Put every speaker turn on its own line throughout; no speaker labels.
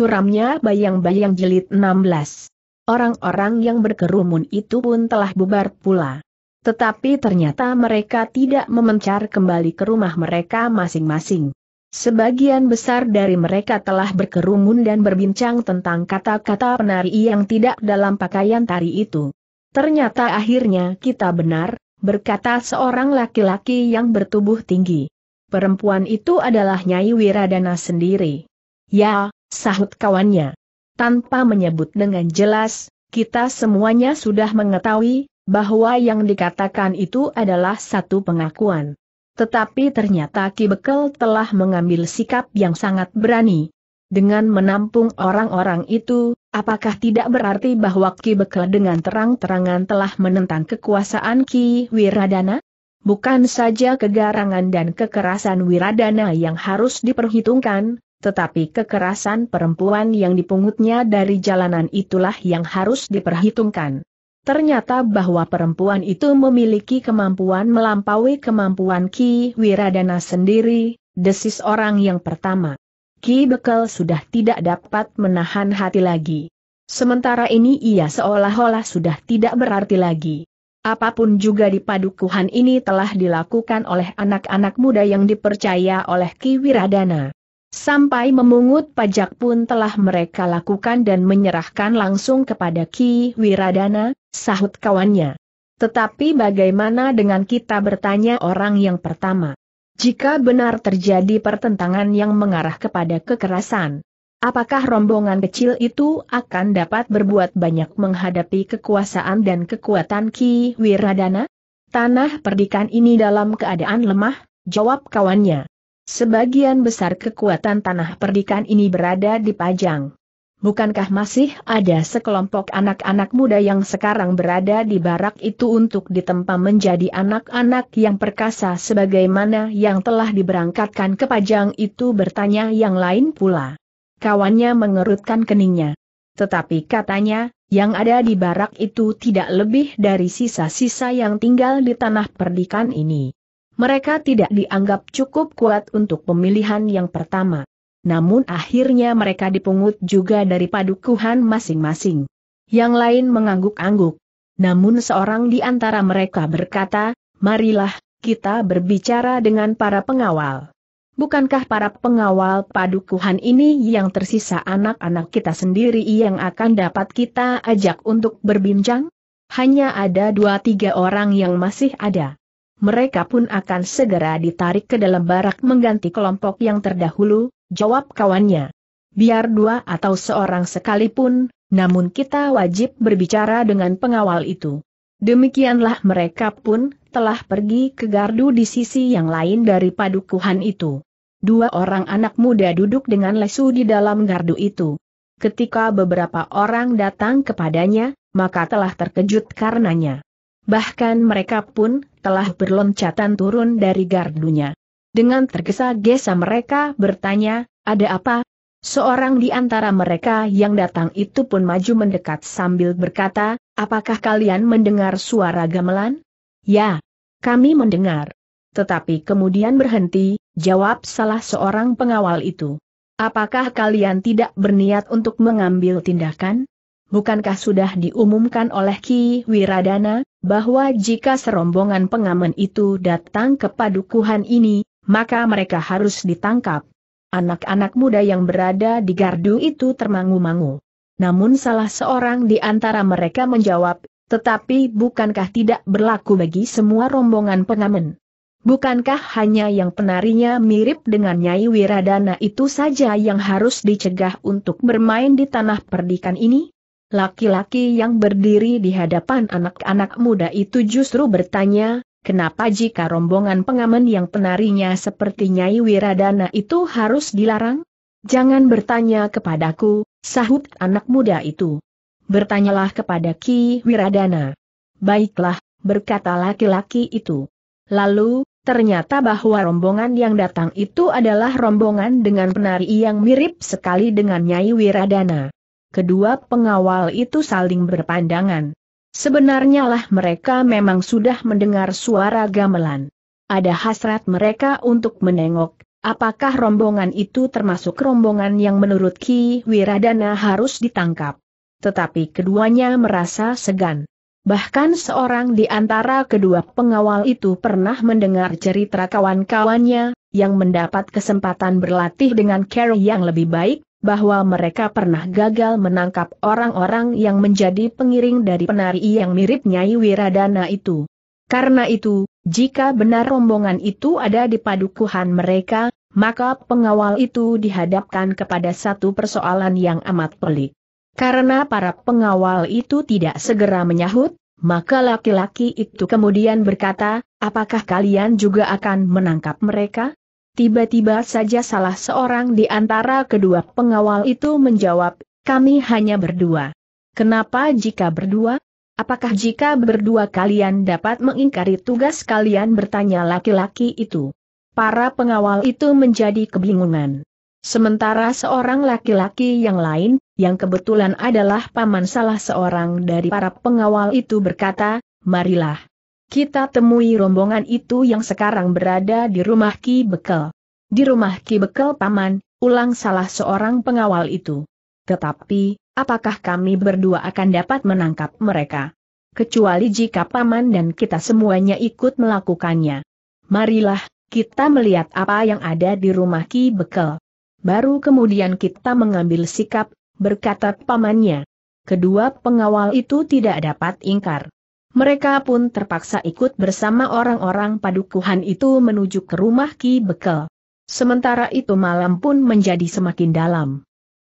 suramnya bayang-bayang jilid 16. Orang-orang yang berkerumun itu pun telah bubar pula. Tetapi ternyata mereka tidak memencar kembali ke rumah mereka masing-masing. Sebagian besar dari mereka telah berkerumun dan berbincang tentang kata-kata penari yang tidak dalam pakaian tari itu. Ternyata akhirnya kita benar, berkata seorang laki-laki yang bertubuh tinggi. Perempuan itu adalah Nyai Wiradana sendiri. Ya, sahut kawannya. Tanpa menyebut dengan jelas, kita semuanya sudah mengetahui, bahwa yang dikatakan itu adalah satu pengakuan. Tetapi ternyata Ki Bekel telah mengambil sikap yang sangat berani. Dengan menampung orang-orang itu, apakah tidak berarti bahwa Ki Bekel dengan terang-terangan telah menentang kekuasaan Ki Wiradana? Bukan saja kegarangan dan kekerasan Wiradana yang harus diperhitungkan, tetapi kekerasan perempuan yang dipungutnya dari jalanan itulah yang harus diperhitungkan. Ternyata bahwa perempuan itu memiliki kemampuan melampaui kemampuan Ki Wiradana sendiri, desis orang yang pertama. Ki Bekel sudah tidak dapat menahan hati lagi. Sementara ini ia seolah-olah sudah tidak berarti lagi. Apapun juga di padukuhan ini telah dilakukan oleh anak-anak muda yang dipercaya oleh Ki Wiradana. Sampai memungut pajak pun telah mereka lakukan dan menyerahkan langsung kepada Ki Wiradana, sahut kawannya. Tetapi bagaimana dengan kita bertanya orang yang pertama? Jika benar terjadi pertentangan yang mengarah kepada kekerasan, apakah rombongan kecil itu akan dapat berbuat banyak menghadapi kekuasaan dan kekuatan Ki Wiradana? Tanah perdikan ini dalam keadaan lemah, jawab kawannya. Sebagian besar kekuatan tanah perdikan ini berada di Pajang. Bukankah masih ada sekelompok anak-anak muda yang sekarang berada di barak itu untuk ditempa menjadi anak-anak yang perkasa sebagaimana yang telah diberangkatkan ke Pajang itu bertanya yang lain pula. Kawannya mengerutkan keningnya. Tetapi katanya, yang ada di barak itu tidak lebih dari sisa-sisa yang tinggal di tanah perdikan ini mereka tidak dianggap cukup kuat untuk pemilihan yang pertama. Namun akhirnya mereka dipungut juga dari padukuhan masing-masing. Yang lain mengangguk-angguk. Namun seorang di antara mereka berkata, marilah, kita berbicara dengan para pengawal. Bukankah para pengawal padukuhan ini yang tersisa anak-anak kita sendiri yang akan dapat kita ajak untuk berbincang? Hanya ada dua tiga orang yang masih ada mereka pun akan segera ditarik ke dalam barak mengganti kelompok yang terdahulu, jawab kawannya. Biar dua atau seorang sekalipun, namun kita wajib berbicara dengan pengawal itu. Demikianlah mereka pun telah pergi ke gardu di sisi yang lain dari padukuhan itu. Dua orang anak muda duduk dengan lesu di dalam gardu itu. Ketika beberapa orang datang kepadanya, maka telah terkejut karenanya. Bahkan mereka pun telah berloncatan turun dari gardunya. Dengan tergesa-gesa mereka bertanya, ada apa? Seorang di antara mereka yang datang itu pun maju mendekat sambil berkata, apakah kalian mendengar suara gamelan? Ya, kami mendengar. Tetapi kemudian berhenti, jawab salah seorang pengawal itu. Apakah kalian tidak berniat untuk mengambil tindakan? Bukankah sudah diumumkan oleh Ki Wiradana? bahwa jika serombongan pengamen itu datang ke padukuhan ini, maka mereka harus ditangkap. Anak-anak muda yang berada di gardu itu termangu-mangu. Namun salah seorang di antara mereka menjawab, tetapi bukankah tidak berlaku bagi semua rombongan pengamen? Bukankah hanya yang penarinya mirip dengan Nyai Wiradana itu saja yang harus dicegah untuk bermain di tanah perdikan ini? Laki-laki yang berdiri di hadapan anak-anak muda itu justru bertanya, kenapa jika rombongan pengamen yang penarinya seperti Nyai Wiradana itu harus dilarang? Jangan bertanya kepadaku, sahut anak muda itu. Bertanyalah kepada Ki Wiradana. Baiklah, berkata laki-laki itu. Lalu, ternyata bahwa rombongan yang datang itu adalah rombongan dengan penari yang mirip sekali dengan Nyai Wiradana kedua pengawal itu saling berpandangan. Sebenarnya lah mereka memang sudah mendengar suara gamelan. Ada hasrat mereka untuk menengok, apakah rombongan itu termasuk rombongan yang menurut Ki Wiradana harus ditangkap. Tetapi keduanya merasa segan. Bahkan seorang di antara kedua pengawal itu pernah mendengar cerita kawan-kawannya, yang mendapat kesempatan berlatih dengan cara yang lebih baik, bahwa mereka pernah gagal menangkap orang-orang yang menjadi pengiring dari penari yang mirip Nyai Wiradana itu. Karena itu, jika benar rombongan itu ada di padukuhan mereka, maka pengawal itu dihadapkan kepada satu persoalan yang amat pelik. Karena para pengawal itu tidak segera menyahut, maka laki-laki itu kemudian berkata, apakah kalian juga akan menangkap mereka? Tiba-tiba saja salah seorang di antara kedua pengawal itu menjawab, kami hanya berdua. Kenapa jika berdua? Apakah jika berdua kalian dapat mengingkari tugas kalian bertanya laki-laki itu? Para pengawal itu menjadi kebingungan. Sementara seorang laki-laki yang lain, yang kebetulan adalah paman salah seorang dari para pengawal itu berkata, marilah. Kita temui rombongan itu yang sekarang berada di rumah Ki Bekel. Di rumah Ki Bekel Paman, ulang salah seorang pengawal itu. Tetapi, apakah kami berdua akan dapat menangkap mereka? Kecuali jika Paman dan kita semuanya ikut melakukannya. Marilah, kita melihat apa yang ada di rumah Ki Bekel. Baru kemudian kita mengambil sikap, berkata pamannya. Kedua pengawal itu tidak dapat ingkar. Mereka pun terpaksa ikut bersama orang-orang padukuhan itu menuju ke rumah Ki Bekel. Sementara itu malam pun menjadi semakin dalam.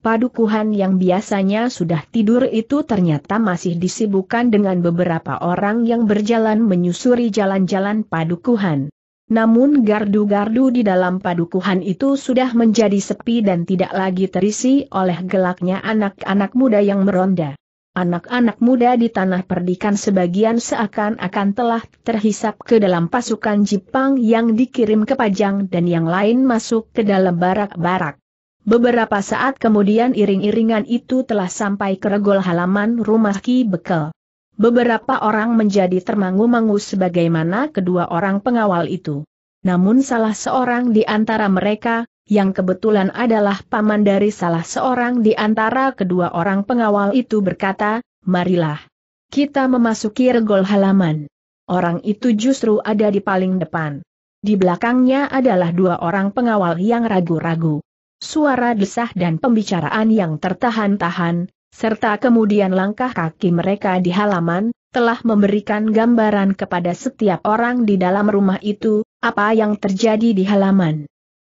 Padukuhan yang biasanya sudah tidur itu ternyata masih disibukkan dengan beberapa orang yang berjalan menyusuri jalan-jalan padukuhan. Namun gardu-gardu di dalam padukuhan itu sudah menjadi sepi dan tidak lagi terisi oleh gelaknya anak-anak muda yang meronda. Anak-anak muda di tanah perdikan sebagian seakan-akan telah terhisap ke dalam pasukan Jepang yang dikirim ke Pajang dan yang lain masuk ke dalam barak-barak. Beberapa saat kemudian iring-iringan itu telah sampai ke regol halaman rumah Ki Bekel. Beberapa orang menjadi termangu-mangu sebagaimana kedua orang pengawal itu. Namun salah seorang di antara mereka, yang kebetulan adalah paman dari salah seorang di antara kedua orang pengawal itu berkata, marilah. Kita memasuki regol halaman. Orang itu justru ada di paling depan. Di belakangnya adalah dua orang pengawal yang ragu-ragu. Suara desah dan pembicaraan yang tertahan-tahan, serta kemudian langkah kaki mereka di halaman, telah memberikan gambaran kepada setiap orang di dalam rumah itu, apa yang terjadi di halaman.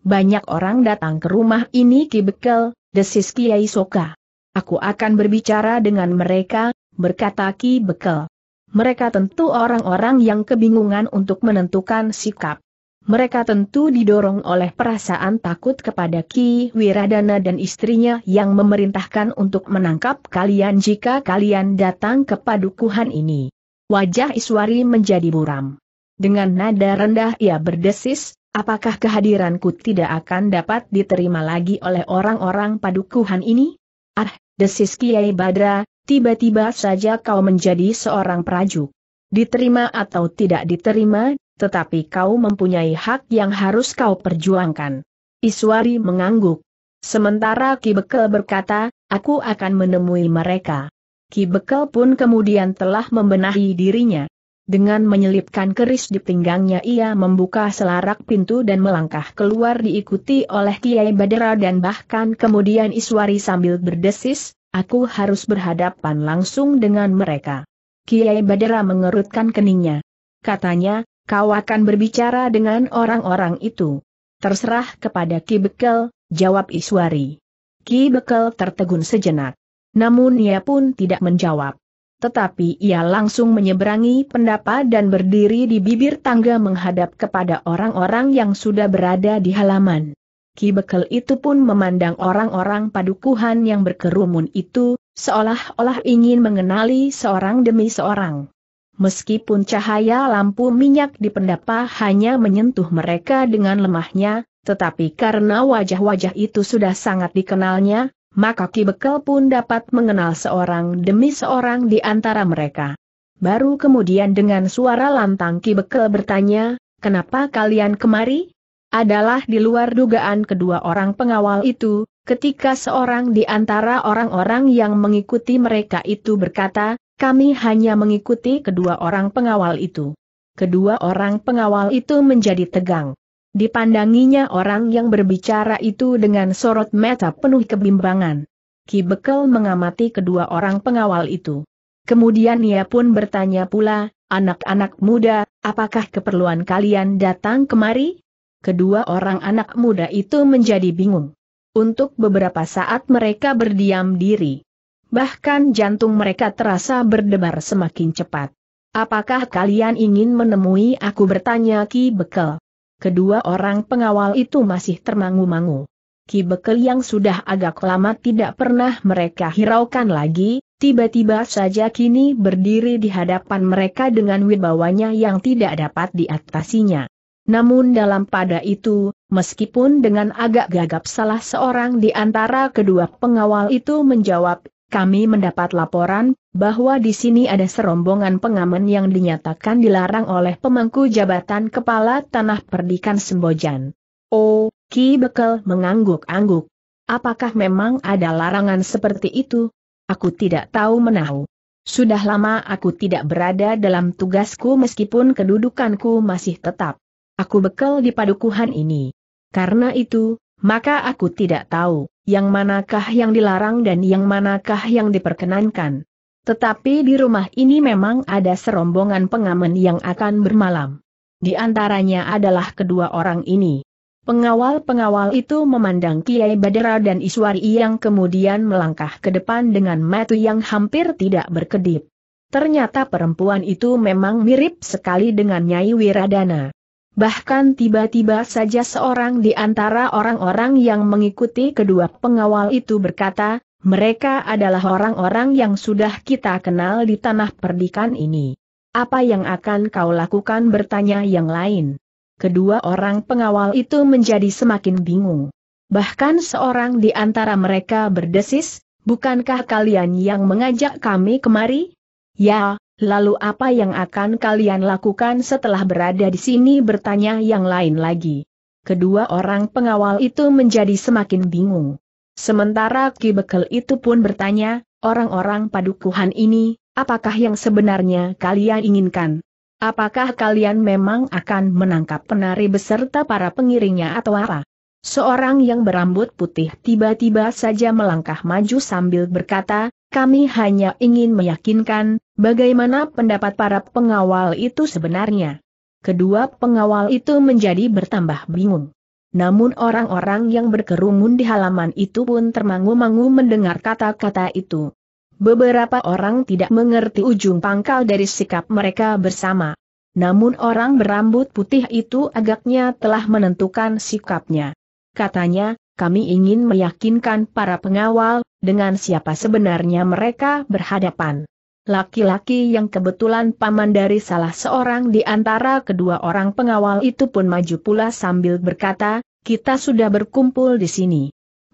Banyak orang datang ke rumah ini Ki Bekel, desis Kiai Soka. Aku akan berbicara dengan mereka, berkata Ki Bekel. Mereka tentu orang-orang yang kebingungan untuk menentukan sikap. Mereka tentu didorong oleh perasaan takut kepada Ki Wiradana dan istrinya yang memerintahkan untuk menangkap kalian jika kalian datang ke padukuhan ini. Wajah Iswari menjadi buram. Dengan nada rendah ia berdesis, Apakah kehadiranku tidak akan dapat diterima lagi oleh orang-orang padukuhan ini? Ah, desis Kiai Badra, tiba-tiba saja kau menjadi seorang prajuk. Diterima atau tidak diterima, tetapi kau mempunyai hak yang harus kau perjuangkan. Iswari mengangguk. Sementara Ki Bekel berkata, aku akan menemui mereka. Ki Bekel pun kemudian telah membenahi dirinya. Dengan menyelipkan keris di pinggangnya ia membuka selarak pintu dan melangkah keluar diikuti oleh Kiai Badera dan bahkan kemudian Iswari sambil berdesis, aku harus berhadapan langsung dengan mereka. Kiai Badera mengerutkan keningnya. Katanya, kau akan berbicara dengan orang-orang itu. Terserah kepada Ki Bekel, jawab Iswari. Ki Bekel tertegun sejenak. Namun ia pun tidak menjawab. Tetapi ia langsung menyeberangi pendapa dan berdiri di bibir tangga menghadap kepada orang-orang yang sudah berada di halaman. Ki Bekel itu pun memandang orang-orang padukuhan yang berkerumun itu, seolah-olah ingin mengenali seorang demi seorang. Meskipun cahaya lampu minyak di pendapa hanya menyentuh mereka dengan lemahnya, tetapi karena wajah-wajah itu sudah sangat dikenalnya, maka Ki Bekel pun dapat mengenal seorang demi seorang di antara mereka. Baru kemudian dengan suara lantang Ki Bekel bertanya, kenapa kalian kemari? Adalah di luar dugaan kedua orang pengawal itu, ketika seorang di antara orang-orang yang mengikuti mereka itu berkata, kami hanya mengikuti kedua orang pengawal itu. Kedua orang pengawal itu menjadi tegang. Dipandanginya orang yang berbicara itu dengan sorot mata penuh kebimbangan. Ki Bekel mengamati kedua orang pengawal itu. Kemudian ia pun bertanya pula, anak-anak muda, apakah keperluan kalian datang kemari? Kedua orang anak muda itu menjadi bingung. Untuk beberapa saat mereka berdiam diri. Bahkan jantung mereka terasa berdebar semakin cepat. Apakah kalian ingin menemui aku bertanya Ki Bekel? kedua orang pengawal itu masih termangu-mangu. Ki Bekel yang sudah agak lama tidak pernah mereka hiraukan lagi, tiba-tiba saja kini berdiri di hadapan mereka dengan wibawanya yang tidak dapat diatasinya. Namun dalam pada itu, meskipun dengan agak gagap salah seorang di antara kedua pengawal itu menjawab, kami mendapat laporan bahwa di sini ada serombongan pengaman yang dinyatakan dilarang oleh pemangku jabatan kepala tanah perdikan Sembojan. Oh, Ki Bekel mengangguk-angguk. Apakah memang ada larangan seperti itu? Aku tidak tahu menahu. Sudah lama aku tidak berada dalam tugasku meskipun kedudukanku masih tetap. Aku bekal di padukuhan ini. Karena itu, maka aku tidak tahu, yang manakah yang dilarang dan yang manakah yang diperkenankan. Tetapi di rumah ini memang ada serombongan pengamen yang akan bermalam. Di antaranya adalah kedua orang ini. Pengawal-pengawal itu memandang Kiai Badera dan Iswari yang kemudian melangkah ke depan dengan mata yang hampir tidak berkedip. Ternyata perempuan itu memang mirip sekali dengan Nyai Wiradana. Bahkan tiba-tiba saja seorang di antara orang-orang yang mengikuti kedua pengawal itu berkata, mereka adalah orang-orang yang sudah kita kenal di tanah perdikan ini. Apa yang akan kau lakukan bertanya yang lain. Kedua orang pengawal itu menjadi semakin bingung. Bahkan seorang di antara mereka berdesis, bukankah kalian yang mengajak kami kemari? Ya, lalu apa yang akan kalian lakukan setelah berada di sini bertanya yang lain lagi. Kedua orang pengawal itu menjadi semakin bingung. Sementara Ki Bekel itu pun bertanya, orang-orang padukuhan ini, apakah yang sebenarnya kalian inginkan? Apakah kalian memang akan menangkap penari beserta para pengiringnya atau apa? Seorang yang berambut putih tiba-tiba saja melangkah maju sambil berkata, kami hanya ingin meyakinkan, bagaimana pendapat para pengawal itu sebenarnya. Kedua pengawal itu menjadi bertambah bingung namun orang-orang yang berkerumun di halaman itu pun termangu-mangu mendengar kata-kata itu. Beberapa orang tidak mengerti ujung pangkal dari sikap mereka bersama. Namun orang berambut putih itu agaknya telah menentukan sikapnya. Katanya, kami ingin meyakinkan para pengawal, dengan siapa sebenarnya mereka berhadapan. Laki-laki yang kebetulan paman dari salah seorang di antara kedua orang pengawal itu pun maju pula sambil berkata, kita sudah berkumpul di sini.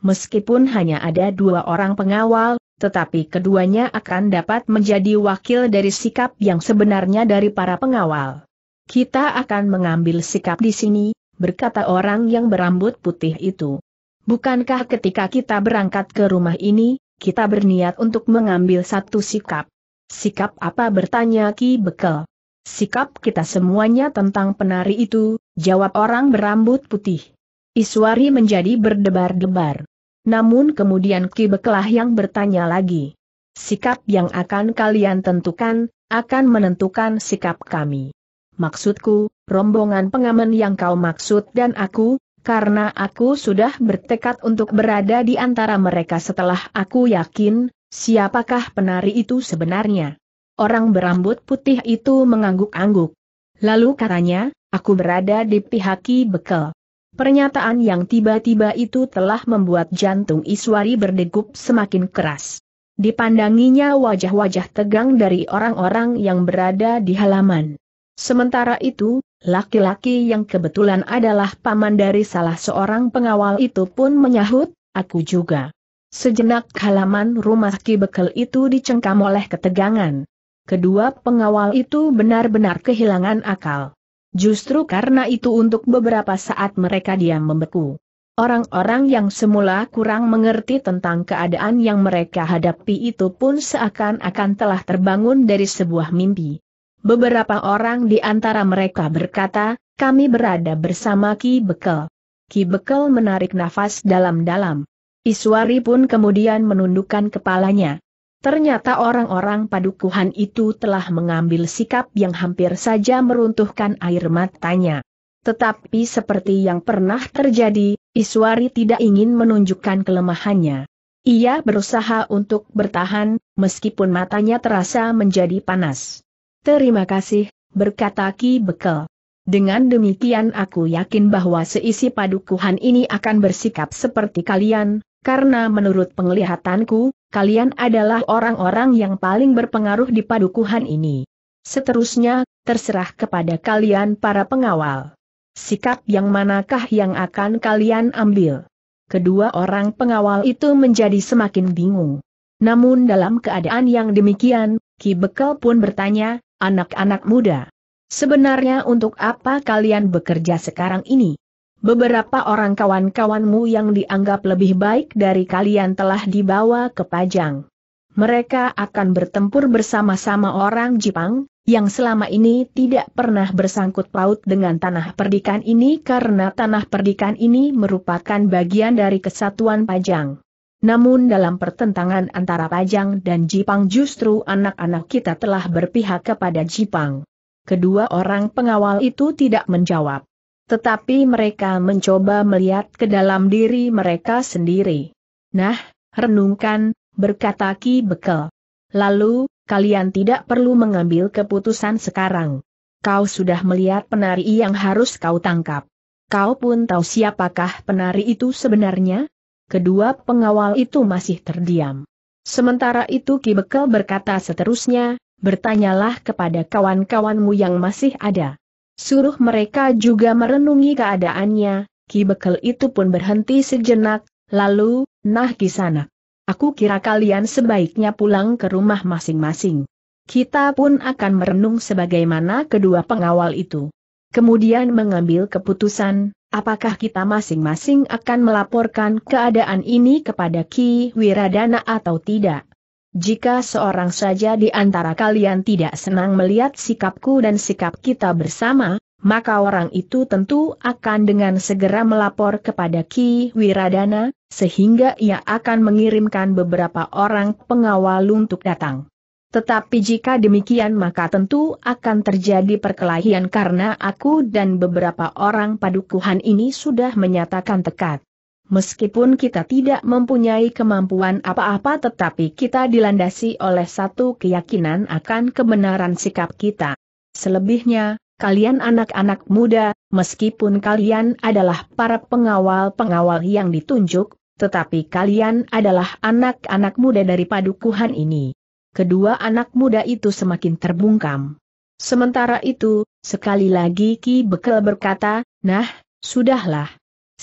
Meskipun hanya ada dua orang pengawal, tetapi keduanya akan dapat menjadi wakil dari sikap yang sebenarnya dari para pengawal. Kita akan mengambil sikap di sini, berkata orang yang berambut putih itu. Bukankah ketika kita berangkat ke rumah ini, kita berniat untuk mengambil satu sikap? Sikap apa bertanya Ki Bekel? Sikap kita semuanya tentang penari itu, jawab orang berambut putih. Iswari menjadi berdebar-debar. Namun kemudian Ki Bekelah yang bertanya lagi. Sikap yang akan kalian tentukan, akan menentukan sikap kami. Maksudku, rombongan pengaman yang kau maksud dan aku, karena aku sudah bertekad untuk berada di antara mereka setelah aku yakin, siapakah penari itu sebenarnya. Orang berambut putih itu mengangguk-angguk. Lalu katanya, aku berada di pihak Ki Bekel. Pernyataan yang tiba-tiba itu telah membuat jantung Iswari berdegup semakin keras. Dipandanginya wajah-wajah tegang dari orang-orang yang berada di halaman. Sementara itu, laki-laki yang kebetulan adalah paman dari salah seorang pengawal itu pun menyahut, aku juga. Sejenak halaman rumah Ki Bekel itu dicengkam oleh ketegangan. Kedua pengawal itu benar-benar kehilangan akal. Justru karena itu untuk beberapa saat mereka diam membeku. Orang-orang yang semula kurang mengerti tentang keadaan yang mereka hadapi itu pun seakan-akan telah terbangun dari sebuah mimpi. Beberapa orang di antara mereka berkata, kami berada bersama Ki Bekel. Ki Bekel menarik nafas dalam-dalam. Iswari pun kemudian menundukkan kepalanya. Ternyata orang-orang padukuhan itu telah mengambil sikap yang hampir saja meruntuhkan air matanya. Tetapi seperti yang pernah terjadi, Iswari tidak ingin menunjukkan kelemahannya. Ia berusaha untuk bertahan, meskipun matanya terasa menjadi panas. Terima kasih, berkata Ki Bekel. Dengan demikian aku yakin bahwa seisi padukuhan ini akan bersikap seperti kalian, karena menurut penglihatanku, kalian adalah orang-orang yang paling berpengaruh di padukuhan ini. Seterusnya, terserah kepada kalian para pengawal. Sikap yang manakah yang akan kalian ambil? Kedua orang pengawal itu menjadi semakin bingung. Namun dalam keadaan yang demikian, Ki Bekal pun bertanya, anak-anak muda. Sebenarnya untuk apa kalian bekerja sekarang ini? Beberapa orang kawan-kawanmu yang dianggap lebih baik dari kalian telah dibawa ke Pajang. Mereka akan bertempur bersama-sama orang Jepang, yang selama ini tidak pernah bersangkut paut dengan tanah perdikan ini karena tanah perdikan ini merupakan bagian dari kesatuan Pajang. Namun dalam pertentangan antara Pajang dan Jipang justru anak-anak kita telah berpihak kepada Jipang. Kedua orang pengawal itu tidak menjawab. Tetapi mereka mencoba melihat ke dalam diri mereka sendiri. Nah, renungkan, berkata Ki Bekel. Lalu, kalian tidak perlu mengambil keputusan sekarang. Kau sudah melihat penari yang harus kau tangkap. Kau pun tahu siapakah penari itu sebenarnya? Kedua pengawal itu masih terdiam. Sementara itu Ki Bekel berkata seterusnya, bertanyalah kepada kawan-kawanmu yang masih ada. Suruh mereka juga merenungi keadaannya, Ki Bekel itu pun berhenti sejenak, lalu, nah sana. Aku kira kalian sebaiknya pulang ke rumah masing-masing. Kita pun akan merenung sebagaimana kedua pengawal itu. Kemudian mengambil keputusan, apakah kita masing-masing akan melaporkan keadaan ini kepada Ki Wiradana atau tidak. Jika seorang saja di antara kalian tidak senang melihat sikapku dan sikap kita bersama, maka orang itu tentu akan dengan segera melapor kepada Ki Wiradana, sehingga ia akan mengirimkan beberapa orang pengawal untuk datang. Tetapi jika demikian maka tentu akan terjadi perkelahian karena aku dan beberapa orang padukuhan ini sudah menyatakan tekad. Meskipun kita tidak mempunyai kemampuan apa-apa tetapi kita dilandasi oleh satu keyakinan akan kebenaran sikap kita. Selebihnya, kalian anak-anak muda, meskipun kalian adalah para pengawal-pengawal yang ditunjuk, tetapi kalian adalah anak-anak muda dari padukuhan ini. Kedua anak muda itu semakin terbungkam. Sementara itu, sekali lagi Ki Bekel berkata, nah, sudahlah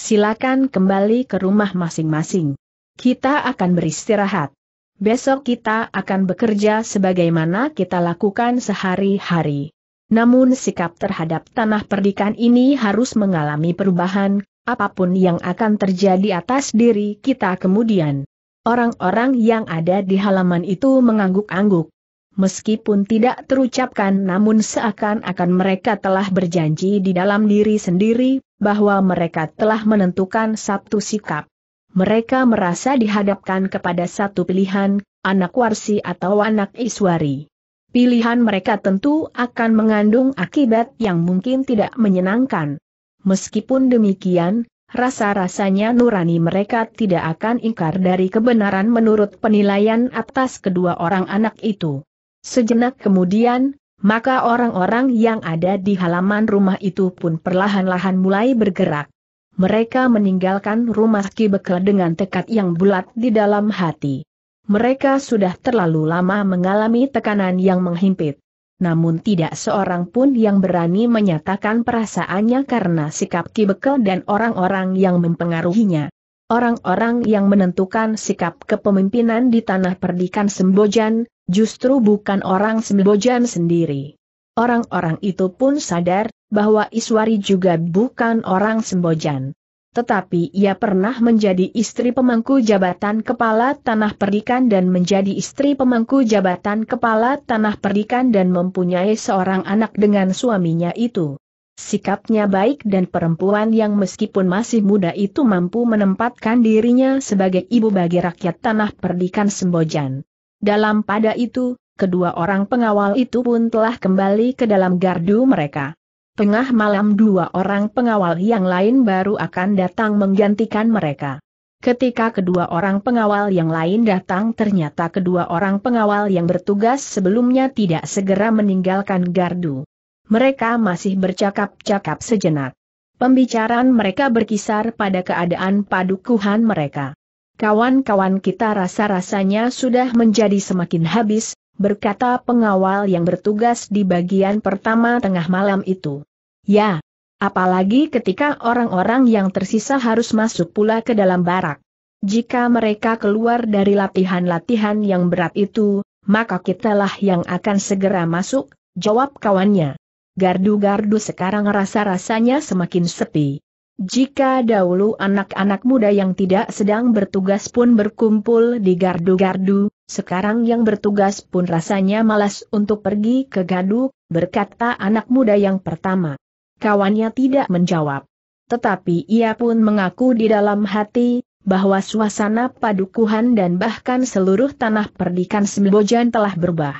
silakan kembali ke rumah masing-masing. Kita akan beristirahat. Besok kita akan bekerja sebagaimana kita lakukan sehari-hari. Namun sikap terhadap tanah perdikan ini harus mengalami perubahan, apapun yang akan terjadi atas diri kita kemudian. Orang-orang yang ada di halaman itu mengangguk-angguk. Meskipun tidak terucapkan namun seakan-akan mereka telah berjanji di dalam diri sendiri bahwa mereka telah menentukan satu sikap. Mereka merasa dihadapkan kepada satu pilihan, anak warsi atau anak iswari. Pilihan mereka tentu akan mengandung akibat yang mungkin tidak menyenangkan. Meskipun demikian, rasa-rasanya nurani mereka tidak akan ingkar dari kebenaran menurut penilaian atas kedua orang anak itu. Sejenak kemudian, maka orang-orang yang ada di halaman rumah itu pun perlahan-lahan mulai bergerak. Mereka meninggalkan rumah Ki Bekel dengan tekad yang bulat di dalam hati. Mereka sudah terlalu lama mengalami tekanan yang menghimpit. Namun tidak seorang pun yang berani menyatakan perasaannya karena sikap Ki Bekel dan orang-orang yang mempengaruhinya. Orang-orang yang menentukan sikap kepemimpinan di tanah perdikan Sembojan, justru bukan orang Sembojan sendiri. Orang-orang itu pun sadar bahwa Iswari juga bukan orang Sembojan. Tetapi ia pernah menjadi istri pemangku jabatan kepala tanah perdikan dan menjadi istri pemangku jabatan kepala tanah perdikan dan mempunyai seorang anak dengan suaminya itu. Sikapnya baik dan perempuan yang meskipun masih muda itu mampu menempatkan dirinya sebagai ibu bagi rakyat tanah perdikan Sembojan. Dalam pada itu, kedua orang pengawal itu pun telah kembali ke dalam gardu mereka. Tengah malam dua orang pengawal yang lain baru akan datang menggantikan mereka. Ketika kedua orang pengawal yang lain datang ternyata kedua orang pengawal yang bertugas sebelumnya tidak segera meninggalkan gardu. Mereka masih bercakap-cakap sejenak. Pembicaraan mereka berkisar pada keadaan padukuhan mereka. Kawan-kawan kita rasa-rasanya sudah menjadi semakin habis, berkata pengawal yang bertugas di bagian pertama tengah malam itu. Ya, apalagi ketika orang-orang yang tersisa harus masuk pula ke dalam barak. Jika mereka keluar dari latihan-latihan yang berat itu, maka kitalah yang akan segera masuk, jawab kawannya. Gardu-gardu sekarang rasa-rasanya semakin sepi. Jika dahulu anak-anak muda yang tidak sedang bertugas pun berkumpul di gardu-gardu, sekarang yang bertugas pun rasanya malas untuk pergi ke gardu, berkata anak muda yang pertama. Kawannya tidak menjawab. Tetapi ia pun mengaku di dalam hati, bahwa suasana padukuhan dan bahkan seluruh tanah perdikan Sembojan telah berubah.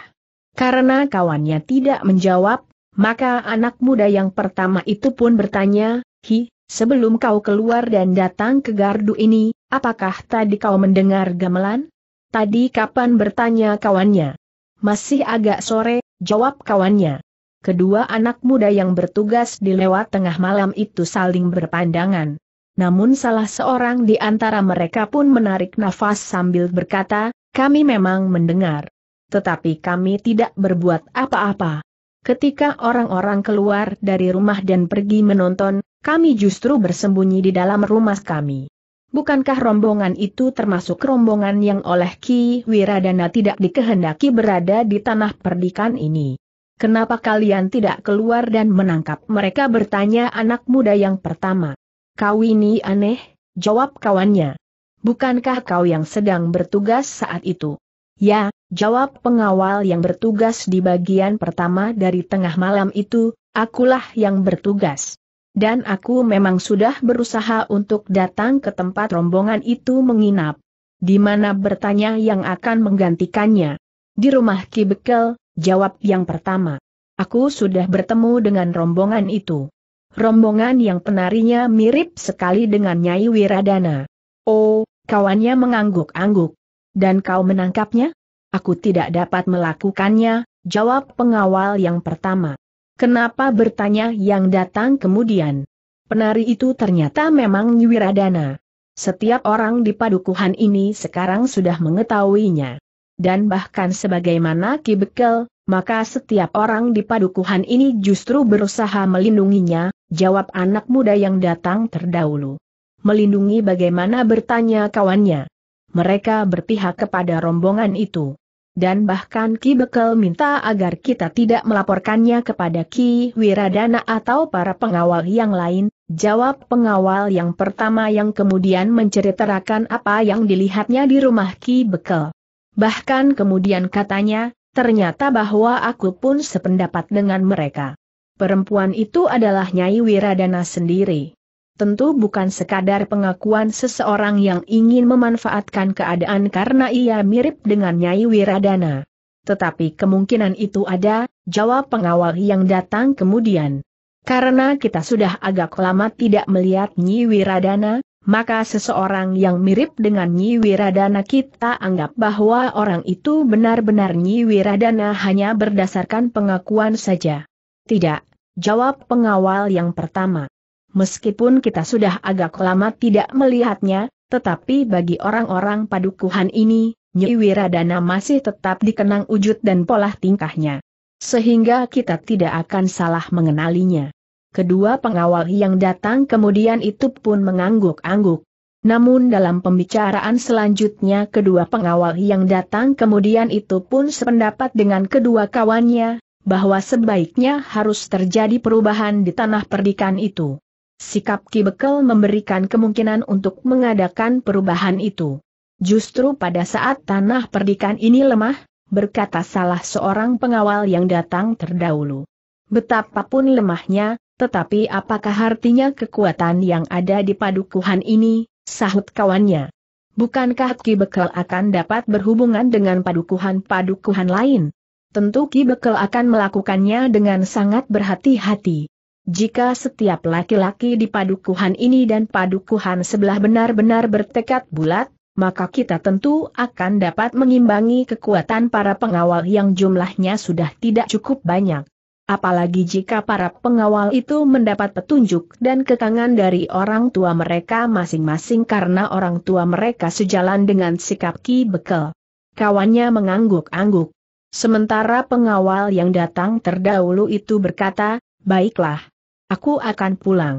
Karena kawannya tidak menjawab, maka anak muda yang pertama itu pun bertanya, Hi, Sebelum kau keluar dan datang ke gardu ini, apakah tadi kau mendengar gamelan? Tadi kapan bertanya kawannya? Masih agak sore, jawab kawannya. Kedua anak muda yang bertugas di lewat tengah malam itu saling berpandangan. Namun salah seorang di antara mereka pun menarik nafas sambil berkata, kami memang mendengar. Tetapi kami tidak berbuat apa-apa. Ketika orang-orang keluar dari rumah dan pergi menonton, kami justru bersembunyi di dalam rumah kami. Bukankah rombongan itu termasuk rombongan yang oleh Ki Wiradana tidak dikehendaki berada di tanah perdikan ini? Kenapa kalian tidak keluar dan menangkap mereka bertanya anak muda yang pertama. Kau ini aneh, jawab kawannya. Bukankah kau yang sedang bertugas saat itu? Ya, jawab pengawal yang bertugas di bagian pertama dari tengah malam itu, akulah yang bertugas. Dan aku memang sudah berusaha untuk datang ke tempat rombongan itu menginap. Di mana bertanya yang akan menggantikannya? Di rumah Ki Bekel, jawab yang pertama. Aku sudah bertemu dengan rombongan itu. Rombongan yang penarinya mirip sekali dengan Nyai Wiradana. Oh, kawannya mengangguk-angguk. Dan kau menangkapnya? Aku tidak dapat melakukannya, jawab pengawal yang pertama. Kenapa bertanya yang datang kemudian? Penari itu ternyata memang Wiradana. Setiap orang di padukuhan ini sekarang sudah mengetahuinya. Dan bahkan sebagaimana Ki Bekel, maka setiap orang di padukuhan ini justru berusaha melindunginya, jawab anak muda yang datang terdahulu. Melindungi bagaimana bertanya kawannya. Mereka berpihak kepada rombongan itu dan bahkan Ki Bekel minta agar kita tidak melaporkannya kepada Ki Wiradana atau para pengawal yang lain, jawab pengawal yang pertama yang kemudian menceritakan apa yang dilihatnya di rumah Ki Bekel. Bahkan kemudian katanya, ternyata bahwa aku pun sependapat dengan mereka. Perempuan itu adalah Nyai Wiradana sendiri tentu bukan sekadar pengakuan seseorang yang ingin memanfaatkan keadaan karena ia mirip dengan Nyai Wiradana. Tetapi kemungkinan itu ada, jawab pengawal yang datang kemudian. Karena kita sudah agak lama tidak melihat Nyi Wiradana, maka seseorang yang mirip dengan Nyi Wiradana kita anggap bahwa orang itu benar-benar Nyi Wiradana hanya berdasarkan pengakuan saja. Tidak, jawab pengawal yang pertama. Meskipun kita sudah agak lama tidak melihatnya, tetapi bagi orang-orang padukuhan ini, Nyi Wiradana masih tetap dikenang wujud dan pola tingkahnya. Sehingga kita tidak akan salah mengenalinya. Kedua pengawal yang datang kemudian itu pun mengangguk-angguk. Namun dalam pembicaraan selanjutnya kedua pengawal yang datang kemudian itu pun sependapat dengan kedua kawannya, bahwa sebaiknya harus terjadi perubahan di tanah perdikan itu sikap Ki Bekel memberikan kemungkinan untuk mengadakan perubahan itu. Justru pada saat tanah perdikan ini lemah, berkata salah seorang pengawal yang datang terdahulu. Betapapun lemahnya, tetapi apakah artinya kekuatan yang ada di padukuhan ini, sahut kawannya. Bukankah Ki Bekel akan dapat berhubungan dengan padukuhan-padukuhan lain? Tentu Ki Bekel akan melakukannya dengan sangat berhati-hati. Jika setiap laki-laki di padukuhan ini dan padukuhan sebelah benar-benar bertekad bulat, maka kita tentu akan dapat mengimbangi kekuatan para pengawal yang jumlahnya sudah tidak cukup banyak. Apalagi jika para pengawal itu mendapat petunjuk dan kekangan dari orang tua mereka masing-masing karena orang tua mereka sejalan dengan sikap Ki Bekel. Kawannya mengangguk-angguk. Sementara pengawal yang datang terdahulu itu berkata, Baiklah. Aku akan pulang.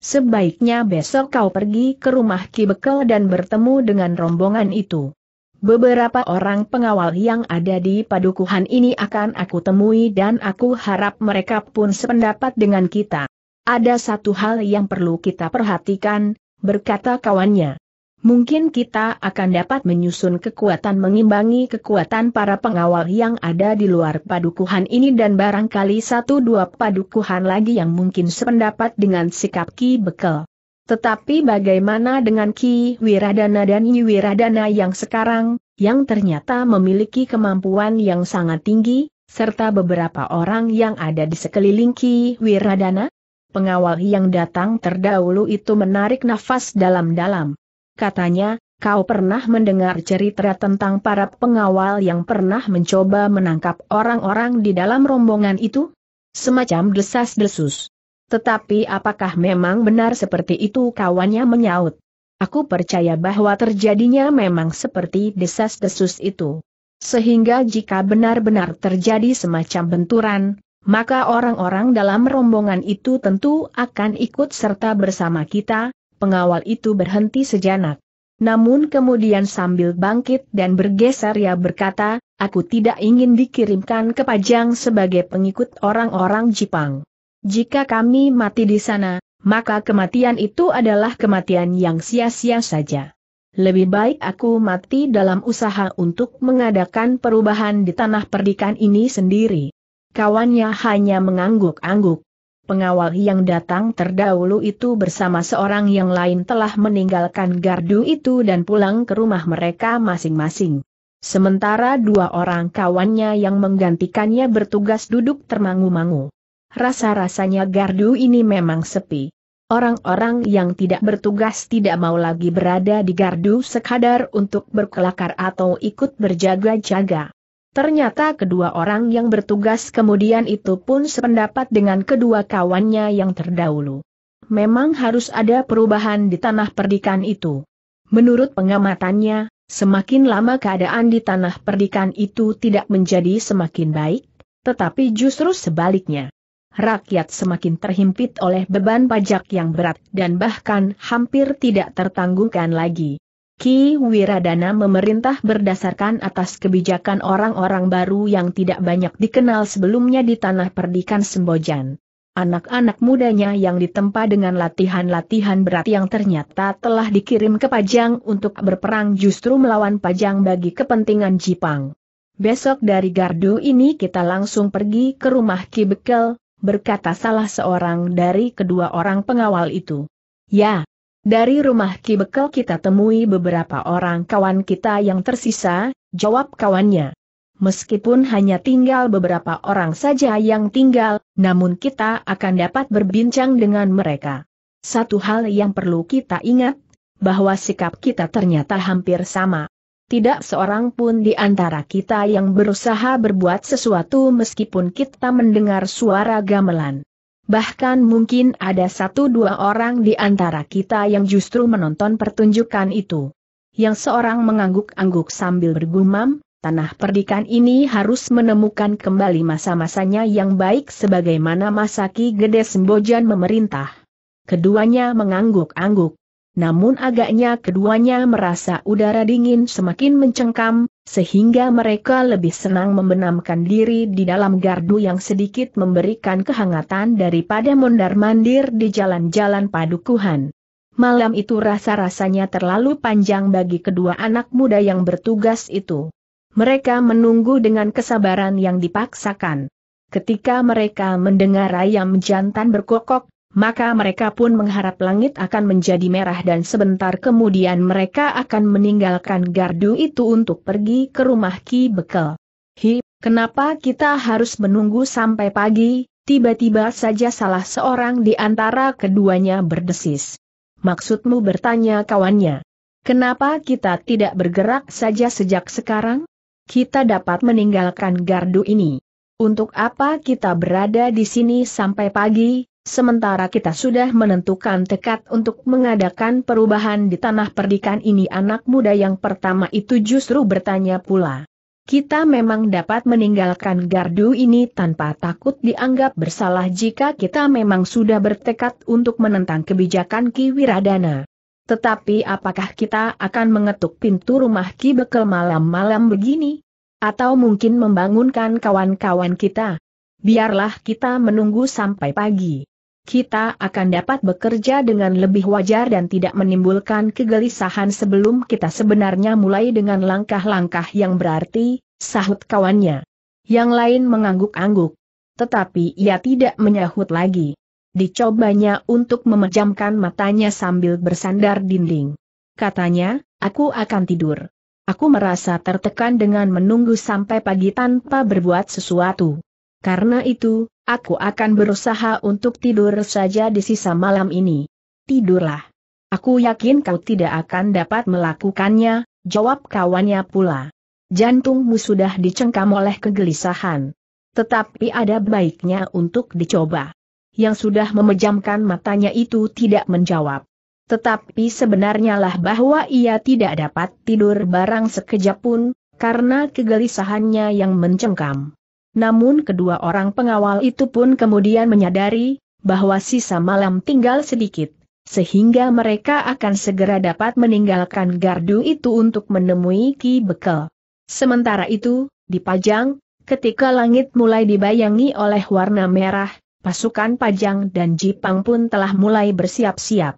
Sebaiknya besok kau pergi ke rumah Ki Bekel dan bertemu dengan rombongan itu. Beberapa orang pengawal yang ada di padukuhan ini akan aku temui dan aku harap mereka pun sependapat dengan kita. Ada satu hal yang perlu kita perhatikan, berkata kawannya mungkin kita akan dapat menyusun kekuatan mengimbangi kekuatan para pengawal yang ada di luar padukuhan ini dan barangkali satu dua padukuhan lagi yang mungkin sependapat dengan sikap Ki Bekel. Tetapi bagaimana dengan Ki Wiradana dan Nyi Wiradana yang sekarang, yang ternyata memiliki kemampuan yang sangat tinggi, serta beberapa orang yang ada di sekeliling Ki Wiradana? Pengawal yang datang terdahulu itu menarik nafas dalam-dalam katanya, kau pernah mendengar cerita tentang para pengawal yang pernah mencoba menangkap orang-orang di dalam rombongan itu? Semacam desas-desus. Tetapi apakah memang benar seperti itu kawannya menyaut? Aku percaya bahwa terjadinya memang seperti desas-desus itu. Sehingga jika benar-benar terjadi semacam benturan, maka orang-orang dalam rombongan itu tentu akan ikut serta bersama kita, pengawal itu berhenti sejenak. Namun kemudian sambil bangkit dan bergeser ia berkata, aku tidak ingin dikirimkan ke Pajang sebagai pengikut orang-orang Jepang. Jika kami mati di sana, maka kematian itu adalah kematian yang sia-sia saja. Lebih baik aku mati dalam usaha untuk mengadakan perubahan di tanah perdikan ini sendiri. Kawannya hanya mengangguk-angguk. Pengawal yang datang terdahulu itu bersama seorang yang lain telah meninggalkan gardu itu dan pulang ke rumah mereka masing-masing. Sementara dua orang kawannya yang menggantikannya bertugas duduk termangu-mangu. Rasa-rasanya gardu ini memang sepi. Orang-orang yang tidak bertugas tidak mau lagi berada di gardu sekadar untuk berkelakar atau ikut berjaga-jaga. Ternyata kedua orang yang bertugas kemudian itu pun sependapat dengan kedua kawannya yang terdahulu. Memang harus ada perubahan di tanah perdikan itu. Menurut pengamatannya, semakin lama keadaan di tanah perdikan itu tidak menjadi semakin baik, tetapi justru sebaliknya. Rakyat semakin terhimpit oleh beban pajak yang berat dan bahkan hampir tidak tertanggungkan lagi. Ki Wiradana memerintah berdasarkan atas kebijakan orang-orang baru yang tidak banyak dikenal sebelumnya di tanah perdikan Sembojan. Anak-anak mudanya yang ditempa dengan latihan-latihan berat yang ternyata telah dikirim ke Pajang untuk berperang justru melawan Pajang bagi kepentingan Jipang. Besok dari gardu ini kita langsung pergi ke rumah Ki Bekel, berkata salah seorang dari kedua orang pengawal itu. Ya, dari rumah Ki Bekel kita temui beberapa orang kawan kita yang tersisa, jawab kawannya. Meskipun hanya tinggal beberapa orang saja yang tinggal, namun kita akan dapat berbincang dengan mereka. Satu hal yang perlu kita ingat, bahwa sikap kita ternyata hampir sama. Tidak seorang pun di antara kita yang berusaha berbuat sesuatu meskipun kita mendengar suara gamelan. Bahkan mungkin ada satu dua orang di antara kita yang justru menonton pertunjukan itu. Yang seorang mengangguk-angguk sambil bergumam, tanah perdikan ini harus menemukan kembali masa-masanya yang baik sebagaimana masa Ki Gede Sembojan memerintah. Keduanya mengangguk-angguk namun agaknya keduanya merasa udara dingin semakin mencengkam, sehingga mereka lebih senang membenamkan diri di dalam gardu yang sedikit memberikan kehangatan daripada mondar-mandir di jalan-jalan padukuhan. Malam itu rasa-rasanya terlalu panjang bagi kedua anak muda yang bertugas itu. Mereka menunggu dengan kesabaran yang dipaksakan. Ketika mereka mendengar ayam jantan berkokok, maka mereka pun mengharap langit akan menjadi merah dan sebentar kemudian mereka akan meninggalkan gardu itu untuk pergi ke rumah Ki Bekel. Hi, kenapa kita harus menunggu sampai pagi? Tiba-tiba saja salah seorang di antara keduanya berdesis. Maksudmu bertanya kawannya. Kenapa kita tidak bergerak saja sejak sekarang? Kita dapat meninggalkan gardu ini. Untuk apa kita berada di sini sampai pagi, Sementara kita sudah menentukan tekad untuk mengadakan perubahan di tanah perdikan ini anak muda yang pertama itu justru bertanya pula. Kita memang dapat meninggalkan gardu ini tanpa takut dianggap bersalah jika kita memang sudah bertekad untuk menentang kebijakan Ki Wiradana. Tetapi apakah kita akan mengetuk pintu rumah Ki Bekel malam-malam begini? Atau mungkin membangunkan kawan-kawan kita? Biarlah kita menunggu sampai pagi kita akan dapat bekerja dengan lebih wajar dan tidak menimbulkan kegelisahan sebelum kita sebenarnya mulai dengan langkah-langkah yang berarti, sahut kawannya. Yang lain mengangguk-angguk. Tetapi ia tidak menyahut lagi. Dicobanya untuk memejamkan matanya sambil bersandar dinding. Katanya, aku akan tidur. Aku merasa tertekan dengan menunggu sampai pagi tanpa berbuat sesuatu. Karena itu, Aku akan berusaha untuk tidur saja di sisa malam ini. Tidurlah. Aku yakin kau tidak akan dapat melakukannya, jawab kawannya pula. Jantungmu sudah dicengkam oleh kegelisahan. Tetapi ada baiknya untuk dicoba. Yang sudah memejamkan matanya itu tidak menjawab. Tetapi sebenarnya lah bahwa ia tidak dapat tidur barang sekejap pun, karena kegelisahannya yang mencengkam. Namun kedua orang pengawal itu pun kemudian menyadari, bahwa sisa malam tinggal sedikit, sehingga mereka akan segera dapat meninggalkan gardu itu untuk menemui Ki Bekel. Sementara itu, di Pajang, ketika langit mulai dibayangi oleh warna merah, pasukan Pajang dan Jipang pun telah mulai bersiap-siap.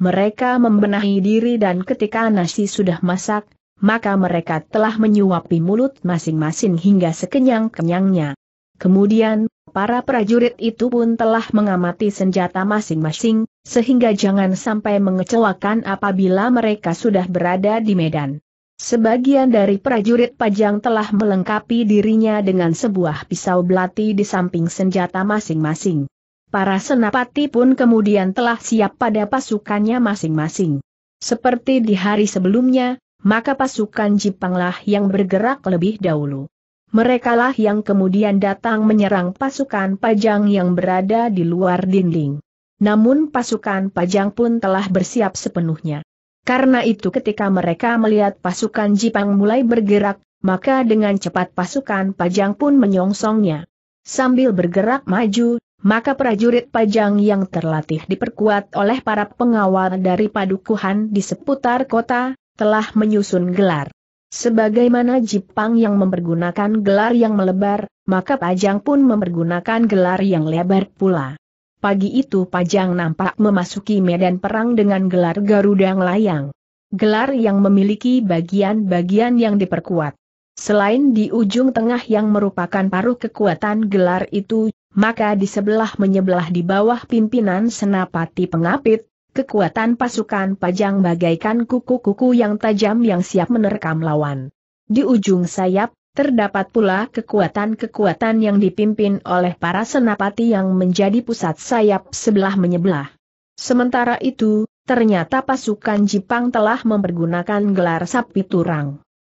Mereka membenahi diri dan ketika nasi sudah masak, maka mereka telah menyuapi mulut masing-masing hingga sekenyang-kenyangnya. Kemudian, para prajurit itu pun telah mengamati senjata masing-masing, sehingga jangan sampai mengecewakan apabila mereka sudah berada di medan. Sebagian dari prajurit pajang telah melengkapi dirinya dengan sebuah pisau belati di samping senjata masing-masing. Para senapati pun kemudian telah siap pada pasukannya masing-masing. Seperti di hari sebelumnya, maka pasukan Jipanglah yang bergerak lebih dahulu. Merekalah yang kemudian datang menyerang pasukan Pajang yang berada di luar dinding. Namun pasukan Pajang pun telah bersiap sepenuhnya. Karena itu ketika mereka melihat pasukan Jipang mulai bergerak, maka dengan cepat pasukan Pajang pun menyongsongnya. Sambil bergerak maju, maka prajurit Pajang yang terlatih diperkuat oleh para pengawal dari padukuhan di seputar kota, telah menyusun gelar. Sebagaimana Jepang yang mempergunakan gelar yang melebar, maka Pajang pun mempergunakan gelar yang lebar pula. Pagi itu Pajang nampak memasuki medan perang dengan gelar Garuda Layang. Gelar yang memiliki bagian-bagian yang diperkuat. Selain di ujung tengah yang merupakan paruh kekuatan gelar itu, maka di sebelah menyebelah di bawah pimpinan senapati pengapit, kekuatan pasukan pajang bagaikan kuku-kuku yang tajam yang siap menerkam lawan. Di ujung sayap, terdapat pula kekuatan-kekuatan yang dipimpin oleh para senapati yang menjadi pusat sayap sebelah menyebelah. Sementara itu, ternyata pasukan Jepang telah mempergunakan gelar sapi turang.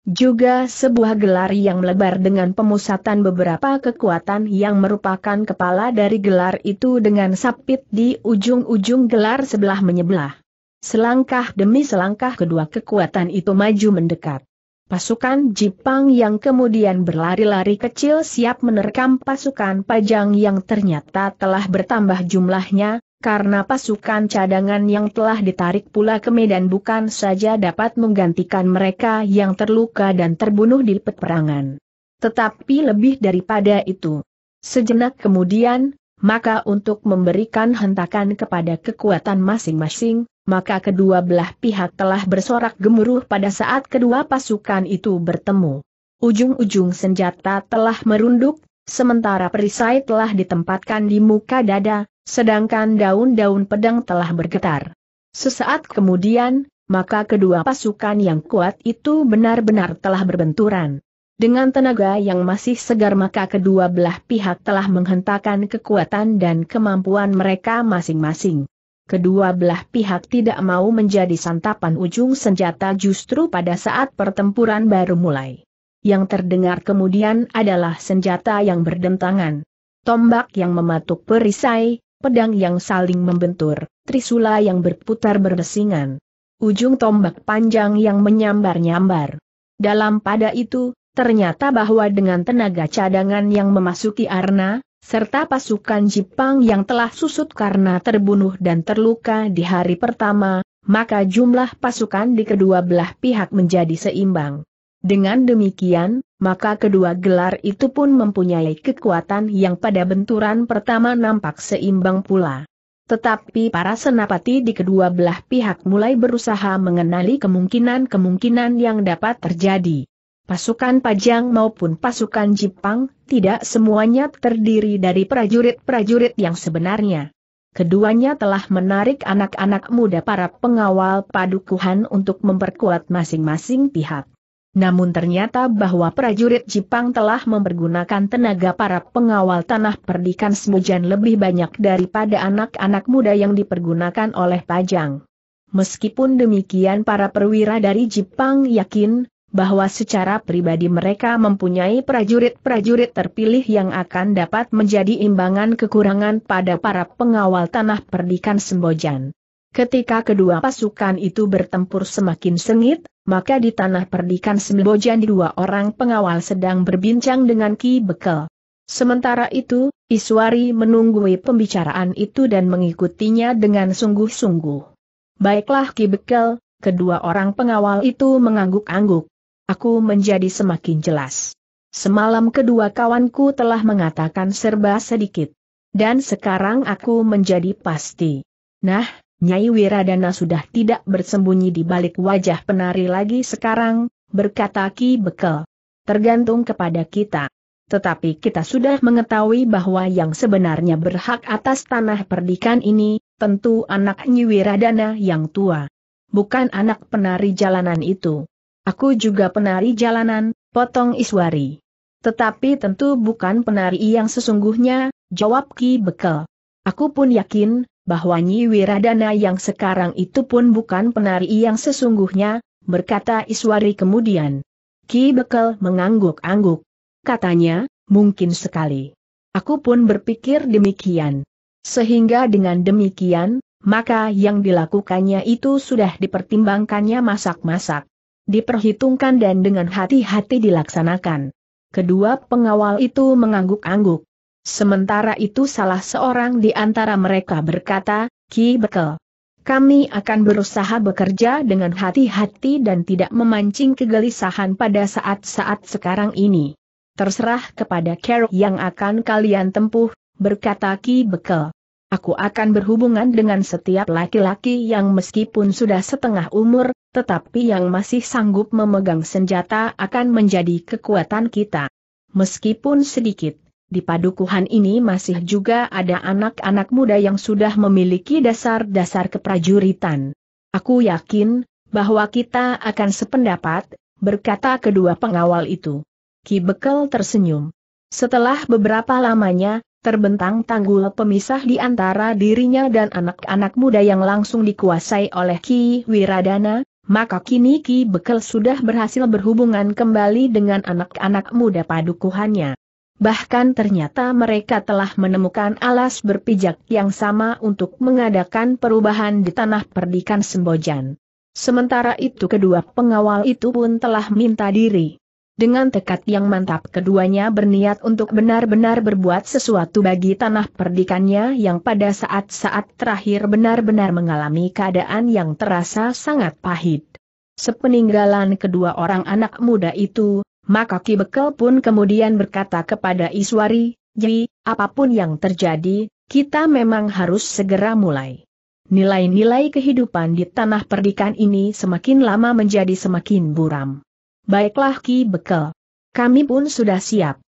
Juga sebuah gelar yang melebar dengan pemusatan beberapa kekuatan yang merupakan kepala dari gelar itu dengan sapit di ujung-ujung gelar sebelah menyebelah. Selangkah demi selangkah kedua kekuatan itu maju mendekat. Pasukan Jipang yang kemudian berlari-lari kecil siap menerkam pasukan Pajang yang ternyata telah bertambah jumlahnya, karena pasukan cadangan yang telah ditarik pula ke Medan bukan saja dapat menggantikan mereka yang terluka dan terbunuh di peperangan. Tetapi lebih daripada itu. Sejenak kemudian, maka untuk memberikan hentakan kepada kekuatan masing-masing, maka kedua belah pihak telah bersorak gemuruh pada saat kedua pasukan itu bertemu. Ujung-ujung senjata telah merunduk, sementara perisai telah ditempatkan di muka dada, Sedangkan daun-daun pedang telah bergetar. Sesaat kemudian, maka kedua pasukan yang kuat itu benar-benar telah berbenturan. Dengan tenaga yang masih segar maka kedua belah pihak telah menghentakkan kekuatan dan kemampuan mereka masing-masing. Kedua belah pihak tidak mau menjadi santapan ujung senjata justru pada saat pertempuran baru mulai. Yang terdengar kemudian adalah senjata yang berdentangan. Tombak yang mematuk perisai, pedang yang saling membentur, trisula yang berputar berdesingan. Ujung tombak panjang yang menyambar-nyambar. Dalam pada itu, ternyata bahwa dengan tenaga cadangan yang memasuki arna, serta pasukan Jepang yang telah susut karena terbunuh dan terluka di hari pertama, maka jumlah pasukan di kedua belah pihak menjadi seimbang. Dengan demikian, maka kedua gelar itu pun mempunyai kekuatan yang pada benturan pertama nampak seimbang pula. Tetapi para senapati di kedua belah pihak mulai berusaha mengenali kemungkinan-kemungkinan yang dapat terjadi. Pasukan Pajang maupun pasukan Jepang, tidak semuanya terdiri dari prajurit-prajurit yang sebenarnya. Keduanya telah menarik anak-anak muda para pengawal padukuhan untuk memperkuat masing-masing pihak. Namun ternyata bahwa prajurit Jepang telah mempergunakan tenaga para pengawal tanah perdikan Semujan lebih banyak daripada anak-anak muda yang dipergunakan oleh Pajang. Meskipun demikian para perwira dari Jepang yakin, bahwa secara pribadi mereka mempunyai prajurit-prajurit terpilih yang akan dapat menjadi imbangan kekurangan pada para pengawal tanah perdikan Sembojan. Ketika kedua pasukan itu bertempur semakin sengit, maka di tanah perdikan Sembojan dua orang pengawal sedang berbincang dengan Ki Bekel. Sementara itu, Iswari menunggui pembicaraan itu dan mengikutinya dengan sungguh-sungguh. Baiklah Ki Bekel, kedua orang pengawal itu mengangguk-angguk. Aku menjadi semakin jelas. Semalam kedua kawanku telah mengatakan serba sedikit. Dan sekarang aku menjadi pasti. Nah, Nyai Wiradana sudah tidak bersembunyi di balik wajah penari lagi sekarang, berkata Ki Bekel. Tergantung kepada kita. Tetapi kita sudah mengetahui bahwa yang sebenarnya berhak atas tanah perdikan ini, tentu anak Nyi Wiradana yang tua. Bukan anak penari jalanan itu. Aku juga penari jalanan, potong Iswari. Tetapi tentu bukan penari yang sesungguhnya, jawab Ki Bekel. Aku pun yakin, bahwa Nyi Wiradana yang sekarang itu pun bukan penari yang sesungguhnya, berkata Iswari kemudian. Ki Bekel mengangguk-angguk. Katanya, mungkin sekali. Aku pun berpikir demikian. Sehingga dengan demikian, maka yang dilakukannya itu sudah dipertimbangkannya masak-masak. Diperhitungkan dan dengan hati-hati dilaksanakan. Kedua pengawal itu mengangguk-angguk. Sementara itu salah seorang di antara mereka berkata, Ki Bekel. Kami akan berusaha bekerja dengan hati-hati dan tidak memancing kegelisahan pada saat-saat sekarang ini. Terserah kepada care yang akan kalian tempuh, berkata Ki Bekel. Aku akan berhubungan dengan setiap laki-laki yang meskipun sudah setengah umur, tetapi yang masih sanggup memegang senjata akan menjadi kekuatan kita. Meskipun sedikit, di padukuhan ini masih juga ada anak-anak muda yang sudah memiliki dasar-dasar keprajuritan. Aku yakin, bahwa kita akan sependapat, berkata kedua pengawal itu. Ki Bekel tersenyum. Setelah beberapa lamanya, terbentang tanggul pemisah di antara dirinya dan anak-anak muda yang langsung dikuasai oleh Ki Wiradana, maka kini Ki Bekel sudah berhasil berhubungan kembali dengan anak-anak muda padukuhannya bahkan ternyata mereka telah menemukan alas berpijak yang sama untuk mengadakan perubahan di tanah perdikan Sembojan. Sementara itu kedua pengawal itu pun telah minta diri. Dengan tekad yang mantap keduanya berniat untuk benar-benar berbuat sesuatu bagi tanah perdikannya yang pada saat-saat terakhir benar-benar mengalami keadaan yang terasa sangat pahit. Sepeninggalan kedua orang anak muda itu, maka Ki Bekel pun kemudian berkata kepada Iswari, Ji, apapun yang terjadi, kita memang harus segera mulai. Nilai-nilai kehidupan di tanah perdikan ini semakin lama menjadi semakin buram. Baiklah Ki Bekel. Kami pun sudah siap.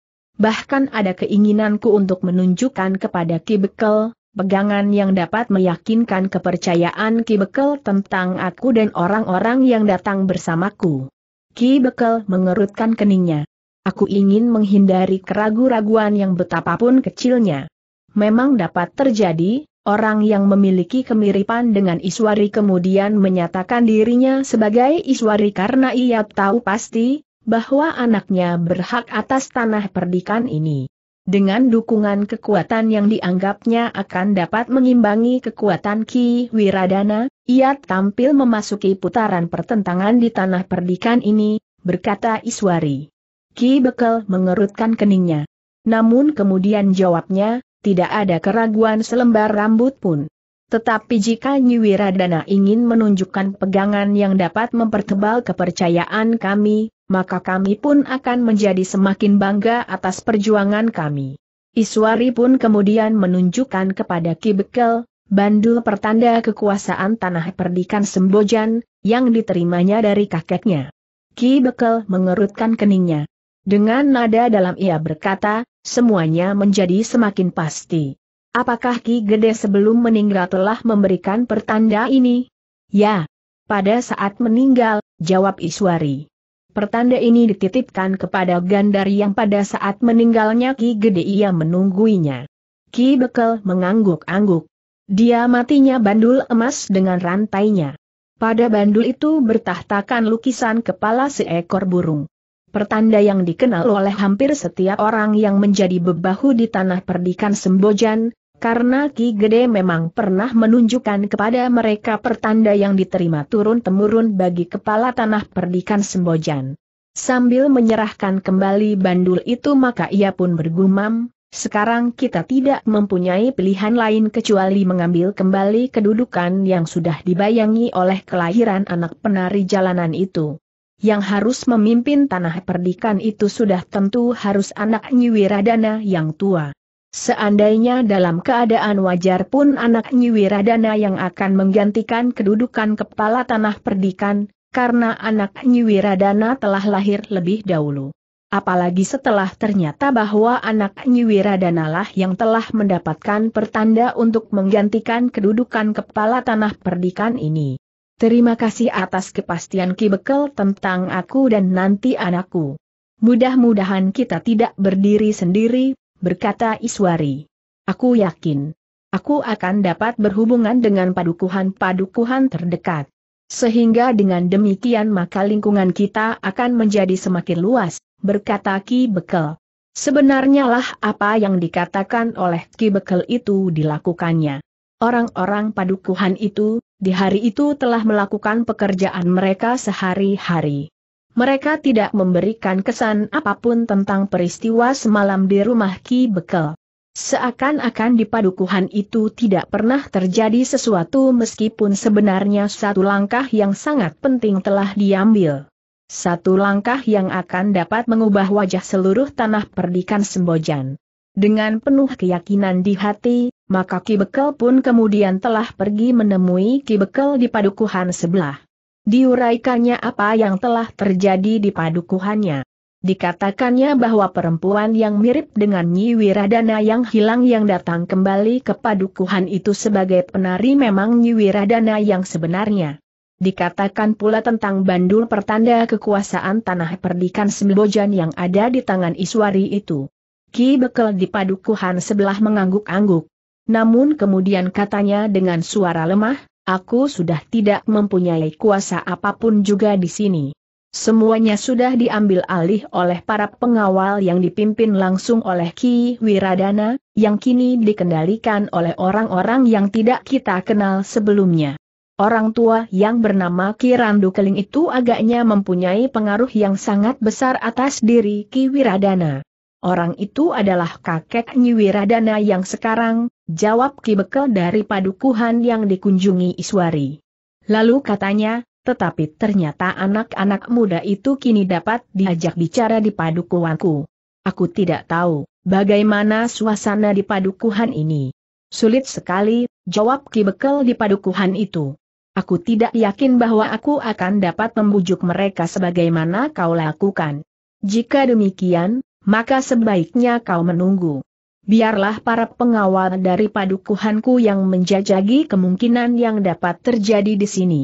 Bahkan ada keinginanku untuk menunjukkan kepada Ki Bekel, pegangan yang dapat meyakinkan kepercayaan Ki Bekel tentang aku dan orang-orang yang datang bersamaku. Ki Bekel mengerutkan keningnya. Aku ingin menghindari keraguan-raguan yang betapapun kecilnya. Memang dapat terjadi, orang yang memiliki kemiripan dengan Iswari kemudian menyatakan dirinya sebagai Iswari karena ia tahu pasti, bahwa anaknya berhak atas tanah perdikan ini. Dengan dukungan kekuatan yang dianggapnya akan dapat mengimbangi kekuatan Ki Wiradana, ia tampil memasuki putaran pertentangan di tanah perdikan ini, berkata Iswari. Ki Bekel mengerutkan keningnya. Namun kemudian jawabnya, tidak ada keraguan selembar rambut pun. Tetapi jika Nyi Wiradana ingin menunjukkan pegangan yang dapat mempertebal kepercayaan kami, maka kami pun akan menjadi semakin bangga atas perjuangan kami. Iswari pun kemudian menunjukkan kepada Ki Bekel, bandul pertanda kekuasaan tanah perdikan Sembojan, yang diterimanya dari kakeknya. Ki Bekel mengerutkan keningnya. Dengan nada dalam ia berkata, semuanya menjadi semakin pasti. Apakah Ki Gede sebelum meninggal telah memberikan pertanda ini? Ya. Pada saat meninggal, jawab Iswari. Pertanda ini dititipkan kepada Gandari yang pada saat meninggalnya Ki Gede ia menungguinya. Ki Bekel mengangguk-angguk. Dia matinya bandul emas dengan rantainya. Pada bandul itu bertahtakan lukisan kepala seekor burung. Pertanda yang dikenal oleh hampir setiap orang yang menjadi bebahu di tanah perdikan Sembojan, karena Ki Gede memang pernah menunjukkan kepada mereka pertanda yang diterima turun-temurun bagi kepala tanah perdikan Sembojan. Sambil menyerahkan kembali bandul itu maka ia pun bergumam, sekarang kita tidak mempunyai pilihan lain kecuali mengambil kembali kedudukan yang sudah dibayangi oleh kelahiran anak penari jalanan itu. Yang harus memimpin tanah perdikan itu sudah tentu harus anak Nyiwiradana yang tua. Seandainya dalam keadaan wajar pun anak Nyiwiradana yang akan menggantikan kedudukan kepala tanah perdikan, karena anak Nyiwiradana telah lahir lebih dahulu. Apalagi setelah ternyata bahwa anak Nyiwiradana lah yang telah mendapatkan pertanda untuk menggantikan kedudukan kepala tanah perdikan ini. Terima kasih atas kepastian Ki Bekel tentang aku dan nanti anakku. Mudah-mudahan kita tidak berdiri sendiri, berkata Iswari. Aku yakin. Aku akan dapat berhubungan dengan padukuhan-padukuhan terdekat. Sehingga dengan demikian maka lingkungan kita akan menjadi semakin luas, berkata Ki Bekel. Sebenarnya lah apa yang dikatakan oleh Ki Bekel itu dilakukannya. Orang-orang padukuhan itu, di hari itu telah melakukan pekerjaan mereka sehari-hari mereka tidak memberikan kesan apapun tentang peristiwa semalam di rumah Ki Bekel. Seakan-akan di padukuhan itu tidak pernah terjadi sesuatu meskipun sebenarnya satu langkah yang sangat penting telah diambil. Satu langkah yang akan dapat mengubah wajah seluruh tanah perdikan Sembojan. Dengan penuh keyakinan di hati, maka Ki Bekel pun kemudian telah pergi menemui Ki Bekel di padukuhan sebelah. Diuraikannya apa yang telah terjadi di padukuhannya. Dikatakannya bahwa perempuan yang mirip dengan Nyi Wiradana yang hilang yang datang kembali ke padukuhan itu sebagai penari memang Nyi Wiradana yang sebenarnya. Dikatakan pula tentang bandul pertanda kekuasaan tanah perdikan Sembojan yang ada di tangan Iswari itu. Ki Bekel di padukuhan sebelah mengangguk-angguk. Namun kemudian katanya dengan suara lemah, Aku sudah tidak mempunyai kuasa apapun juga di sini. Semuanya sudah diambil alih oleh para pengawal yang dipimpin langsung oleh Ki Wiradana, yang kini dikendalikan oleh orang-orang yang tidak kita kenal sebelumnya. Orang tua yang bernama Ki Randu Keling itu agaknya mempunyai pengaruh yang sangat besar atas diri Ki Wiradana. Orang itu adalah kakek Nyiwiradana yang sekarang, jawab Ki Bekel dari padukuhan yang dikunjungi Iswari. Lalu katanya, tetapi ternyata anak-anak muda itu kini dapat diajak bicara di padukuanku. Aku tidak tahu, bagaimana suasana di padukuhan ini. Sulit sekali, jawab Ki Bekel di padukuhan itu. Aku tidak yakin bahwa aku akan dapat membujuk mereka sebagaimana kau lakukan. Jika demikian, maka sebaiknya kau menunggu. Biarlah para pengawal dari padukuhanku yang menjajagi kemungkinan yang dapat terjadi di sini.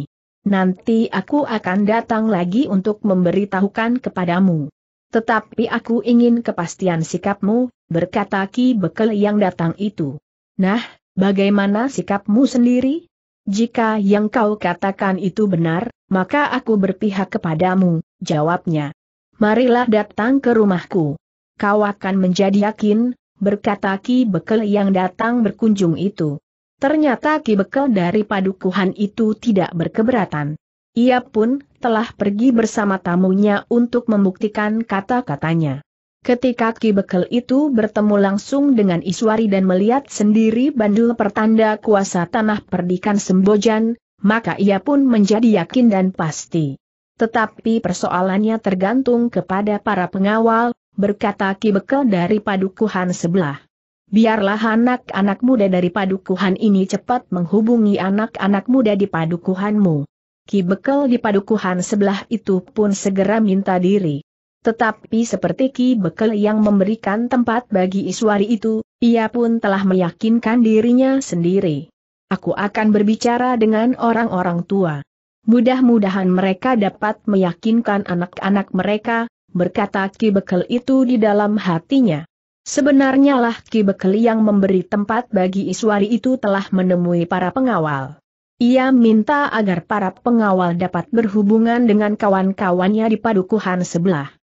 Nanti aku akan datang lagi untuk memberitahukan kepadamu. Tetapi aku ingin kepastian sikapmu, berkata Ki Bekel yang datang itu. Nah, bagaimana sikapmu sendiri? Jika yang kau katakan itu benar, maka aku berpihak kepadamu, jawabnya. Marilah datang ke rumahku kau akan menjadi yakin, berkata Ki Bekel yang datang berkunjung itu. Ternyata Ki Bekel dari padukuhan itu tidak berkeberatan. Ia pun telah pergi bersama tamunya untuk membuktikan kata-katanya. Ketika Ki Bekel itu bertemu langsung dengan Iswari dan melihat sendiri bandul pertanda kuasa tanah perdikan Sembojan, maka ia pun menjadi yakin dan pasti. Tetapi persoalannya tergantung kepada para pengawal, berkata Ki Bekel dari padukuhan sebelah. Biarlah anak-anak muda dari padukuhan ini cepat menghubungi anak-anak muda di padukuhanmu. Ki Bekel di padukuhan sebelah itu pun segera minta diri. Tetapi seperti Ki Bekel yang memberikan tempat bagi Iswari itu, ia pun telah meyakinkan dirinya sendiri. Aku akan berbicara dengan orang-orang tua. Mudah-mudahan mereka dapat meyakinkan anak-anak mereka, berkata Ki Bekel itu di dalam hatinya. Sebenarnya lah Ki Bekel yang memberi tempat bagi Iswari itu telah menemui para pengawal. Ia minta agar para pengawal dapat berhubungan dengan kawan-kawannya di padukuhan sebelah.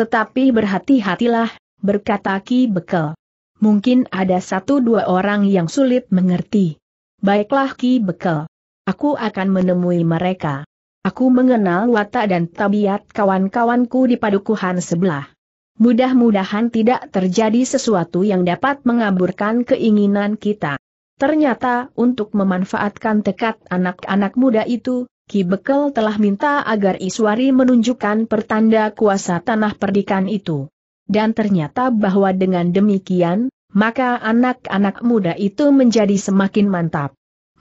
Tetapi berhati-hatilah, berkata Ki Bekel. Mungkin ada satu dua orang yang sulit mengerti. Baiklah Ki Bekel. Aku akan menemui mereka. Aku mengenal watak dan tabiat kawan-kawanku di padukuhan sebelah. Mudah-mudahan tidak terjadi sesuatu yang dapat mengaburkan keinginan kita. Ternyata untuk memanfaatkan tekad anak-anak muda itu, Ki Bekel telah minta agar Iswari menunjukkan pertanda kuasa tanah perdikan itu. Dan ternyata bahwa dengan demikian, maka anak-anak muda itu menjadi semakin mantap.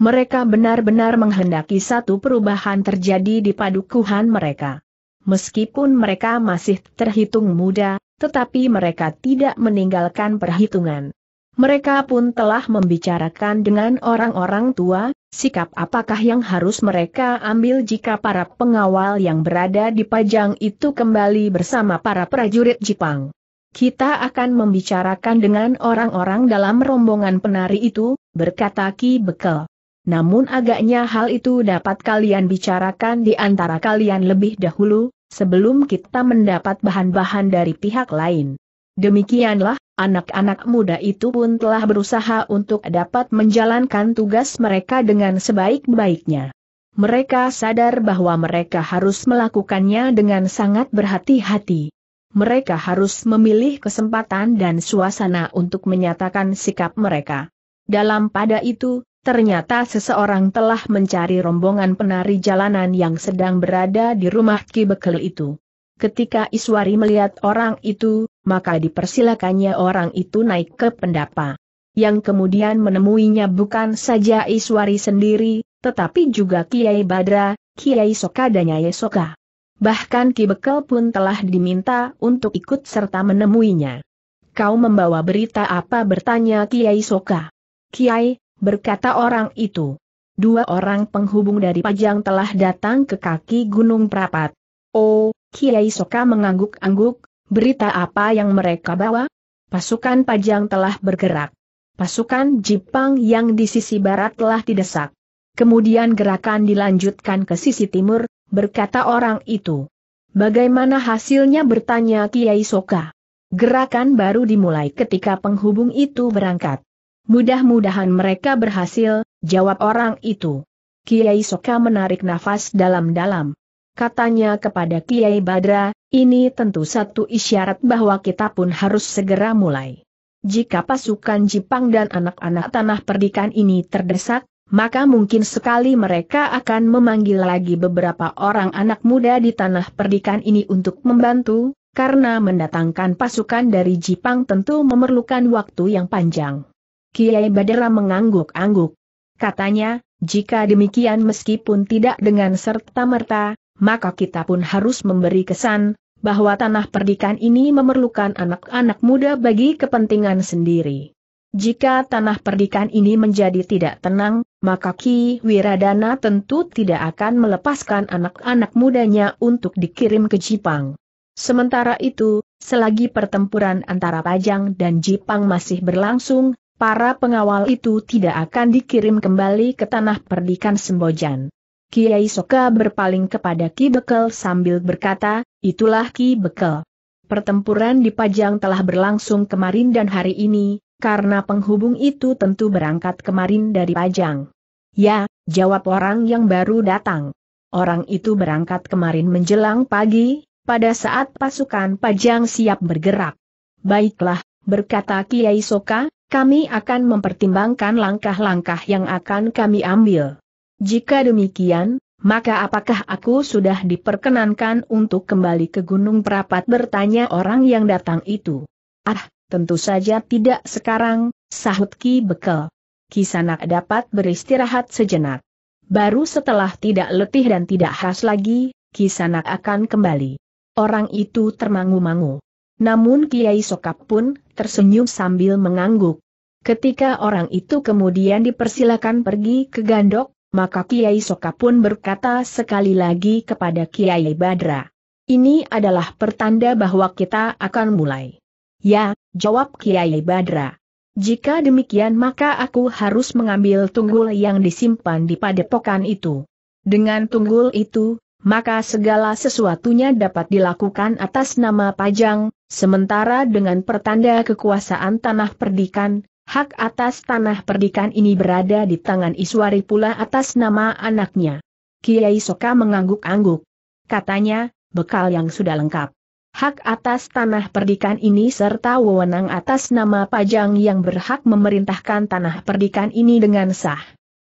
Mereka benar-benar menghendaki satu perubahan terjadi di padukuhan mereka. Meskipun mereka masih terhitung muda, tetapi mereka tidak meninggalkan perhitungan. Mereka pun telah membicarakan dengan orang-orang tua, sikap apakah yang harus mereka ambil jika para pengawal yang berada di Pajang itu kembali bersama para prajurit Jepang. Kita akan membicarakan dengan orang-orang dalam rombongan penari itu, berkata Ki Bekel namun agaknya hal itu dapat kalian bicarakan di antara kalian lebih dahulu, sebelum kita mendapat bahan-bahan dari pihak lain. Demikianlah, anak-anak muda itu pun telah berusaha untuk dapat menjalankan tugas mereka dengan sebaik-baiknya. Mereka sadar bahwa mereka harus melakukannya dengan sangat berhati-hati. Mereka harus memilih kesempatan dan suasana untuk menyatakan sikap mereka. Dalam pada itu, ternyata seseorang telah mencari rombongan penari jalanan yang sedang berada di rumah Ki Bekel itu. Ketika Iswari melihat orang itu, maka dipersilakannya orang itu naik ke pendapa. Yang kemudian menemuinya bukan saja Iswari sendiri, tetapi juga Kiai Badra, Kiai Soka dan Nyai Soka. Bahkan Ki Bekel pun telah diminta untuk ikut serta menemuinya. Kau membawa berita apa bertanya Kiai Soka. Kiai, berkata orang itu. Dua orang penghubung dari Pajang telah datang ke kaki Gunung Prapat. Oh, Kiai Soka mengangguk-angguk, berita apa yang mereka bawa? Pasukan Pajang telah bergerak. Pasukan Jipang yang di sisi barat telah didesak. Kemudian gerakan dilanjutkan ke sisi timur, berkata orang itu. Bagaimana hasilnya bertanya Kiai Soka. Gerakan baru dimulai ketika penghubung itu berangkat. Mudah-mudahan mereka berhasil, jawab orang itu. Kiai Soka menarik nafas dalam-dalam. Katanya kepada Kiai Badra, ini tentu satu isyarat bahwa kita pun harus segera mulai. Jika pasukan Jipang dan anak-anak tanah perdikan ini terdesak, maka mungkin sekali mereka akan memanggil lagi beberapa orang anak muda di tanah perdikan ini untuk membantu, karena mendatangkan pasukan dari Jipang tentu memerlukan waktu yang panjang. Kiai Badara mengangguk-angguk. Katanya, jika demikian meskipun tidak dengan serta-merta, maka kita pun harus memberi kesan, bahwa tanah perdikan ini memerlukan anak-anak muda bagi kepentingan sendiri. Jika tanah perdikan ini menjadi tidak tenang, maka Ki Wiradana tentu tidak akan melepaskan anak-anak mudanya untuk dikirim ke Jipang. Sementara itu, selagi pertempuran antara Pajang dan Jipang masih berlangsung, para pengawal itu tidak akan dikirim kembali ke tanah perdikan Sembojan. Kiai Soka berpaling kepada Ki Bekel sambil berkata, itulah Ki Bekel. Pertempuran di Pajang telah berlangsung kemarin dan hari ini, karena penghubung itu tentu berangkat kemarin dari Pajang. Ya, jawab orang yang baru datang. Orang itu berangkat kemarin menjelang pagi, pada saat pasukan Pajang siap bergerak. Baiklah, berkata Kiai Soka, kami akan mempertimbangkan langkah-langkah yang akan kami ambil. Jika demikian, maka apakah aku sudah diperkenankan untuk kembali ke Gunung Prapat? bertanya orang yang datang itu? Ah, tentu saja tidak sekarang, sahut Ki Bekel. Kisanak dapat beristirahat sejenak. Baru setelah tidak letih dan tidak khas lagi, Kisanak akan kembali. Orang itu termangu-mangu. Namun Kiai Sokap pun tersenyum sambil mengangguk. Ketika orang itu kemudian dipersilakan pergi ke Gandok, maka Kiai Soka pun berkata sekali lagi kepada Kiai Badra. Ini adalah pertanda bahwa kita akan mulai. Ya, jawab Kiai Badra. Jika demikian maka aku harus mengambil tunggul yang disimpan di padepokan itu. Dengan tunggul itu, maka segala sesuatunya dapat dilakukan atas nama pajang, sementara dengan pertanda kekuasaan tanah perdikan, Hak atas tanah perdikan ini berada di tangan Iswari pula atas nama anaknya. Kiai Soka mengangguk-angguk. Katanya, bekal yang sudah lengkap. Hak atas tanah perdikan ini serta wewenang atas nama Pajang yang berhak memerintahkan tanah perdikan ini dengan sah.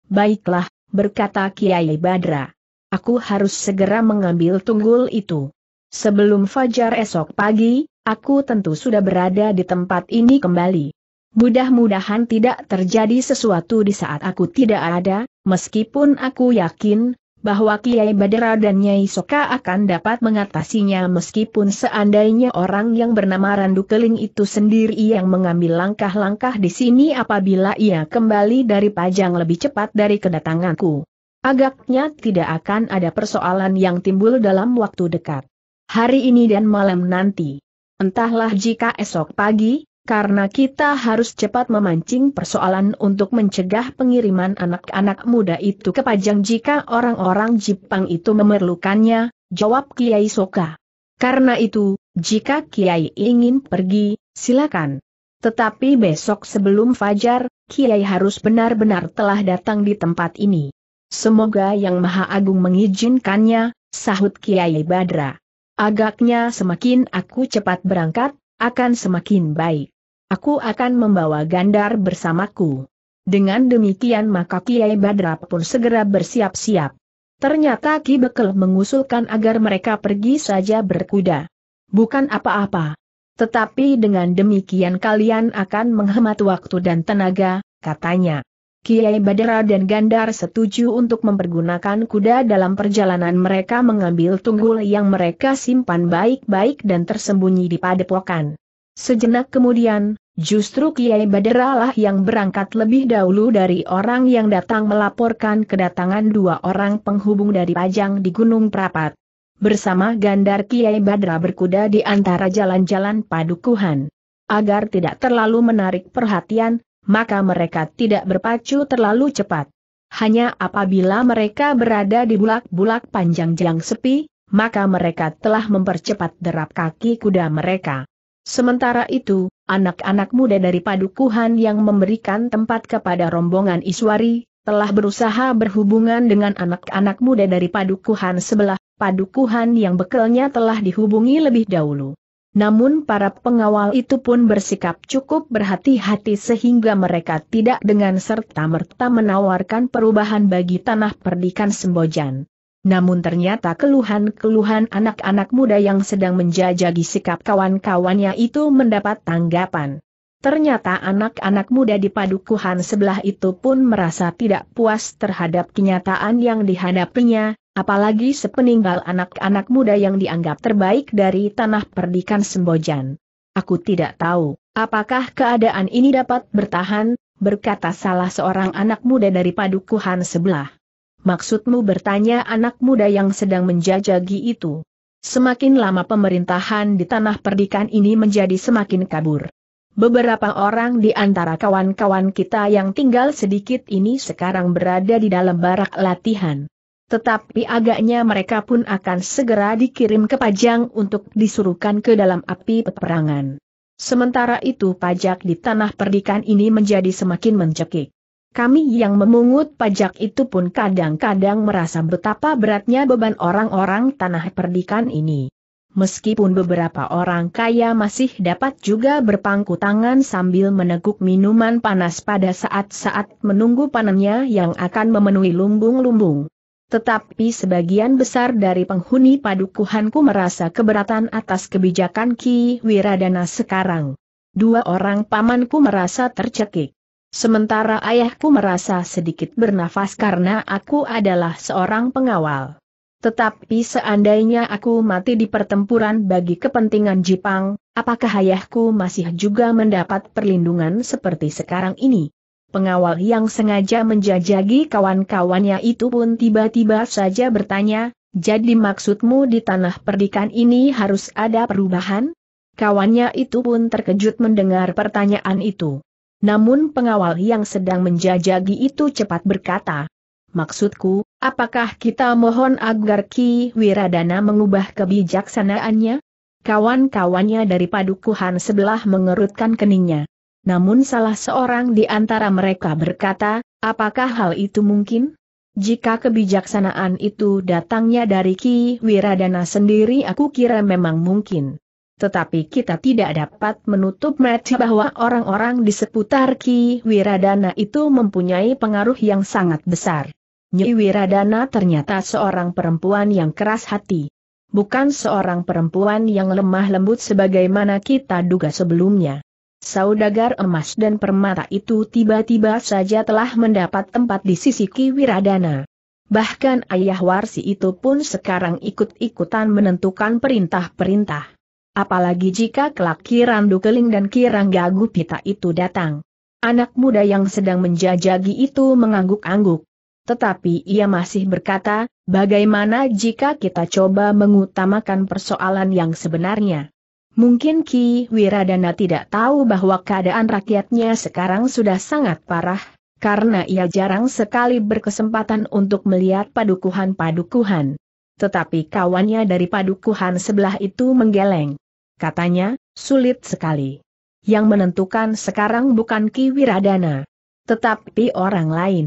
Baiklah, berkata Kiai Badra. Aku harus segera mengambil tunggul itu. Sebelum fajar esok pagi, aku tentu sudah berada di tempat ini kembali. Mudah-mudahan tidak terjadi sesuatu di saat aku tidak ada, meskipun aku yakin, bahwa Kiai Badera dan Nyai Soka akan dapat mengatasinya meskipun seandainya orang yang bernama Randu Keling itu sendiri yang mengambil langkah-langkah di sini apabila ia kembali dari Pajang lebih cepat dari kedatanganku. Agaknya tidak akan ada persoalan yang timbul dalam waktu dekat. Hari ini dan malam nanti. Entahlah jika esok pagi, karena kita harus cepat memancing persoalan untuk mencegah pengiriman anak-anak muda itu ke Pajang jika orang-orang Jepang itu memerlukannya, jawab Kiai Soka. Karena itu, jika Kiai ingin pergi, silakan. Tetapi besok sebelum fajar, Kiai harus benar-benar telah datang di tempat ini. Semoga Yang Maha Agung mengizinkannya, sahut Kiai Badra. Agaknya semakin aku cepat berangkat, akan semakin baik. Aku akan membawa Gandar bersamaku. Dengan demikian maka Kiai Badra pun segera bersiap-siap. Ternyata Ki Bekel mengusulkan agar mereka pergi saja berkuda. Bukan apa-apa. Tetapi dengan demikian kalian akan menghemat waktu dan tenaga, katanya. Kiai Badra dan Gandar setuju untuk mempergunakan kuda dalam perjalanan mereka mengambil tunggul yang mereka simpan baik-baik dan tersembunyi di padepokan. Sejenak kemudian, justru Kiai Baderalah yang berangkat lebih dahulu dari orang yang datang melaporkan kedatangan dua orang penghubung dari Pajang di Gunung Prapat. Bersama Gandar Kiai Badra berkuda di antara jalan-jalan padukuhan. Agar tidak terlalu menarik perhatian, maka mereka tidak berpacu terlalu cepat. Hanya apabila mereka berada di bulak-bulak panjang yang sepi, maka mereka telah mempercepat derap kaki kuda mereka. Sementara itu, anak-anak muda dari padukuhan yang memberikan tempat kepada rombongan Iswari, telah berusaha berhubungan dengan anak-anak muda dari padukuhan sebelah, padukuhan yang bekalnya telah dihubungi lebih dahulu. Namun para pengawal itu pun bersikap cukup berhati-hati sehingga mereka tidak dengan serta-merta menawarkan perubahan bagi tanah perdikan Sembojan. Namun ternyata keluhan-keluhan anak-anak muda yang sedang menjajagi sikap kawan-kawannya itu mendapat tanggapan. Ternyata anak-anak muda di padukuhan sebelah itu pun merasa tidak puas terhadap kenyataan yang dihadapinya, apalagi sepeninggal anak-anak muda yang dianggap terbaik dari tanah perdikan Sembojan. Aku tidak tahu, apakah keadaan ini dapat bertahan, berkata salah seorang anak muda dari padukuhan sebelah. Maksudmu bertanya anak muda yang sedang menjajagi itu. Semakin lama pemerintahan di tanah perdikan ini menjadi semakin kabur. Beberapa orang di antara kawan-kawan kita yang tinggal sedikit ini sekarang berada di dalam barak latihan. Tetapi agaknya mereka pun akan segera dikirim ke Pajang untuk disuruhkan ke dalam api peperangan. Sementara itu pajak di tanah perdikan ini menjadi semakin mencekik. Kami yang memungut pajak itu pun kadang-kadang merasa betapa beratnya beban orang-orang tanah perdikan ini. Meskipun beberapa orang kaya masih dapat juga berpangku tangan sambil meneguk minuman panas pada saat-saat menunggu panennya yang akan memenuhi lumbung-lumbung. Tetapi sebagian besar dari penghuni padukuhanku merasa keberatan atas kebijakan Ki Wiradana sekarang. Dua orang pamanku merasa tercekik. Sementara ayahku merasa sedikit bernafas karena aku adalah seorang pengawal. Tetapi seandainya aku mati di pertempuran bagi kepentingan Jepang, apakah ayahku masih juga mendapat perlindungan seperti sekarang ini? Pengawal yang sengaja menjajagi kawan-kawannya itu pun tiba-tiba saja bertanya, jadi maksudmu di tanah perdikan ini harus ada perubahan? Kawannya itu pun terkejut mendengar pertanyaan itu. Namun pengawal yang sedang menjajagi itu cepat berkata, Maksudku, apakah kita mohon agar Ki Wiradana mengubah kebijaksanaannya? Kawan-kawannya dari padukuhan sebelah mengerutkan keningnya. Namun salah seorang di antara mereka berkata, apakah hal itu mungkin? Jika kebijaksanaan itu datangnya dari Ki Wiradana sendiri aku kira memang mungkin tetapi kita tidak dapat menutup mata bahwa orang-orang di seputar Ki Wiradana itu mempunyai pengaruh yang sangat besar. Nyi Wiradana ternyata seorang perempuan yang keras hati. Bukan seorang perempuan yang lemah lembut sebagaimana kita duga sebelumnya. Saudagar emas dan permata itu tiba-tiba saja telah mendapat tempat di sisi Ki Wiradana. Bahkan ayah Warsi itu pun sekarang ikut-ikutan menentukan perintah-perintah apalagi jika kelak Kirang Keling dan Kirang Gagu Pita itu datang. Anak muda yang sedang menjajagi itu mengangguk-angguk. Tetapi ia masih berkata, bagaimana jika kita coba mengutamakan persoalan yang sebenarnya? Mungkin Ki Wiradana tidak tahu bahwa keadaan rakyatnya sekarang sudah sangat parah, karena ia jarang sekali berkesempatan untuk melihat padukuhan-padukuhan. Tetapi kawannya dari padukuhan sebelah itu menggeleng. Katanya, sulit sekali. Yang menentukan sekarang bukan Ki Wiradana, Tetapi orang lain.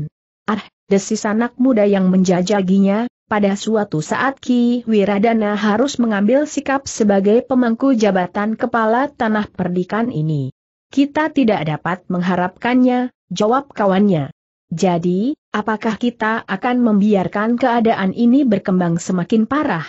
Ah, desis anak muda yang menjajaginya, pada suatu saat Ki Wiradana harus mengambil sikap sebagai pemangku jabatan kepala tanah perdikan ini. Kita tidak dapat mengharapkannya, jawab kawannya. Jadi, apakah kita akan membiarkan keadaan ini berkembang semakin parah?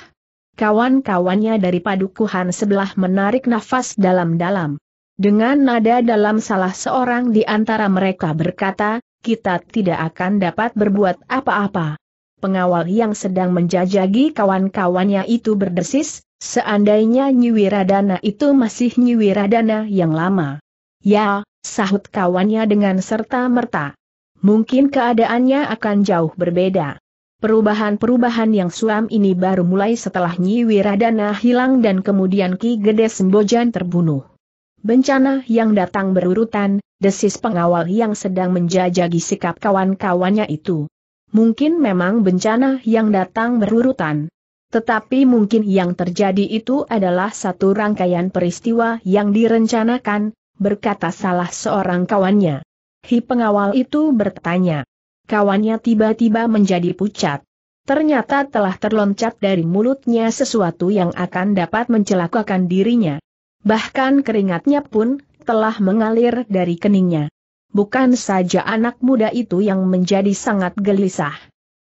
Kawan-kawannya dari padukuhan sebelah menarik nafas dalam-dalam. Dengan nada dalam salah seorang di antara mereka berkata, kita tidak akan dapat berbuat apa-apa. Pengawal yang sedang menjajagi kawan-kawannya itu berdesis, seandainya Nyiwiradana itu masih Nyiwiradana yang lama. Ya, sahut kawannya dengan serta merta. Mungkin keadaannya akan jauh berbeda. Perubahan-perubahan yang suam ini baru mulai setelah Nyi Wiradana hilang dan kemudian Ki Gede Sembojan terbunuh. Bencana yang datang berurutan, desis pengawal yang sedang menjajagi sikap kawan-kawannya itu. Mungkin memang bencana yang datang berurutan. Tetapi mungkin yang terjadi itu adalah satu rangkaian peristiwa yang direncanakan, berkata salah seorang kawannya. Hi pengawal itu bertanya kawannya tiba-tiba menjadi pucat. Ternyata telah terloncat dari mulutnya sesuatu yang akan dapat mencelakakan dirinya. Bahkan keringatnya pun telah mengalir dari keningnya. Bukan saja anak muda itu yang menjadi sangat gelisah.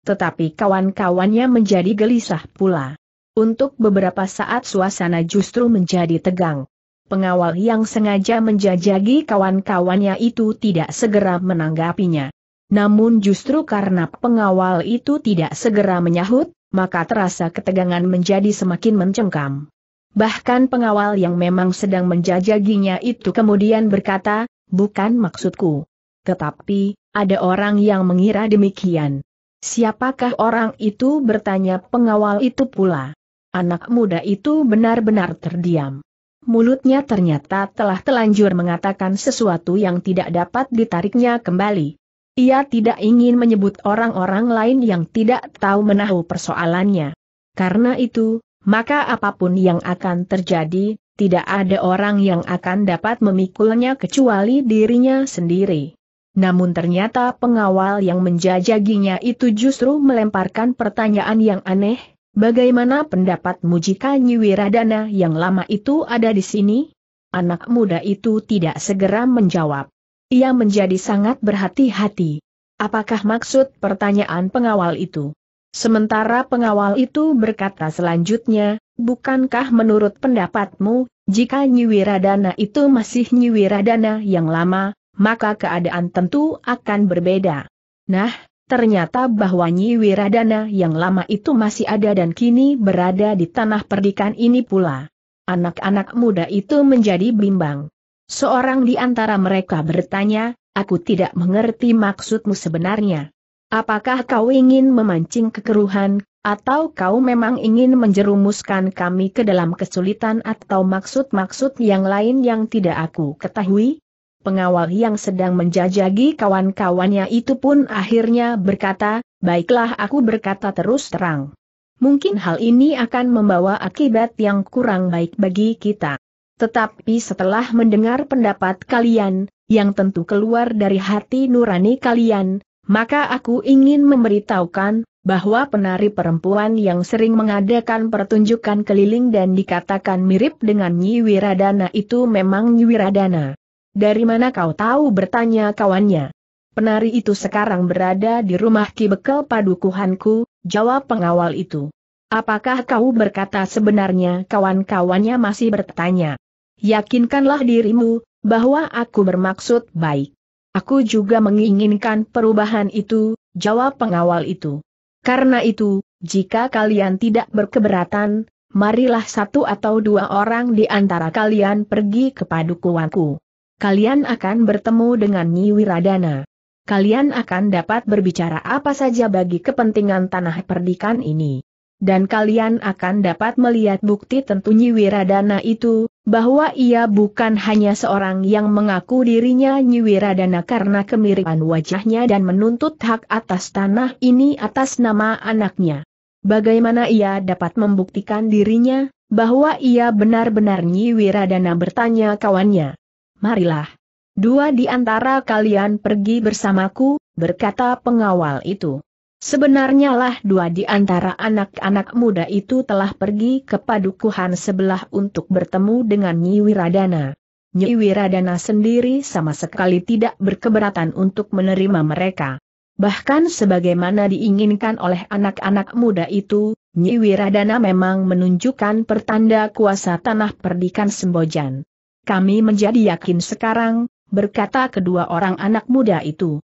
Tetapi kawan-kawannya menjadi gelisah pula. Untuk beberapa saat suasana justru menjadi tegang. Pengawal yang sengaja menjajagi kawan-kawannya itu tidak segera menanggapinya. Namun justru karena pengawal itu tidak segera menyahut, maka terasa ketegangan menjadi semakin mencengkam. Bahkan pengawal yang memang sedang menjajaginya itu kemudian berkata, bukan maksudku. Tetapi, ada orang yang mengira demikian. Siapakah orang itu bertanya pengawal itu pula. Anak muda itu benar-benar terdiam. Mulutnya ternyata telah telanjur mengatakan sesuatu yang tidak dapat ditariknya kembali. Ia tidak ingin menyebut orang-orang lain yang tidak tahu menahu persoalannya. Karena itu, maka apapun yang akan terjadi, tidak ada orang yang akan dapat memikulnya kecuali dirinya sendiri. Namun ternyata pengawal yang menjajaginya itu justru melemparkan pertanyaan yang aneh, bagaimana pendapat Mujika Nyiwiradana Wiradana yang lama itu ada di sini? Anak muda itu tidak segera menjawab. Ia menjadi sangat berhati-hati. Apakah maksud pertanyaan pengawal itu? Sementara pengawal itu berkata selanjutnya, bukankah menurut pendapatmu, jika Nyiwiradana itu masih Nyiwiradana yang lama, maka keadaan tentu akan berbeda. Nah, ternyata bahwa Nyiwiradana yang lama itu masih ada dan kini berada di tanah perdikan ini pula. Anak-anak muda itu menjadi bimbang. Seorang di antara mereka bertanya, aku tidak mengerti maksudmu sebenarnya. Apakah kau ingin memancing kekeruhan, atau kau memang ingin menjerumuskan kami ke dalam kesulitan atau maksud-maksud yang lain yang tidak aku ketahui? Pengawal yang sedang menjajagi kawan-kawannya itu pun akhirnya berkata, baiklah aku berkata terus terang. Mungkin hal ini akan membawa akibat yang kurang baik bagi kita. Tetapi setelah mendengar pendapat kalian, yang tentu keluar dari hati nurani kalian, maka aku ingin memberitahukan, bahwa penari perempuan yang sering mengadakan pertunjukan keliling dan dikatakan mirip dengan Nyi Wiradana itu memang Nyi Wiradana. Dari mana kau tahu bertanya kawannya. Penari itu sekarang berada di rumah kibekel Padukuhanku, jawab pengawal itu. Apakah kau berkata sebenarnya kawan-kawannya masih bertanya? Yakinkanlah dirimu, bahwa aku bermaksud baik. Aku juga menginginkan perubahan itu, jawab pengawal itu. Karena itu, jika kalian tidak berkeberatan, marilah satu atau dua orang di antara kalian pergi ke padukuanku. Kalian akan bertemu dengan Nyi Wiradana. Kalian akan dapat berbicara apa saja bagi kepentingan tanah perdikan ini. Dan kalian akan dapat melihat bukti tentu Nyi Wiradana itu, bahwa ia bukan hanya seorang yang mengaku dirinya Nyiwiradana karena kemiripan wajahnya dan menuntut hak atas tanah ini atas nama anaknya. Bagaimana ia dapat membuktikan dirinya, bahwa ia benar-benar Nyiwiradana bertanya kawannya. Marilah. Dua di antara kalian pergi bersamaku, berkata pengawal itu. Sebenarnya lah dua di antara anak-anak muda itu telah pergi ke padukuhan sebelah untuk bertemu dengan Nyi Wiradana. Nyi Wiradana sendiri sama sekali tidak berkeberatan untuk menerima mereka. Bahkan sebagaimana diinginkan oleh anak-anak muda itu, Nyi Wiradana memang menunjukkan pertanda kuasa tanah perdikan Sembojan. Kami menjadi yakin sekarang, berkata kedua orang anak muda itu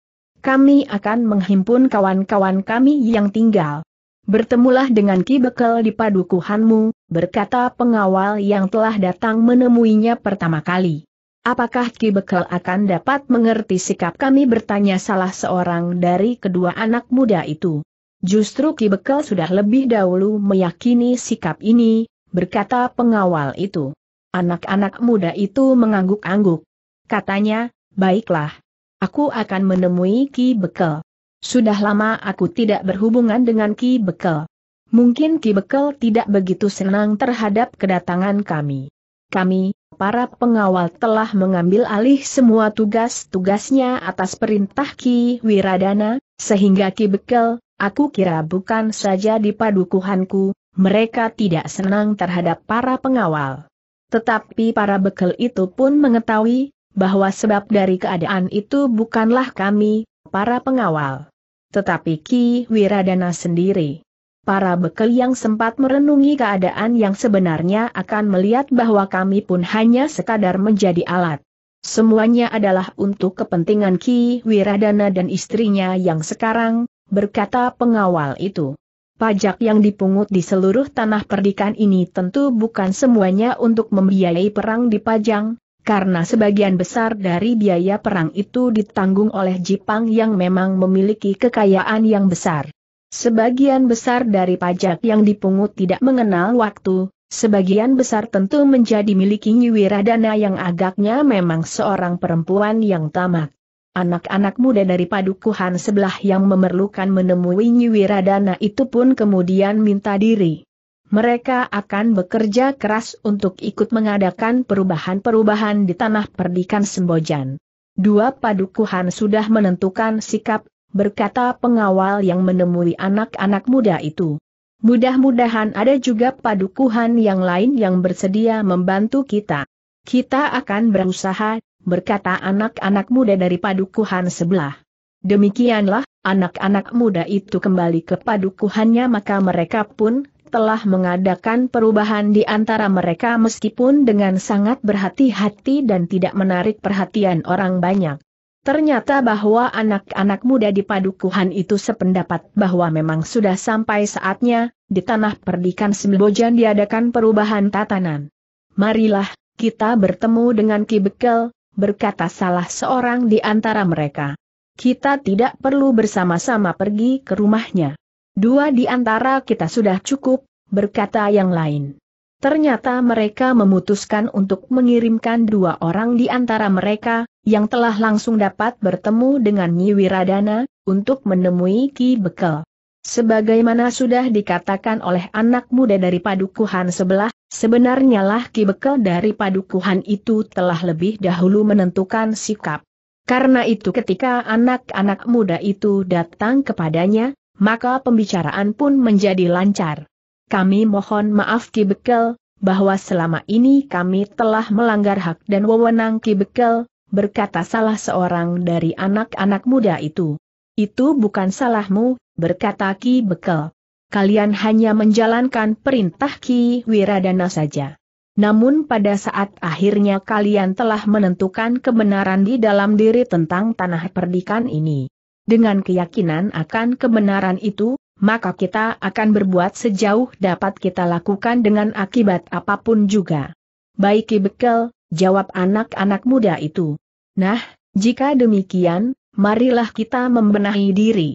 kami akan menghimpun kawan-kawan kami yang tinggal. Bertemulah dengan Ki Bekel di padukuhanmu, berkata pengawal yang telah datang menemuinya pertama kali. Apakah Ki Bekel akan dapat mengerti sikap kami bertanya salah seorang dari kedua anak muda itu. Justru Ki Bekel sudah lebih dahulu meyakini sikap ini, berkata pengawal itu. Anak-anak muda itu mengangguk-angguk. Katanya, baiklah, aku akan menemui Ki Bekel. Sudah lama aku tidak berhubungan dengan Ki Bekel. Mungkin Ki Bekel tidak begitu senang terhadap kedatangan kami. Kami, para pengawal telah mengambil alih semua tugas-tugasnya atas perintah Ki Wiradana, sehingga Ki Bekel, aku kira bukan saja di padukuhanku, mereka tidak senang terhadap para pengawal. Tetapi para bekel itu pun mengetahui, bahwa sebab dari keadaan itu bukanlah kami, para pengawal. Tetapi Ki Wiradana sendiri. Para bekel yang sempat merenungi keadaan yang sebenarnya akan melihat bahwa kami pun hanya sekadar menjadi alat. Semuanya adalah untuk kepentingan Ki Wiradana dan istrinya yang sekarang, berkata pengawal itu. Pajak yang dipungut di seluruh tanah perdikan ini tentu bukan semuanya untuk membiayai perang di Pajang, karena sebagian besar dari biaya perang itu ditanggung oleh Jepang yang memang memiliki kekayaan yang besar. Sebagian besar dari pajak yang dipungut tidak mengenal waktu, sebagian besar tentu menjadi milik Wiradana yang agaknya memang seorang perempuan yang tamak. Anak-anak muda dari padukuhan sebelah yang memerlukan menemui Wiradana itu pun kemudian minta diri mereka akan bekerja keras untuk ikut mengadakan perubahan-perubahan di tanah perdikan Sembojan. Dua padukuhan sudah menentukan sikap, berkata pengawal yang menemui anak-anak muda itu. Mudah-mudahan ada juga padukuhan yang lain yang bersedia membantu kita. Kita akan berusaha, berkata anak-anak muda dari padukuhan sebelah. Demikianlah, anak-anak muda itu kembali ke padukuhannya maka mereka pun telah mengadakan perubahan di antara mereka meskipun dengan sangat berhati-hati dan tidak menarik perhatian orang banyak. Ternyata bahwa anak-anak muda di padukuhan itu sependapat bahwa memang sudah sampai saatnya, di tanah perdikan Sembojan diadakan perubahan tatanan. Marilah, kita bertemu dengan Ki Bekel, berkata salah seorang di antara mereka. Kita tidak perlu bersama-sama pergi ke rumahnya. Dua di antara kita sudah cukup, berkata yang lain. Ternyata mereka memutuskan untuk mengirimkan dua orang di antara mereka, yang telah langsung dapat bertemu dengan Nyi Wiradana, untuk menemui Ki Bekel. Sebagaimana sudah dikatakan oleh anak muda dari padukuhan sebelah, sebenarnya lah Ki Bekel dari padukuhan itu telah lebih dahulu menentukan sikap. Karena itu ketika anak-anak muda itu datang kepadanya, maka pembicaraan pun menjadi lancar. Kami mohon maaf Ki Bekel, bahwa selama ini kami telah melanggar hak dan wewenang Ki Bekel, berkata salah seorang dari anak-anak muda itu. Itu bukan salahmu, berkata Ki Bekel. Kalian hanya menjalankan perintah Ki Wiradana saja. Namun pada saat akhirnya kalian telah menentukan kebenaran di dalam diri tentang tanah perdikan ini. Dengan keyakinan akan kebenaran itu, maka kita akan berbuat sejauh dapat kita lakukan dengan akibat apapun juga. Baik bekel, jawab anak-anak muda itu. Nah, jika demikian, marilah kita membenahi diri.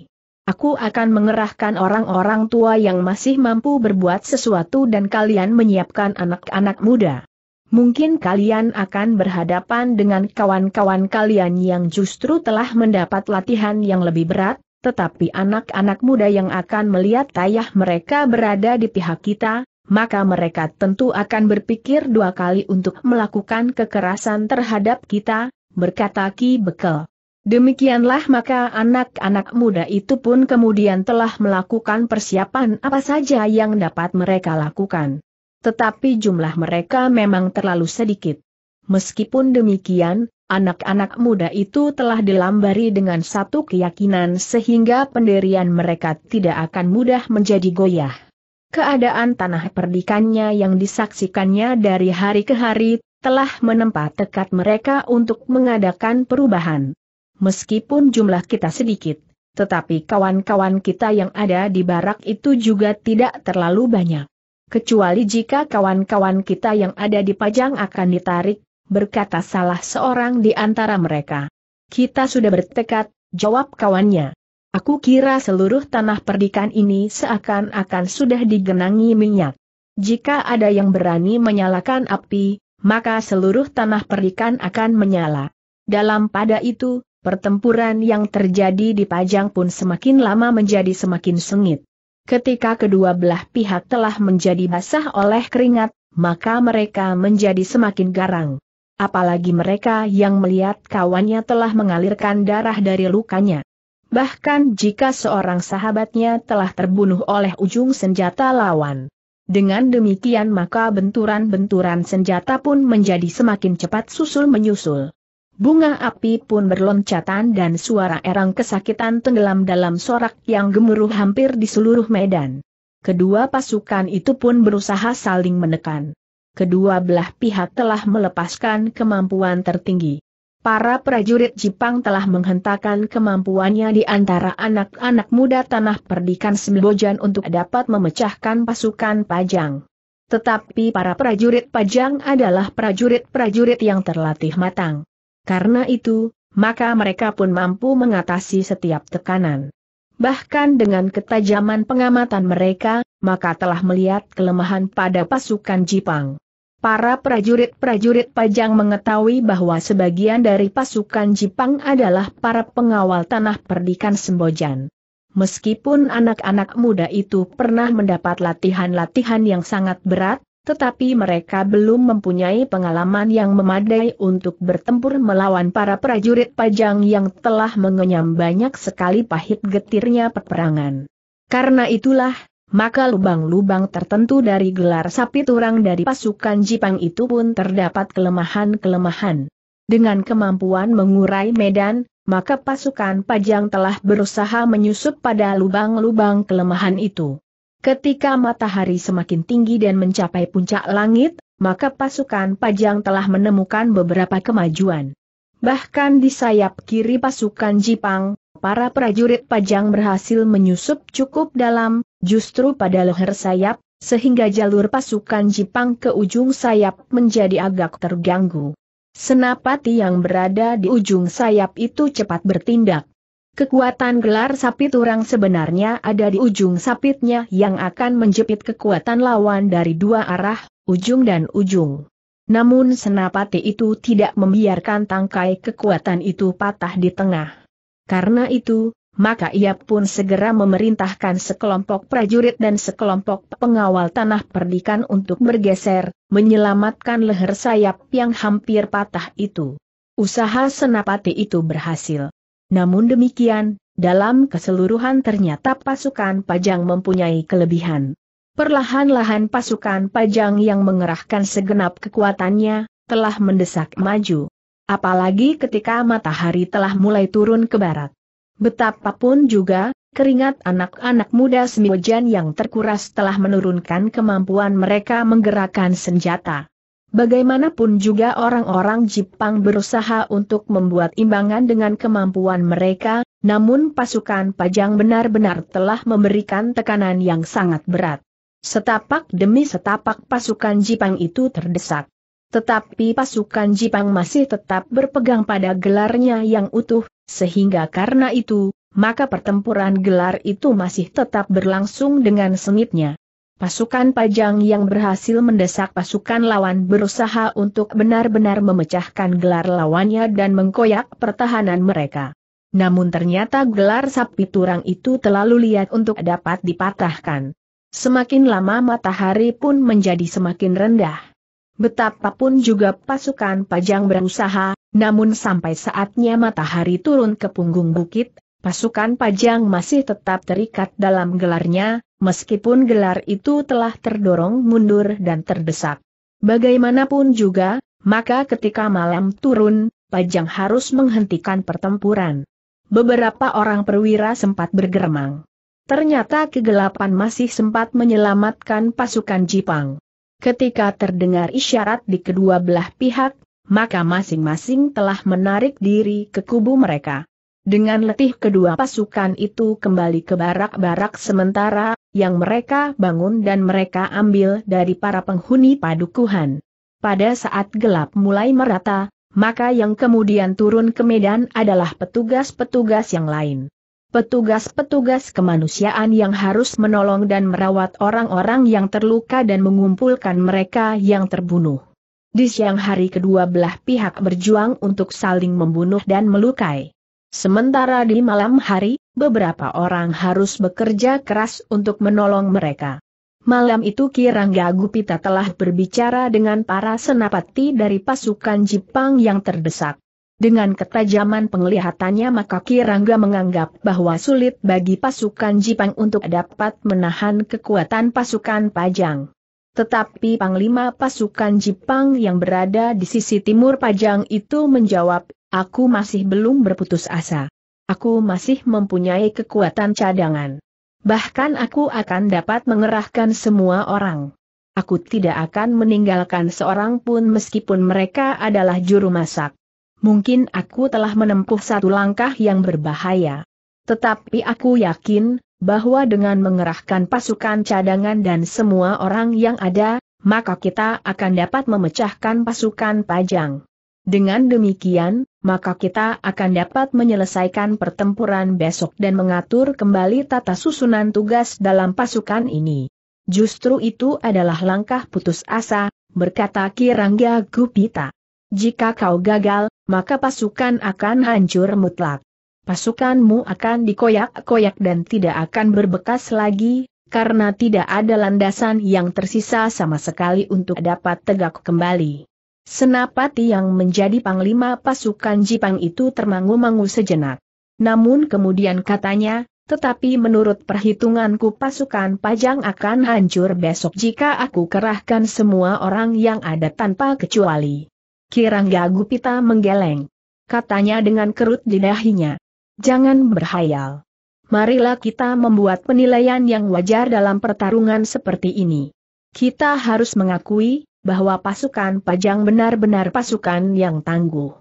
Aku akan mengerahkan orang-orang tua yang masih mampu berbuat sesuatu dan kalian menyiapkan anak-anak muda mungkin kalian akan berhadapan dengan kawan-kawan kalian yang justru telah mendapat latihan yang lebih berat, tetapi anak-anak muda yang akan melihat tayah mereka berada di pihak kita, maka mereka tentu akan berpikir dua kali untuk melakukan kekerasan terhadap kita, berkata Ki Bekel. Demikianlah maka anak-anak muda itu pun kemudian telah melakukan persiapan apa saja yang dapat mereka lakukan tetapi jumlah mereka memang terlalu sedikit. Meskipun demikian, anak-anak muda itu telah dilambari dengan satu keyakinan sehingga pendirian mereka tidak akan mudah menjadi goyah. Keadaan tanah perdikannya yang disaksikannya dari hari ke hari, telah menempa tekad mereka untuk mengadakan perubahan. Meskipun jumlah kita sedikit, tetapi kawan-kawan kita yang ada di barak itu juga tidak terlalu banyak kecuali jika kawan-kawan kita yang ada di Pajang akan ditarik, berkata salah seorang di antara mereka. Kita sudah bertekad, jawab kawannya. Aku kira seluruh tanah perdikan ini seakan-akan sudah digenangi minyak. Jika ada yang berani menyalakan api, maka seluruh tanah perdikan akan menyala. Dalam pada itu, pertempuran yang terjadi di Pajang pun semakin lama menjadi semakin sengit. Ketika kedua belah pihak telah menjadi basah oleh keringat, maka mereka menjadi semakin garang. Apalagi mereka yang melihat kawannya telah mengalirkan darah dari lukanya. Bahkan jika seorang sahabatnya telah terbunuh oleh ujung senjata lawan. Dengan demikian maka benturan-benturan senjata pun menjadi semakin cepat susul-menyusul. Bunga api pun berloncatan dan suara erang kesakitan tenggelam dalam sorak yang gemuruh hampir di seluruh medan. Kedua pasukan itu pun berusaha saling menekan. Kedua belah pihak telah melepaskan kemampuan tertinggi. Para prajurit Jepang telah menghentakkan kemampuannya di antara anak-anak muda tanah perdikan Sembojan untuk dapat memecahkan pasukan Pajang. Tetapi para prajurit Pajang adalah prajurit-prajurit yang terlatih matang karena itu, maka mereka pun mampu mengatasi setiap tekanan. Bahkan dengan ketajaman pengamatan mereka, maka telah melihat kelemahan pada pasukan Jipang. Para prajurit-prajurit Pajang mengetahui bahwa sebagian dari pasukan Jipang adalah para pengawal tanah perdikan Sembojan. Meskipun anak-anak muda itu pernah mendapat latihan-latihan yang sangat berat, tetapi mereka belum mempunyai pengalaman yang memadai untuk bertempur melawan para prajurit pajang yang telah mengenyam banyak sekali pahit getirnya peperangan. Karena itulah, maka lubang-lubang tertentu dari gelar sapi turang dari pasukan Jipang itu pun terdapat kelemahan-kelemahan. Dengan kemampuan mengurai medan, maka pasukan pajang telah berusaha menyusup pada lubang-lubang kelemahan itu. Ketika matahari semakin tinggi dan mencapai puncak langit, maka pasukan Pajang telah menemukan beberapa kemajuan. Bahkan di sayap kiri pasukan Jipang, para prajurit Pajang berhasil menyusup cukup dalam, justru pada leher sayap, sehingga jalur pasukan Jipang ke ujung sayap menjadi agak terganggu. Senapati yang berada di ujung sayap itu cepat bertindak. Kekuatan gelar sapit urang sebenarnya ada di ujung sapitnya yang akan menjepit kekuatan lawan dari dua arah, ujung dan ujung. Namun senapati itu tidak membiarkan tangkai kekuatan itu patah di tengah. Karena itu, maka ia pun segera memerintahkan sekelompok prajurit dan sekelompok pengawal tanah perdikan untuk bergeser, menyelamatkan leher sayap yang hampir patah itu. Usaha senapati itu berhasil. Namun demikian, dalam keseluruhan ternyata pasukan Pajang mempunyai kelebihan. Perlahan-lahan pasukan Pajang yang mengerahkan segenap kekuatannya, telah mendesak maju. Apalagi ketika matahari telah mulai turun ke barat. Betapapun juga, keringat anak-anak muda Semiojan yang terkuras telah menurunkan kemampuan mereka menggerakkan senjata. Bagaimanapun juga orang-orang Jepang berusaha untuk membuat imbangan dengan kemampuan mereka, namun pasukan Pajang benar-benar telah memberikan tekanan yang sangat berat. Setapak demi setapak pasukan Jepang itu terdesak. Tetapi pasukan Jepang masih tetap berpegang pada gelarnya yang utuh, sehingga karena itu, maka pertempuran gelar itu masih tetap berlangsung dengan sengitnya. Pasukan Pajang yang berhasil mendesak pasukan lawan berusaha untuk benar-benar memecahkan gelar lawannya dan mengkoyak pertahanan mereka. Namun ternyata gelar sapi turang itu terlalu liat untuk dapat dipatahkan. Semakin lama matahari pun menjadi semakin rendah. Betapapun juga pasukan Pajang berusaha, namun sampai saatnya matahari turun ke punggung bukit, pasukan Pajang masih tetap terikat dalam gelarnya, meskipun gelar itu telah terdorong mundur dan terdesak. Bagaimanapun juga, maka ketika malam turun, Pajang harus menghentikan pertempuran. Beberapa orang perwira sempat bergeremang. Ternyata kegelapan masih sempat menyelamatkan pasukan Jipang. Ketika terdengar isyarat di kedua belah pihak, maka masing-masing telah menarik diri ke kubu mereka. Dengan letih kedua pasukan itu kembali ke barak-barak sementara, yang mereka bangun dan mereka ambil dari para penghuni padukuhan. Pada saat gelap mulai merata, maka yang kemudian turun ke medan adalah petugas-petugas yang lain petugas-petugas kemanusiaan yang harus menolong dan merawat orang-orang yang terluka dan mengumpulkan mereka yang terbunuh. Di siang hari kedua belah pihak berjuang untuk saling membunuh dan melukai. Sementara di malam hari, beberapa orang harus bekerja keras untuk menolong mereka. Malam itu Kirangga Gupita telah berbicara dengan para senapati dari pasukan Jepang yang terdesak. Dengan ketajaman penglihatannya maka Kirangga menganggap bahwa sulit bagi pasukan Jepang untuk dapat menahan kekuatan pasukan Pajang. Tetapi Panglima pasukan Jepang yang berada di sisi timur Pajang itu menjawab aku masih belum berputus asa. Aku masih mempunyai kekuatan cadangan. Bahkan aku akan dapat mengerahkan semua orang. Aku tidak akan meninggalkan seorang pun meskipun mereka adalah juru masak. Mungkin aku telah menempuh satu langkah yang berbahaya. Tetapi aku yakin, bahwa dengan mengerahkan pasukan cadangan dan semua orang yang ada, maka kita akan dapat memecahkan pasukan pajang. Dengan demikian, maka kita akan dapat menyelesaikan pertempuran besok dan mengatur kembali tata susunan tugas dalam pasukan ini. Justru itu adalah langkah putus asa, berkata Kirangga Gupita. Jika kau gagal, maka pasukan akan hancur mutlak. Pasukanmu akan dikoyak-koyak dan tidak akan berbekas lagi, karena tidak ada landasan yang tersisa sama sekali untuk dapat tegak kembali. Senapati yang menjadi panglima pasukan Jipang itu termangu-mangu sejenak. Namun kemudian katanya, tetapi menurut perhitunganku pasukan Pajang akan hancur besok jika aku kerahkan semua orang yang ada tanpa kecuali. Kirangga Gupita menggeleng. Katanya dengan kerut di dahinya. Jangan berhayal. Marilah kita membuat penilaian yang wajar dalam pertarungan seperti ini. Kita harus mengakui, bahwa pasukan Pajang benar-benar pasukan yang tangguh.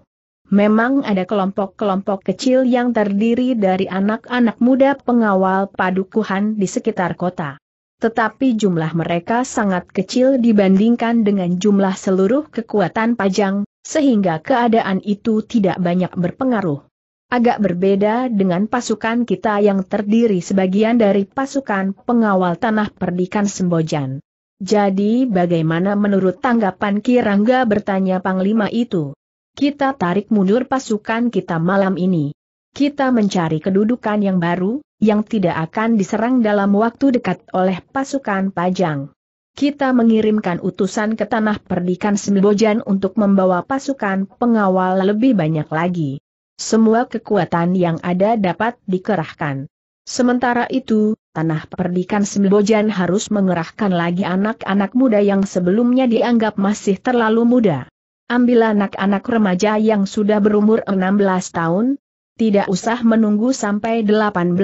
Memang ada kelompok-kelompok kecil yang terdiri dari anak-anak muda pengawal padukuhan di sekitar kota. Tetapi jumlah mereka sangat kecil dibandingkan dengan jumlah seluruh kekuatan Pajang, sehingga keadaan itu tidak banyak berpengaruh. Agak berbeda dengan pasukan kita yang terdiri sebagian dari pasukan pengawal tanah perdikan Sembojan. Jadi bagaimana menurut tanggapan Kirangga bertanya Panglima itu? Kita tarik mundur pasukan kita malam ini. Kita mencari kedudukan yang baru, yang tidak akan diserang dalam waktu dekat oleh pasukan Pajang. Kita mengirimkan utusan ke tanah perdikan Sembojan untuk membawa pasukan pengawal lebih banyak lagi. Semua kekuatan yang ada dapat dikerahkan. Sementara itu, tanah perdikan Sembojan harus mengerahkan lagi anak-anak muda yang sebelumnya dianggap masih terlalu muda. Ambil anak-anak remaja yang sudah berumur 16 tahun, tidak usah menunggu sampai 18,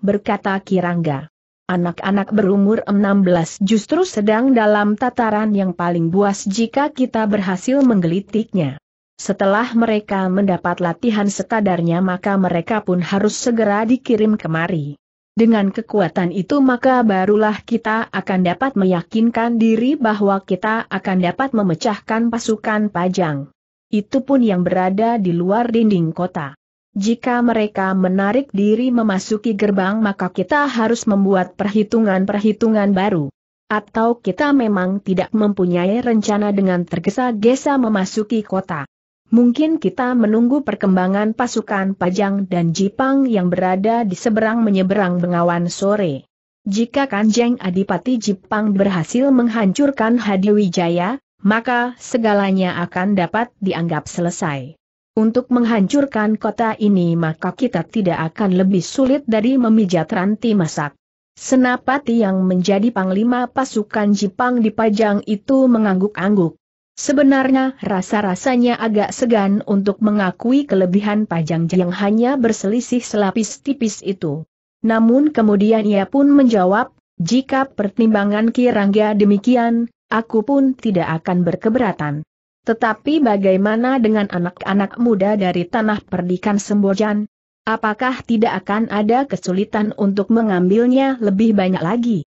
berkata Kirangga. Anak-anak berumur 16 justru sedang dalam tataran yang paling buas jika kita berhasil menggelitiknya. Setelah mereka mendapat latihan sekadarnya maka mereka pun harus segera dikirim kemari. Dengan kekuatan itu maka barulah kita akan dapat meyakinkan diri bahwa kita akan dapat memecahkan pasukan pajang. Itu pun yang berada di luar dinding kota. Jika mereka menarik diri memasuki gerbang maka kita harus membuat perhitungan-perhitungan baru. Atau kita memang tidak mempunyai rencana dengan tergesa-gesa memasuki kota. Mungkin kita menunggu perkembangan pasukan Pajang dan Jipang yang berada di seberang menyeberang Bengawan sore. Jika Kanjeng Adipati Jipang berhasil menghancurkan Hadiwijaya, maka segalanya akan dapat dianggap selesai. Untuk menghancurkan kota ini maka kita tidak akan lebih sulit dari memijat ranti masak. Senapati yang menjadi panglima pasukan Jipang di Pajang itu mengangguk-angguk. Sebenarnya rasa-rasanya agak segan untuk mengakui kelebihan Pajang yang hanya berselisih selapis tipis itu. Namun kemudian ia pun menjawab, jika pertimbangan Kirangga demikian, aku pun tidak akan berkeberatan. Tetapi bagaimana dengan anak-anak muda dari tanah perdikan Sembojan? Apakah tidak akan ada kesulitan untuk mengambilnya lebih banyak lagi?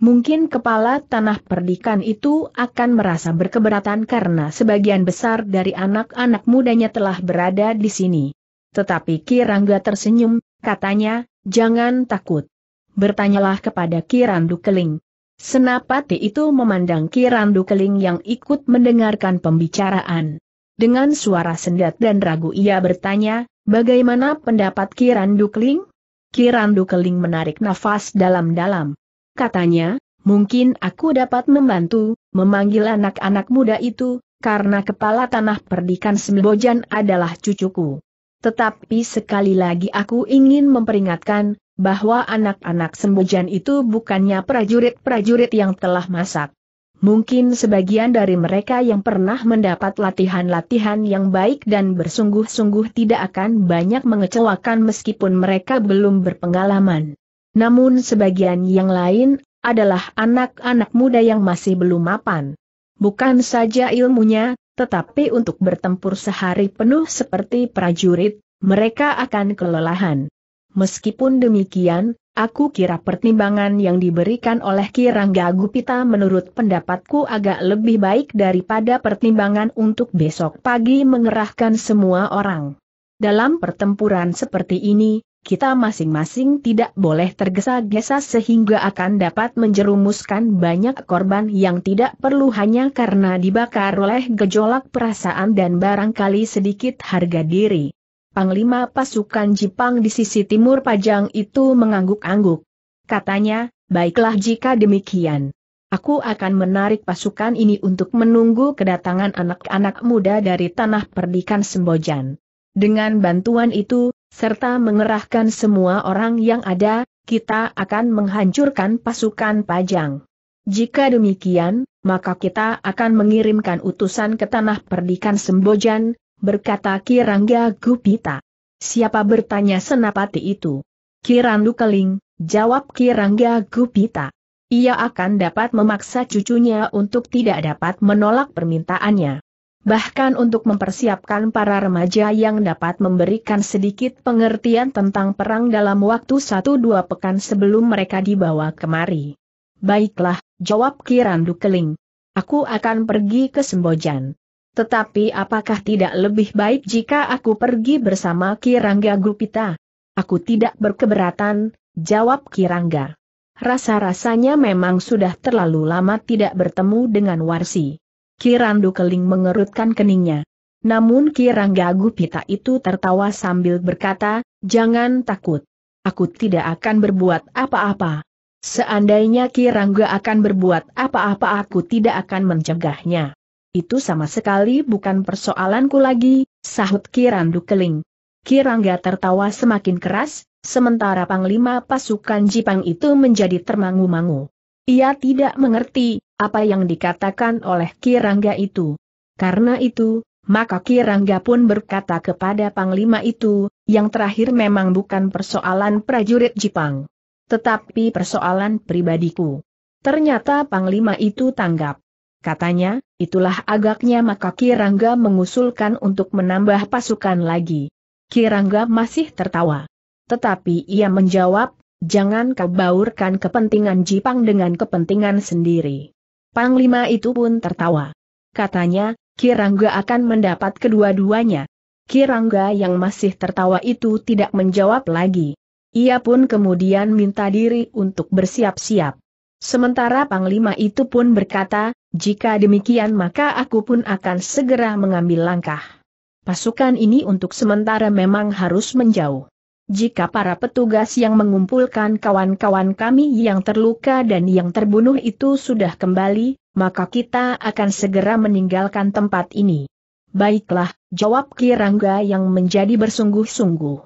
Mungkin kepala tanah perdikan itu akan merasa berkeberatan karena sebagian besar dari anak-anak mudanya telah berada di sini. Tetapi Kirangga tersenyum, katanya, jangan takut. Bertanyalah kepada Kirandu Keling. Senapati itu memandang Kirandu Keling yang ikut mendengarkan pembicaraan. Dengan suara sendat dan ragu ia bertanya, bagaimana pendapat Kirandu Keling? Kirandu Keling menarik nafas dalam-dalam katanya, mungkin aku dapat membantu, memanggil anak-anak muda itu, karena kepala tanah perdikan Sembojan adalah cucuku. Tetapi sekali lagi aku ingin memperingatkan, bahwa anak-anak Sembojan itu bukannya prajurit-prajurit yang telah masak. Mungkin sebagian dari mereka yang pernah mendapat latihan-latihan yang baik dan bersungguh-sungguh tidak akan banyak mengecewakan meskipun mereka belum berpengalaman. Namun sebagian yang lain adalah anak-anak muda yang masih belum mapan. Bukan saja ilmunya, tetapi untuk bertempur sehari penuh seperti prajurit, mereka akan kelelahan. Meskipun demikian, aku kira pertimbangan yang diberikan oleh Kirangga Gupita menurut pendapatku agak lebih baik daripada pertimbangan untuk besok pagi mengerahkan semua orang. Dalam pertempuran seperti ini, kita masing-masing tidak boleh tergesa-gesa sehingga akan dapat menjerumuskan banyak korban yang tidak perlu hanya karena dibakar oleh gejolak perasaan dan barangkali sedikit harga diri. Panglima pasukan Jepang di sisi timur Pajang itu mengangguk-angguk. Katanya, baiklah jika demikian. Aku akan menarik pasukan ini untuk menunggu kedatangan anak-anak muda dari tanah perdikan Sembojan. Dengan bantuan itu, serta mengerahkan semua orang yang ada, kita akan menghancurkan pasukan Pajang. Jika demikian, maka kita akan mengirimkan utusan ke tanah perdikan Sembojan, berkata Kirangga Gupita. Siapa bertanya senapati itu? Kirandu Keling, jawab Kirangga Gupita. Ia akan dapat memaksa cucunya untuk tidak dapat menolak permintaannya bahkan untuk mempersiapkan para remaja yang dapat memberikan sedikit pengertian tentang perang dalam waktu satu dua pekan sebelum mereka dibawa kemari. Baiklah, jawab Kirandu Keling. Aku akan pergi ke Sembojan. Tetapi apakah tidak lebih baik jika aku pergi bersama Kirangga Gupita? Aku tidak berkeberatan, jawab Kirangga. Rasa-rasanya memang sudah terlalu lama tidak bertemu dengan Warsi. Kirandu Keling mengerutkan keningnya. Namun Kirangga Gupita itu tertawa sambil berkata, jangan takut. Aku tidak akan berbuat apa-apa. Seandainya Kirangga akan berbuat apa-apa aku tidak akan mencegahnya. Itu sama sekali bukan persoalanku lagi, sahut Kirandu Keling. Kirangga tertawa semakin keras, sementara Panglima pasukan Jipang itu menjadi termangu-mangu. Ia tidak mengerti, apa yang dikatakan oleh Kirangga itu. Karena itu, maka Kirangga pun berkata kepada Panglima itu, yang terakhir memang bukan persoalan prajurit Jepang. Tetapi persoalan pribadiku. Ternyata Panglima itu tanggap. Katanya, itulah agaknya maka Kirangga mengusulkan untuk menambah pasukan lagi. Kirangga masih tertawa. Tetapi ia menjawab, jangan kau baurkan kepentingan Jepang dengan kepentingan sendiri. Panglima itu pun tertawa. Katanya, Kirangga akan mendapat kedua-duanya. Kirangga yang masih tertawa itu tidak menjawab lagi. Ia pun kemudian minta diri untuk bersiap-siap. Sementara Panglima itu pun berkata, jika demikian maka aku pun akan segera mengambil langkah. Pasukan ini untuk sementara memang harus menjauh jika para petugas yang mengumpulkan kawan-kawan kami yang terluka dan yang terbunuh itu sudah kembali, maka kita akan segera meninggalkan tempat ini. Baiklah, jawab Kirangga yang menjadi bersungguh-sungguh.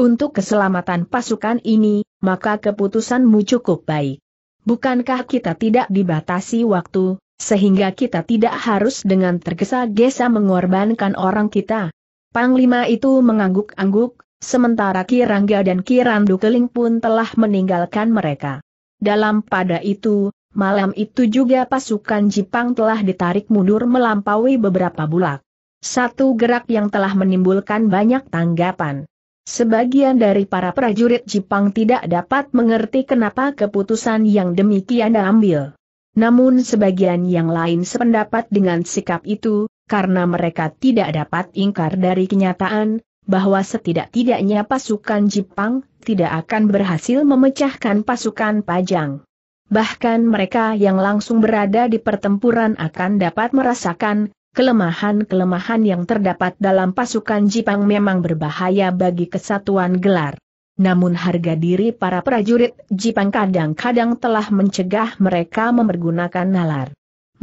Untuk keselamatan pasukan ini, maka keputusanmu cukup baik. Bukankah kita tidak dibatasi waktu, sehingga kita tidak harus dengan tergesa-gesa mengorbankan orang kita? Panglima itu mengangguk-angguk, Sementara Kirangga dan Kirandu Keling pun telah meninggalkan mereka. Dalam pada itu, malam itu juga pasukan Jepang telah ditarik mundur melampaui beberapa bulak. Satu gerak yang telah menimbulkan banyak tanggapan. Sebagian dari para prajurit Jepang tidak dapat mengerti kenapa keputusan yang demikian diambil. Namun sebagian yang lain sependapat dengan sikap itu, karena mereka tidak dapat ingkar dari kenyataan, bahwa setidak-tidaknya pasukan Jepang tidak akan berhasil memecahkan pasukan Pajang. Bahkan mereka yang langsung berada di pertempuran akan dapat merasakan kelemahan-kelemahan yang terdapat dalam pasukan Jepang memang berbahaya bagi kesatuan gelar. Namun harga diri para prajurit Jepang kadang-kadang telah mencegah mereka memergunakan nalar.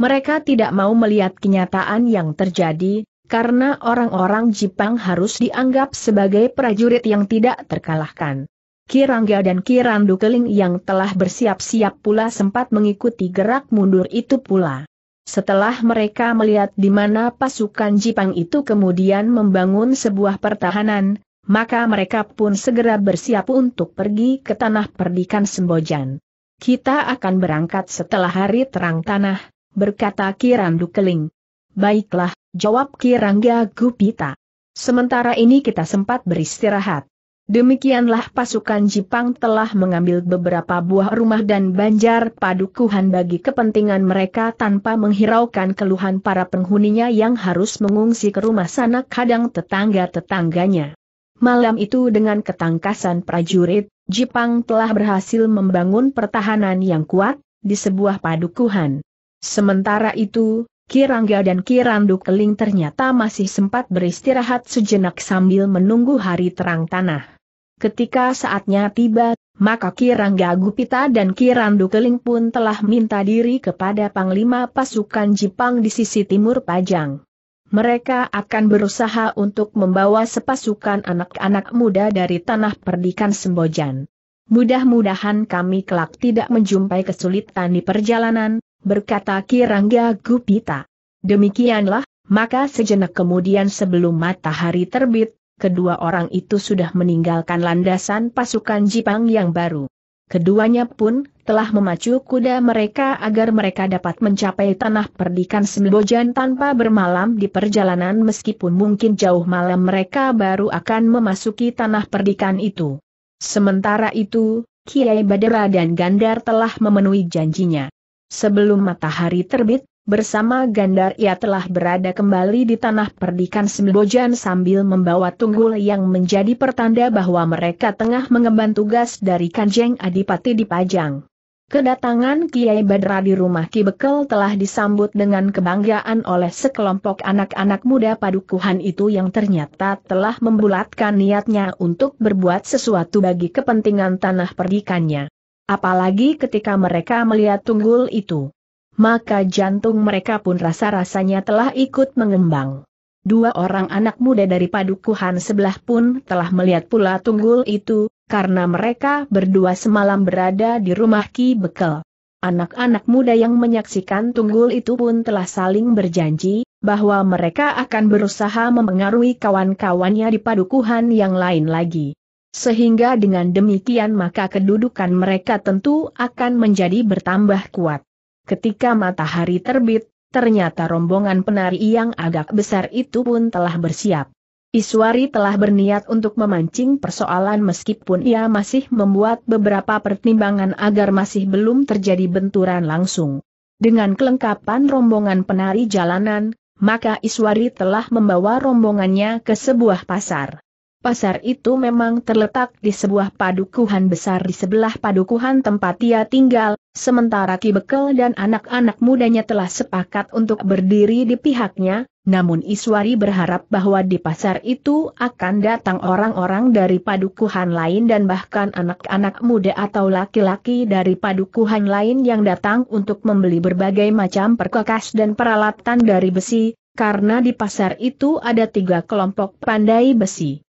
Mereka tidak mau melihat kenyataan yang terjadi, karena orang-orang Jepang harus dianggap sebagai prajurit yang tidak terkalahkan. Kirangga dan Kirandu Keling yang telah bersiap-siap pula sempat mengikuti gerak mundur itu pula. Setelah mereka melihat di mana pasukan Jepang itu kemudian membangun sebuah pertahanan, maka mereka pun segera bersiap untuk pergi ke tanah perdikan Sembojan. Kita akan berangkat setelah hari terang tanah, berkata Kirandu Keling. Baiklah, jawab Kirangga Gupita. Sementara ini kita sempat beristirahat. Demikianlah pasukan Jepang telah mengambil beberapa buah rumah dan banjar padukuhan bagi kepentingan mereka tanpa menghiraukan keluhan para penghuninya yang harus mengungsi ke rumah sana kadang tetangga-tetangganya. Malam itu dengan ketangkasan prajurit, Jepang telah berhasil membangun pertahanan yang kuat di sebuah padukuhan. Sementara itu, Kirangga dan Kirandu Keling ternyata masih sempat beristirahat sejenak sambil menunggu hari terang tanah. Ketika saatnya tiba, maka Kirangga Gupita dan Kirandu Keling pun telah minta diri kepada Panglima Pasukan Jepang di sisi timur Pajang. Mereka akan berusaha untuk membawa sepasukan anak-anak muda dari tanah perdikan Sembojan. Mudah-mudahan kami kelak tidak menjumpai kesulitan di perjalanan, berkata Kirangga Gupita. Demikianlah, maka sejenak kemudian sebelum matahari terbit, kedua orang itu sudah meninggalkan landasan pasukan Jipang yang baru. Keduanya pun telah memacu kuda mereka agar mereka dapat mencapai tanah perdikan Sembojan tanpa bermalam di perjalanan meskipun mungkin jauh malam mereka baru akan memasuki tanah perdikan itu. Sementara itu, Kiai Badera dan Gandar telah memenuhi janjinya. Sebelum matahari terbit, bersama Gandar ia telah berada kembali di tanah perdikan Sembojan sambil membawa tunggul yang menjadi pertanda bahwa mereka tengah mengemban tugas dari Kanjeng Adipati di Pajang. Kedatangan Kiai Badra di rumah Ki Bekel telah disambut dengan kebanggaan oleh sekelompok anak-anak muda padukuhan itu yang ternyata telah membulatkan niatnya untuk berbuat sesuatu bagi kepentingan tanah perdikannya. Apalagi ketika mereka melihat tunggul itu. Maka jantung mereka pun rasa-rasanya telah ikut mengembang. Dua orang anak muda dari padukuhan sebelah pun telah melihat pula tunggul itu, karena mereka berdua semalam berada di rumah Ki Bekel. Anak-anak muda yang menyaksikan tunggul itu pun telah saling berjanji, bahwa mereka akan berusaha memengaruhi kawan-kawannya di padukuhan yang lain lagi. Sehingga dengan demikian maka kedudukan mereka tentu akan menjadi bertambah kuat. Ketika matahari terbit, ternyata rombongan penari yang agak besar itu pun telah bersiap. Iswari telah berniat untuk memancing persoalan meskipun ia masih membuat beberapa pertimbangan agar masih belum terjadi benturan langsung. Dengan kelengkapan rombongan penari jalanan, maka Iswari telah membawa rombongannya ke sebuah pasar. Pasar itu memang terletak di sebuah padukuhan besar di sebelah padukuhan tempat ia tinggal, sementara Ki Bekel dan anak-anak mudanya telah sepakat untuk berdiri di pihaknya, namun Iswari berharap bahwa di pasar itu akan datang orang-orang dari padukuhan lain dan bahkan anak-anak muda atau laki-laki dari padukuhan lain yang datang untuk membeli berbagai macam perkakas dan peralatan dari besi, karena di pasar itu ada tiga kelompok pandai besi.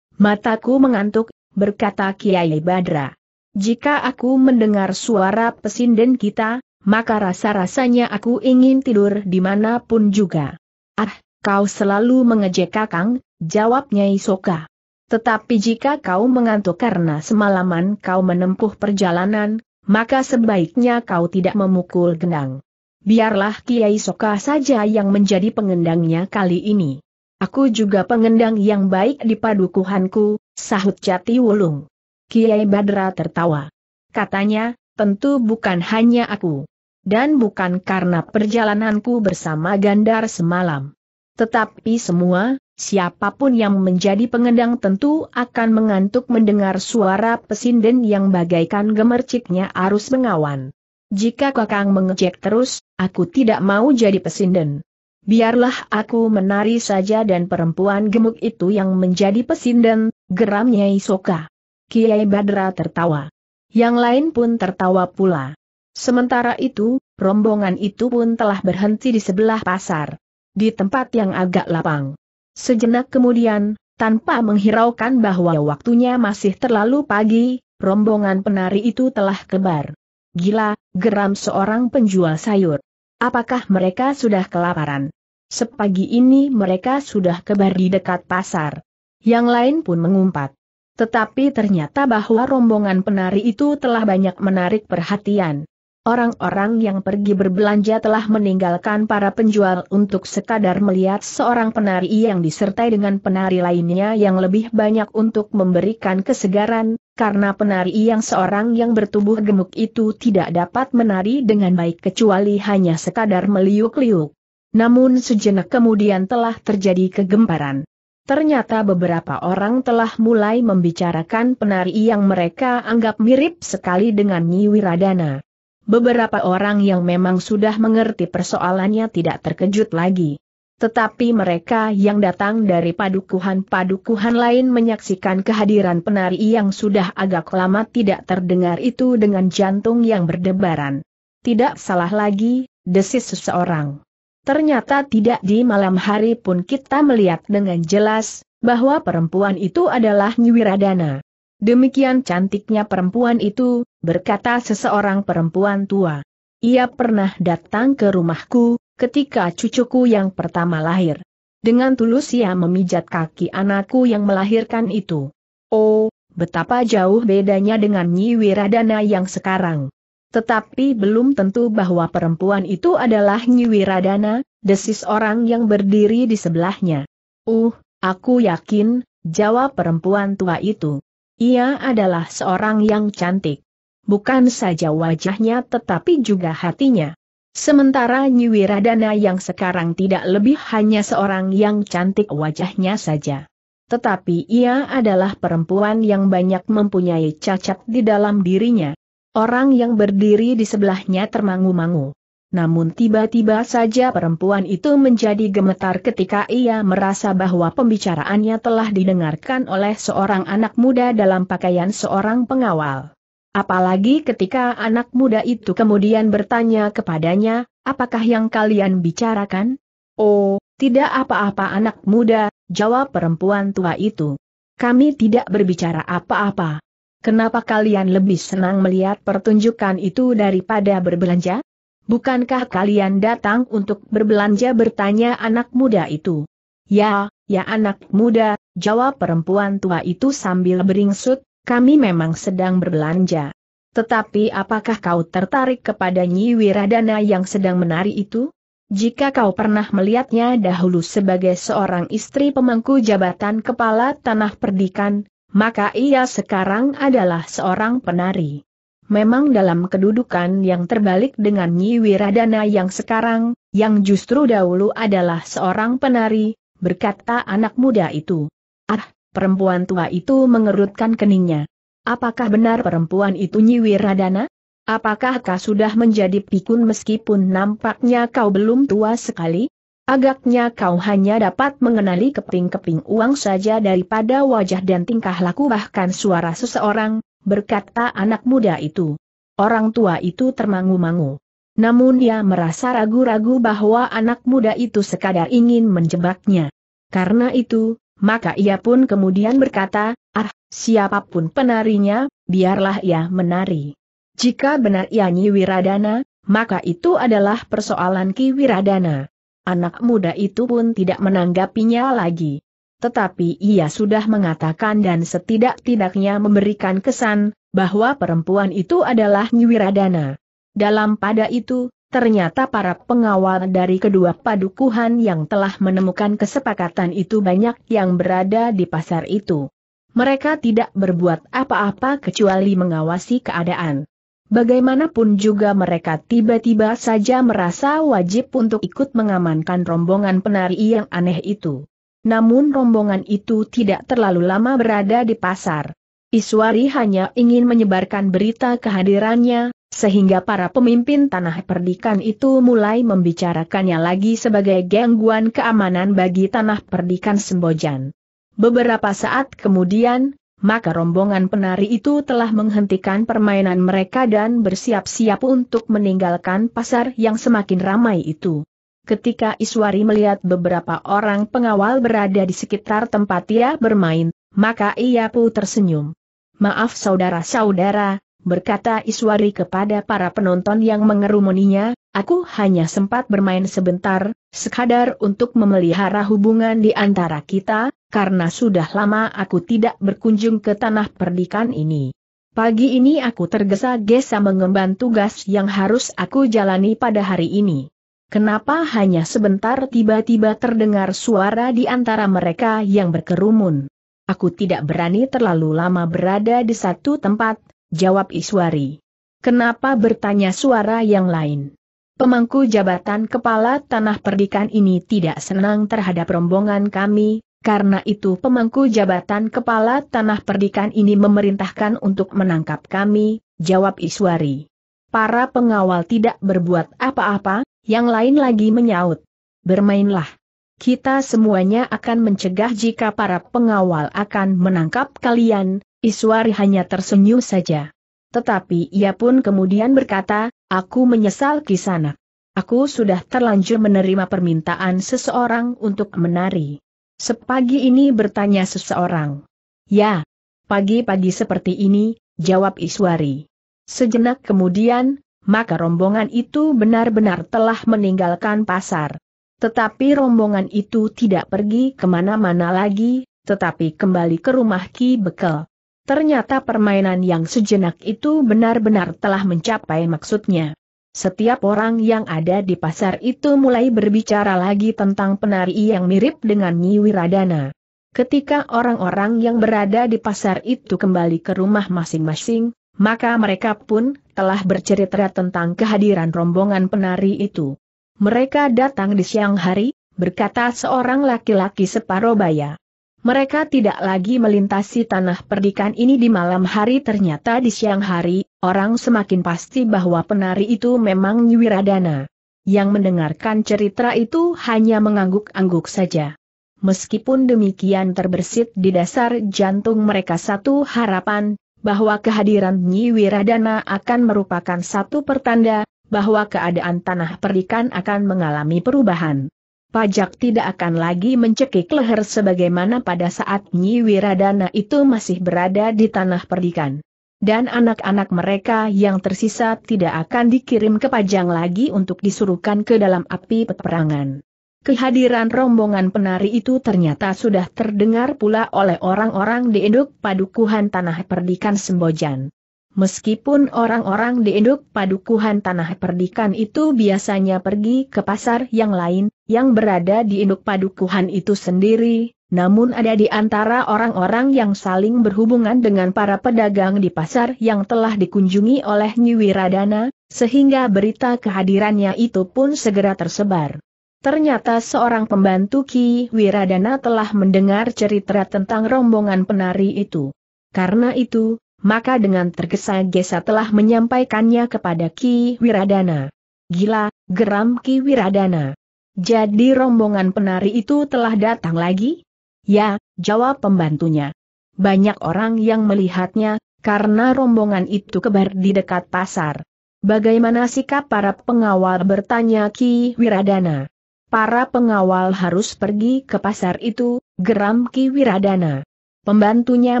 Mataku mengantuk, berkata Kiai Badra. Jika aku mendengar suara pesinden kita, maka rasa-rasanya aku ingin tidur dimanapun juga. Ah, kau selalu mengejek kakang, jawabnya Nyai Soka. Tetapi jika kau mengantuk karena semalaman kau menempuh perjalanan, maka sebaiknya kau tidak memukul gendang. Biarlah Kiai Soka saja yang menjadi pengendangnya kali ini. Aku juga pengendang yang baik di padukuhanku, sahut Jati Wulung. Kiai Badra tertawa. Katanya, tentu bukan hanya aku. Dan bukan karena perjalananku bersama Gandar semalam. Tetapi semua, siapapun yang menjadi pengendang tentu akan mengantuk mendengar suara pesinden yang bagaikan gemerciknya arus mengawan. Jika Kakang mengejek terus, aku tidak mau jadi pesinden. Biarlah aku menari saja dan perempuan gemuk itu yang menjadi pesinden, geramnya Isoka. Kiai Badra tertawa. Yang lain pun tertawa pula. Sementara itu, rombongan itu pun telah berhenti di sebelah pasar. Di tempat yang agak lapang. Sejenak kemudian, tanpa menghiraukan bahwa waktunya masih terlalu pagi, rombongan penari itu telah kebar. Gila, geram seorang penjual sayur. Apakah mereka sudah kelaparan? Sepagi ini mereka sudah kebar di dekat pasar. Yang lain pun mengumpat. Tetapi ternyata bahwa rombongan penari itu telah banyak menarik perhatian. Orang-orang yang pergi berbelanja telah meninggalkan para penjual untuk sekadar melihat seorang penari yang disertai dengan penari lainnya yang lebih banyak untuk memberikan kesegaran, karena penari yang seorang yang bertubuh gemuk itu tidak dapat menari dengan baik kecuali hanya sekadar meliuk-liuk. Namun sejenak kemudian telah terjadi kegemparan. Ternyata beberapa orang telah mulai membicarakan penari yang mereka anggap mirip sekali dengan Nyi Wiradana. Beberapa orang yang memang sudah mengerti persoalannya tidak terkejut lagi. Tetapi mereka yang datang dari padukuhan-padukuhan lain menyaksikan kehadiran penari yang sudah agak lama tidak terdengar itu dengan jantung yang berdebaran. Tidak salah lagi, desis seseorang. Ternyata tidak di malam hari pun kita melihat dengan jelas, bahwa perempuan itu adalah Nyiwiradana. Demikian cantiknya perempuan itu, berkata seseorang perempuan tua. Ia pernah datang ke rumahku, ketika cucuku yang pertama lahir. Dengan tulus ia memijat kaki anakku yang melahirkan itu. Oh, betapa jauh bedanya dengan Nyi Wiradana yang sekarang. Tetapi belum tentu bahwa perempuan itu adalah Nyi Wiradana, desis orang yang berdiri di sebelahnya. Uh, aku yakin, jawab perempuan tua itu. Ia adalah seorang yang cantik. Bukan saja wajahnya tetapi juga hatinya. Sementara Nyiwiradana yang sekarang tidak lebih hanya seorang yang cantik wajahnya saja. Tetapi ia adalah perempuan yang banyak mempunyai cacat di dalam dirinya. Orang yang berdiri di sebelahnya termangu-mangu. Namun tiba-tiba saja perempuan itu menjadi gemetar ketika ia merasa bahwa pembicaraannya telah didengarkan oleh seorang anak muda dalam pakaian seorang pengawal. Apalagi ketika anak muda itu kemudian bertanya kepadanya, apakah yang kalian bicarakan? Oh, tidak apa-apa anak muda, jawab perempuan tua itu. Kami tidak berbicara apa-apa. Kenapa kalian lebih senang melihat pertunjukan itu daripada berbelanja? Bukankah kalian datang untuk berbelanja bertanya anak muda itu? Ya, ya anak muda, jawab perempuan tua itu sambil beringsut, kami memang sedang berbelanja. Tetapi apakah kau tertarik kepada Nyi Wiradana yang sedang menari itu? Jika kau pernah melihatnya dahulu sebagai seorang istri pemangku jabatan kepala tanah perdikan, maka ia sekarang adalah seorang penari. Memang dalam kedudukan yang terbalik dengan Nyi Wiradana yang sekarang, yang justru dahulu adalah seorang penari, berkata anak muda itu. Ah, perempuan tua itu mengerutkan keningnya. Apakah benar perempuan itu Nyi Wiradana? Apakah kau sudah menjadi pikun meskipun nampaknya kau belum tua sekali? Agaknya kau hanya dapat mengenali keping-keping uang saja daripada wajah dan tingkah laku bahkan suara seseorang, berkata anak muda itu. Orang tua itu termangu-mangu. Namun ia merasa ragu-ragu bahwa anak muda itu sekadar ingin menjebaknya. Karena itu, maka ia pun kemudian berkata, ah, siapapun penarinya, biarlah ia menari. Jika benar ia Nyi Wiradana, maka itu adalah persoalan Ki Wiradana. Anak muda itu pun tidak menanggapinya lagi tetapi ia sudah mengatakan dan setidak-tidaknya memberikan kesan, bahwa perempuan itu adalah Nyiwiradana. Dalam pada itu, ternyata para pengawal dari kedua padukuhan yang telah menemukan kesepakatan itu banyak yang berada di pasar itu. Mereka tidak berbuat apa-apa kecuali mengawasi keadaan. Bagaimanapun juga mereka tiba-tiba saja merasa wajib untuk ikut mengamankan rombongan penari yang aneh itu. Namun rombongan itu tidak terlalu lama berada di pasar. Iswari hanya ingin menyebarkan berita kehadirannya, sehingga para pemimpin tanah perdikan itu mulai membicarakannya lagi sebagai gangguan keamanan bagi tanah perdikan Sembojan. Beberapa saat kemudian, maka rombongan penari itu telah menghentikan permainan mereka dan bersiap-siap untuk meninggalkan pasar yang semakin ramai itu ketika Iswari melihat beberapa orang pengawal berada di sekitar tempat ia bermain, maka ia pun tersenyum. Maaf saudara-saudara, berkata Iswari kepada para penonton yang mengerumuninya, aku hanya sempat bermain sebentar, sekadar untuk memelihara hubungan di antara kita, karena sudah lama aku tidak berkunjung ke tanah perdikan ini. Pagi ini aku tergesa-gesa mengemban tugas yang harus aku jalani pada hari ini. Kenapa hanya sebentar tiba-tiba terdengar suara di antara mereka yang berkerumun? Aku tidak berani terlalu lama berada di satu tempat, jawab Iswari. Kenapa bertanya suara yang lain? Pemangku jabatan kepala tanah perdikan ini tidak senang terhadap rombongan kami, karena itu pemangku jabatan kepala tanah perdikan ini memerintahkan untuk menangkap kami, jawab Iswari. Para pengawal tidak berbuat apa-apa, yang lain lagi menyaut. Bermainlah. Kita semuanya akan mencegah jika para pengawal akan menangkap kalian, Iswari hanya tersenyum saja. Tetapi ia pun kemudian berkata, aku menyesal kisana. Aku sudah terlanjur menerima permintaan seseorang untuk menari. Sepagi ini bertanya seseorang. Ya, pagi-pagi seperti ini, jawab Iswari. Sejenak kemudian, maka rombongan itu benar-benar telah meninggalkan pasar. Tetapi rombongan itu tidak pergi kemana-mana lagi, tetapi kembali ke rumah Ki Bekel. Ternyata permainan yang sejenak itu benar-benar telah mencapai maksudnya. Setiap orang yang ada di pasar itu mulai berbicara lagi tentang penari yang mirip dengan Nyi Wiradana. Ketika orang-orang yang berada di pasar itu kembali ke rumah masing-masing, maka mereka pun telah bercerita tentang kehadiran rombongan penari itu. Mereka datang di siang hari, berkata seorang laki-laki baya. Mereka tidak lagi melintasi tanah perdikan ini di malam hari ternyata di siang hari, orang semakin pasti bahwa penari itu memang Nyiwiradana. Yang mendengarkan cerita itu hanya mengangguk-angguk saja. Meskipun demikian terbersit di dasar jantung mereka satu harapan, bahwa kehadiran Nyi Wiradana akan merupakan satu pertanda bahwa keadaan tanah perdikan akan mengalami perubahan. Pajak tidak akan lagi mencekik leher sebagaimana pada saat Nyi Wiradana itu masih berada di tanah perdikan dan anak-anak mereka yang tersisa tidak akan dikirim ke Pajang lagi untuk disuruhkan ke dalam api peperangan. Kehadiran rombongan penari itu ternyata sudah terdengar pula oleh orang-orang di induk padukuhan Tanah Perdikan Sembojan. Meskipun orang-orang di induk padukuhan Tanah Perdikan itu biasanya pergi ke pasar yang lain, yang berada di induk padukuhan itu sendiri, namun ada di antara orang-orang yang saling berhubungan dengan para pedagang di pasar yang telah dikunjungi oleh Nyiwiradana, sehingga berita kehadirannya itu pun segera tersebar. Ternyata seorang pembantu Ki Wiradana telah mendengar cerita tentang rombongan penari itu. Karena itu, maka dengan tergesa-gesa telah menyampaikannya kepada Ki Wiradana. Gila, geram Ki Wiradana. Jadi rombongan penari itu telah datang lagi? Ya, jawab pembantunya. Banyak orang yang melihatnya, karena rombongan itu kebar di dekat pasar. Bagaimana sikap para pengawal bertanya Ki Wiradana? Para pengawal harus pergi ke pasar itu, geram Ki Wiradana. Pembantunya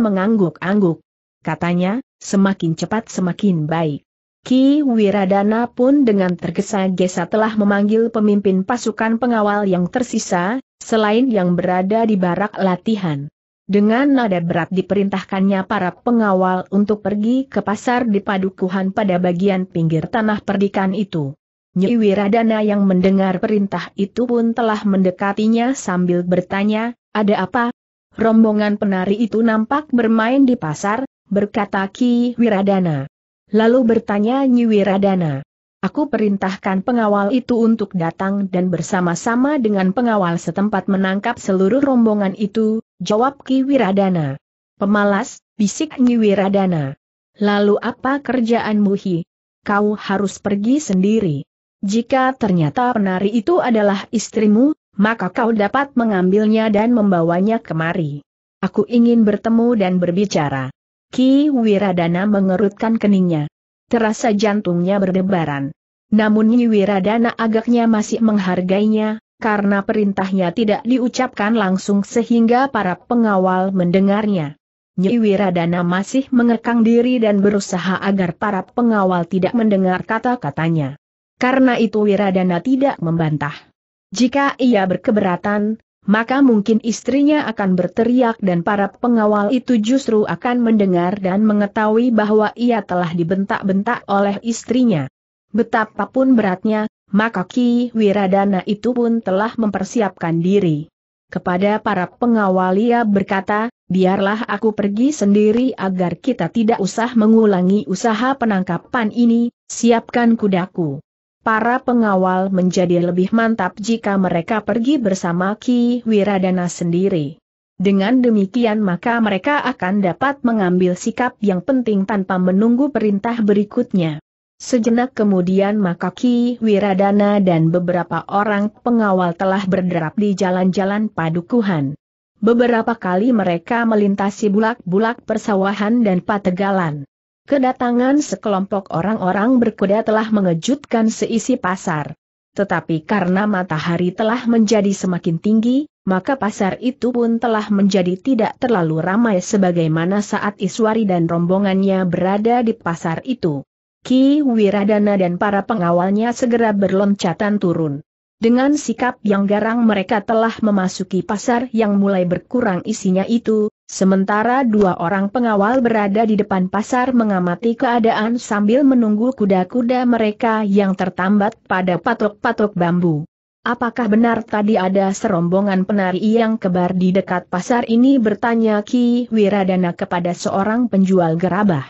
mengangguk-angguk. Katanya, semakin cepat semakin baik. Ki Wiradana pun dengan tergesa-gesa telah memanggil pemimpin pasukan pengawal yang tersisa, selain yang berada di barak latihan. Dengan nada berat diperintahkannya para pengawal untuk pergi ke pasar di padukuhan pada bagian pinggir tanah perdikan itu. Nyi Wiradana yang mendengar perintah itu pun telah mendekatinya sambil bertanya, ada apa? Rombongan penari itu nampak bermain di pasar, berkata Ki Wiradana. Lalu bertanya Nyi Wiradana. Aku perintahkan pengawal itu untuk datang dan bersama-sama dengan pengawal setempat menangkap seluruh rombongan itu, jawab Ki Wiradana. Pemalas, bisik Nyi Wiradana. Lalu apa kerjaanmu Hi? Kau harus pergi sendiri. Jika ternyata penari itu adalah istrimu, maka kau dapat mengambilnya dan membawanya kemari. Aku ingin bertemu dan berbicara. Ki Wiradana mengerutkan keningnya. Terasa jantungnya berdebaran. Namun Nyi Wiradana agaknya masih menghargainya, karena perintahnya tidak diucapkan langsung sehingga para pengawal mendengarnya. Nyi Wiradana masih mengekang diri dan berusaha agar para pengawal tidak mendengar kata-katanya. Karena itu Wiradana tidak membantah. Jika ia berkeberatan, maka mungkin istrinya akan berteriak dan para pengawal itu justru akan mendengar dan mengetahui bahwa ia telah dibentak-bentak oleh istrinya. Betapapun beratnya, maka Ki Wiradana itu pun telah mempersiapkan diri. Kepada para pengawal ia berkata, biarlah aku pergi sendiri agar kita tidak usah mengulangi usaha penangkapan ini, siapkan kudaku para pengawal menjadi lebih mantap jika mereka pergi bersama Ki Wiradana sendiri. Dengan demikian maka mereka akan dapat mengambil sikap yang penting tanpa menunggu perintah berikutnya. Sejenak kemudian maka Ki Wiradana dan beberapa orang pengawal telah berderap di jalan-jalan padukuhan. Beberapa kali mereka melintasi bulak-bulak persawahan dan pategalan. Kedatangan sekelompok orang-orang berkuda telah mengejutkan seisi pasar. Tetapi karena matahari telah menjadi semakin tinggi, maka pasar itu pun telah menjadi tidak terlalu ramai sebagaimana saat Iswari dan rombongannya berada di pasar itu. Ki Wiradana dan para pengawalnya segera berloncatan turun. Dengan sikap yang garang mereka telah memasuki pasar yang mulai berkurang isinya itu, Sementara dua orang pengawal berada di depan pasar mengamati keadaan sambil menunggu kuda-kuda mereka yang tertambat pada patok-patok bambu. Apakah benar tadi ada serombongan penari yang kebar di dekat pasar ini bertanya Ki Wiradana kepada seorang penjual gerabah.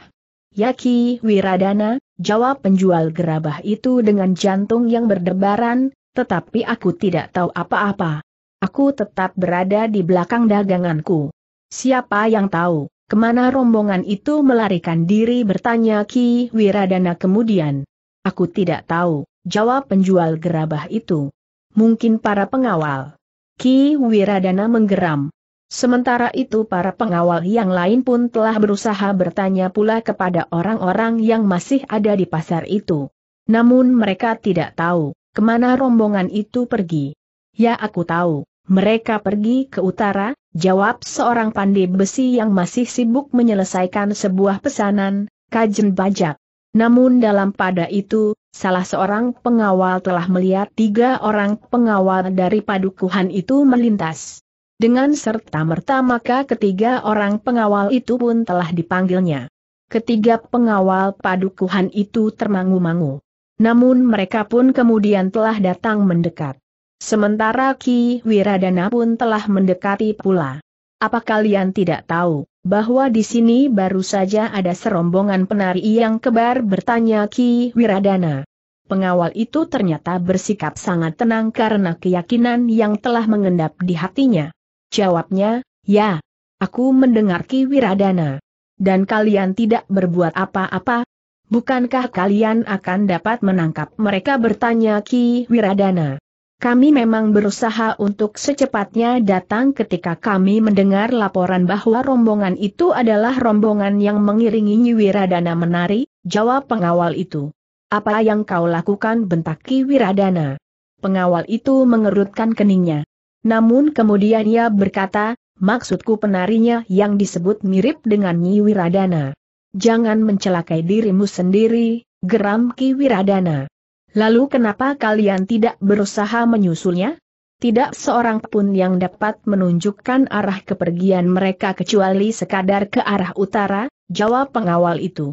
Ya Ki Wiradana, jawab penjual gerabah itu dengan jantung yang berdebaran, tetapi aku tidak tahu apa-apa. Aku tetap berada di belakang daganganku. Siapa yang tahu, kemana rombongan itu melarikan diri bertanya Ki Wiradana kemudian. Aku tidak tahu, jawab penjual gerabah itu. Mungkin para pengawal. Ki Wiradana menggeram. Sementara itu para pengawal yang lain pun telah berusaha bertanya pula kepada orang-orang yang masih ada di pasar itu. Namun mereka tidak tahu, kemana rombongan itu pergi. Ya aku tahu, mereka pergi ke utara, Jawab seorang pandai besi yang masih sibuk menyelesaikan sebuah pesanan, kajen bajak. Namun dalam pada itu, salah seorang pengawal telah melihat tiga orang pengawal dari padukuhan itu melintas. Dengan serta-merta maka ketiga orang pengawal itu pun telah dipanggilnya. Ketiga pengawal padukuhan itu termangu-mangu. Namun mereka pun kemudian telah datang mendekat. Sementara Ki Wiradana pun telah mendekati pula. Apa kalian tidak tahu, bahwa di sini baru saja ada serombongan penari yang kebar bertanya Ki Wiradana. Pengawal itu ternyata bersikap sangat tenang karena keyakinan yang telah mengendap di hatinya. Jawabnya, ya, aku mendengar Ki Wiradana. Dan kalian tidak berbuat apa-apa? Bukankah kalian akan dapat menangkap mereka bertanya Ki Wiradana? Kami memang berusaha untuk secepatnya datang ketika kami mendengar laporan bahwa rombongan itu adalah rombongan yang mengiringi Wiradana menari, jawab pengawal itu. Apa yang kau lakukan bentak Ki Wiradana? Pengawal itu mengerutkan keningnya. Namun kemudian ia berkata, maksudku penarinya yang disebut mirip dengan Nyi Wiradana. Jangan mencelakai dirimu sendiri, geram Ki Wiradana. Lalu kenapa kalian tidak berusaha menyusulnya? Tidak seorang pun yang dapat menunjukkan arah kepergian mereka kecuali sekadar ke arah utara, jawab pengawal itu.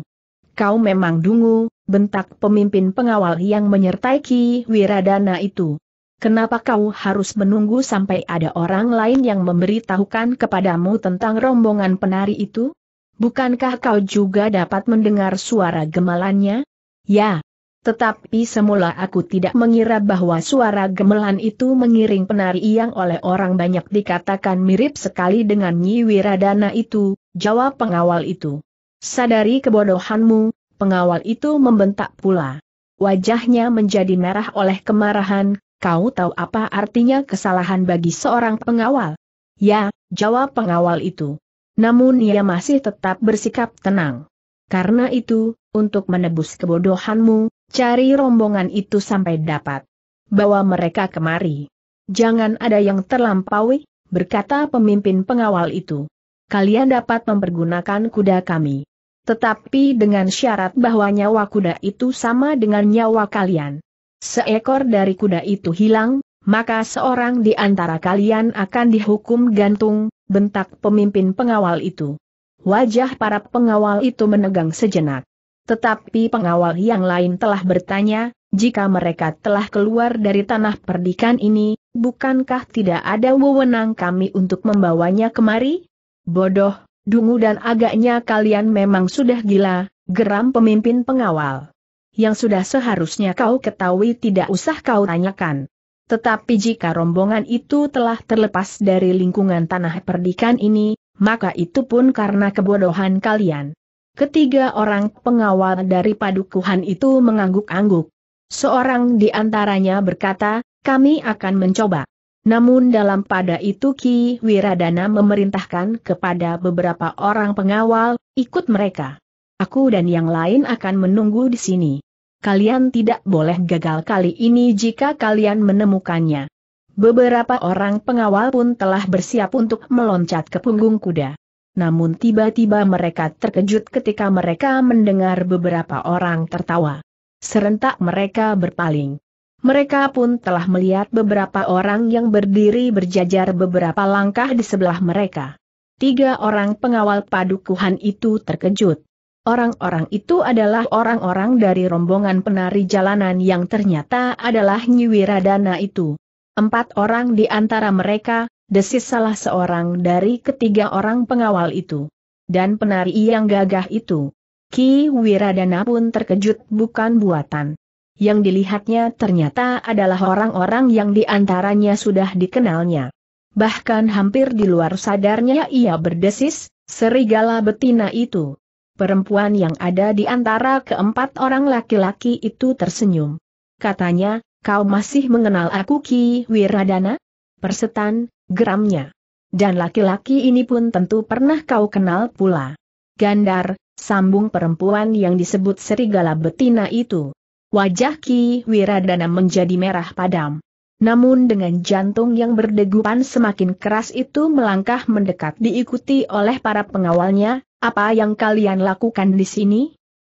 Kau memang dungu, bentak pemimpin pengawal yang menyertai Ki Wiradana itu. Kenapa kau harus menunggu sampai ada orang lain yang memberitahukan kepadamu tentang rombongan penari itu? Bukankah kau juga dapat mendengar suara gemalannya? Ya, tetapi semula aku tidak mengira bahwa suara gemelan itu mengiring penari yang oleh orang banyak dikatakan mirip sekali dengan Nyi Wiradana itu, jawab pengawal itu. Sadari kebodohanmu, pengawal itu membentak pula. Wajahnya menjadi merah oleh kemarahan, kau tahu apa artinya kesalahan bagi seorang pengawal? Ya, jawab pengawal itu. Namun ia masih tetap bersikap tenang. Karena itu, untuk menebus kebodohanmu, cari rombongan itu sampai dapat. Bawa mereka kemari. Jangan ada yang terlampaui, berkata pemimpin pengawal itu. Kalian dapat mempergunakan kuda kami. Tetapi dengan syarat bahwa nyawa kuda itu sama dengan nyawa kalian. Seekor dari kuda itu hilang, maka seorang di antara kalian akan dihukum gantung, bentak pemimpin pengawal itu. Wajah para pengawal itu menegang sejenak. Tetapi pengawal yang lain telah bertanya, jika mereka telah keluar dari tanah perdikan ini, bukankah tidak ada wewenang kami untuk membawanya kemari? Bodoh, dungu dan agaknya kalian memang sudah gila, geram pemimpin pengawal. Yang sudah seharusnya kau ketahui tidak usah kau tanyakan. Tetapi jika rombongan itu telah terlepas dari lingkungan tanah perdikan ini, maka itu pun karena kebodohan kalian. Ketiga orang pengawal dari padukuhan itu mengangguk-angguk. Seorang di antaranya berkata, kami akan mencoba. Namun dalam pada itu Ki Wiradana memerintahkan kepada beberapa orang pengawal, ikut mereka. Aku dan yang lain akan menunggu di sini. Kalian tidak boleh gagal kali ini jika kalian menemukannya. Beberapa orang pengawal pun telah bersiap untuk meloncat ke punggung kuda namun tiba-tiba mereka terkejut ketika mereka mendengar beberapa orang tertawa. Serentak mereka berpaling. Mereka pun telah melihat beberapa orang yang berdiri berjajar beberapa langkah di sebelah mereka. Tiga orang pengawal padukuhan itu terkejut. Orang-orang itu adalah orang-orang dari rombongan penari jalanan yang ternyata adalah Nyiwiradana itu. Empat orang di antara mereka, desis salah seorang dari ketiga orang pengawal itu. Dan penari yang gagah itu. Ki Wiradana pun terkejut bukan buatan. Yang dilihatnya ternyata adalah orang-orang yang diantaranya sudah dikenalnya. Bahkan hampir di luar sadarnya ia berdesis, serigala betina itu. Perempuan yang ada di antara keempat orang laki-laki itu tersenyum. Katanya, kau masih mengenal aku Ki Wiradana? Persetan, geramnya. Dan laki-laki ini pun tentu pernah kau kenal pula. Gandar, sambung perempuan yang disebut serigala betina itu. Wajah Ki Wiradana menjadi merah padam. Namun dengan jantung yang berdegupan semakin keras itu melangkah mendekat diikuti oleh para pengawalnya, apa yang kalian lakukan di sini?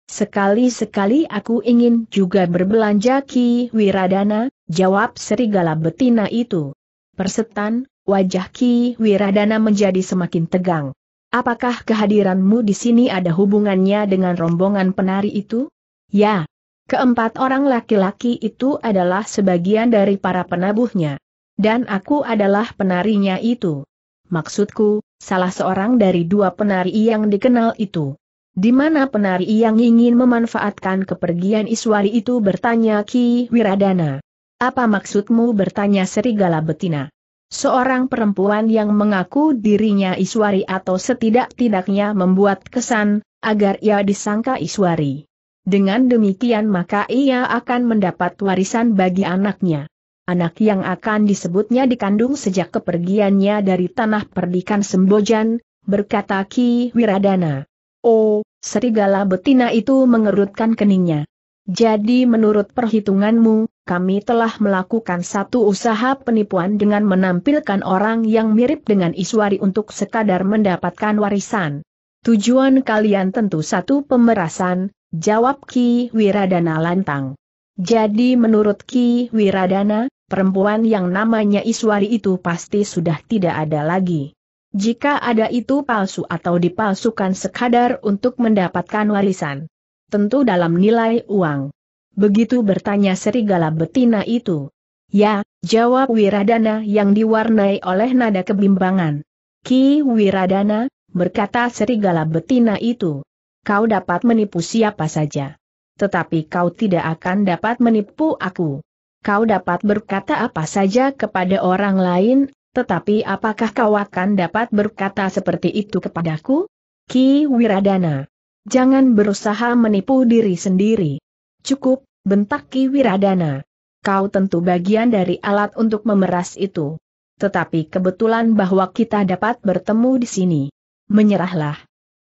Sekali-sekali aku ingin juga berbelanja Ki Wiradana, jawab serigala betina itu. Persetan, wajah Ki Wiradana menjadi semakin tegang. Apakah kehadiranmu di sini ada hubungannya dengan rombongan penari itu? Ya. Keempat orang laki-laki itu adalah sebagian dari para penabuhnya. Dan aku adalah penarinya itu. Maksudku, salah seorang dari dua penari yang dikenal itu. Di mana penari yang ingin memanfaatkan kepergian Iswari itu bertanya Ki Wiradana. Apa maksudmu bertanya serigala betina? Seorang perempuan yang mengaku dirinya Iswari atau setidak-tidaknya membuat kesan, agar ia disangka Iswari. Dengan demikian maka ia akan mendapat warisan bagi anaknya. Anak yang akan disebutnya dikandung sejak kepergiannya dari tanah perdikan Sembojan, berkata Ki Wiradana. Oh, serigala betina itu mengerutkan keningnya. Jadi menurut perhitunganmu, kami telah melakukan satu usaha penipuan dengan menampilkan orang yang mirip dengan Iswari untuk sekadar mendapatkan warisan. Tujuan kalian tentu satu pemerasan, jawab Ki Wiradana lantang. Jadi menurut Ki Wiradana, perempuan yang namanya Iswari itu pasti sudah tidak ada lagi. Jika ada itu palsu atau dipalsukan sekadar untuk mendapatkan warisan tentu dalam nilai uang. Begitu bertanya serigala betina itu. Ya, jawab Wiradana yang diwarnai oleh nada kebimbangan. Ki Wiradana, berkata serigala betina itu. Kau dapat menipu siapa saja. Tetapi kau tidak akan dapat menipu aku. Kau dapat berkata apa saja kepada orang lain, tetapi apakah kau akan dapat berkata seperti itu kepadaku? Ki Wiradana. Jangan berusaha menipu diri sendiri. Cukup, bentak Ki Wiradana. Kau tentu bagian dari alat untuk memeras itu. Tetapi kebetulan bahwa kita dapat bertemu di sini. Menyerahlah.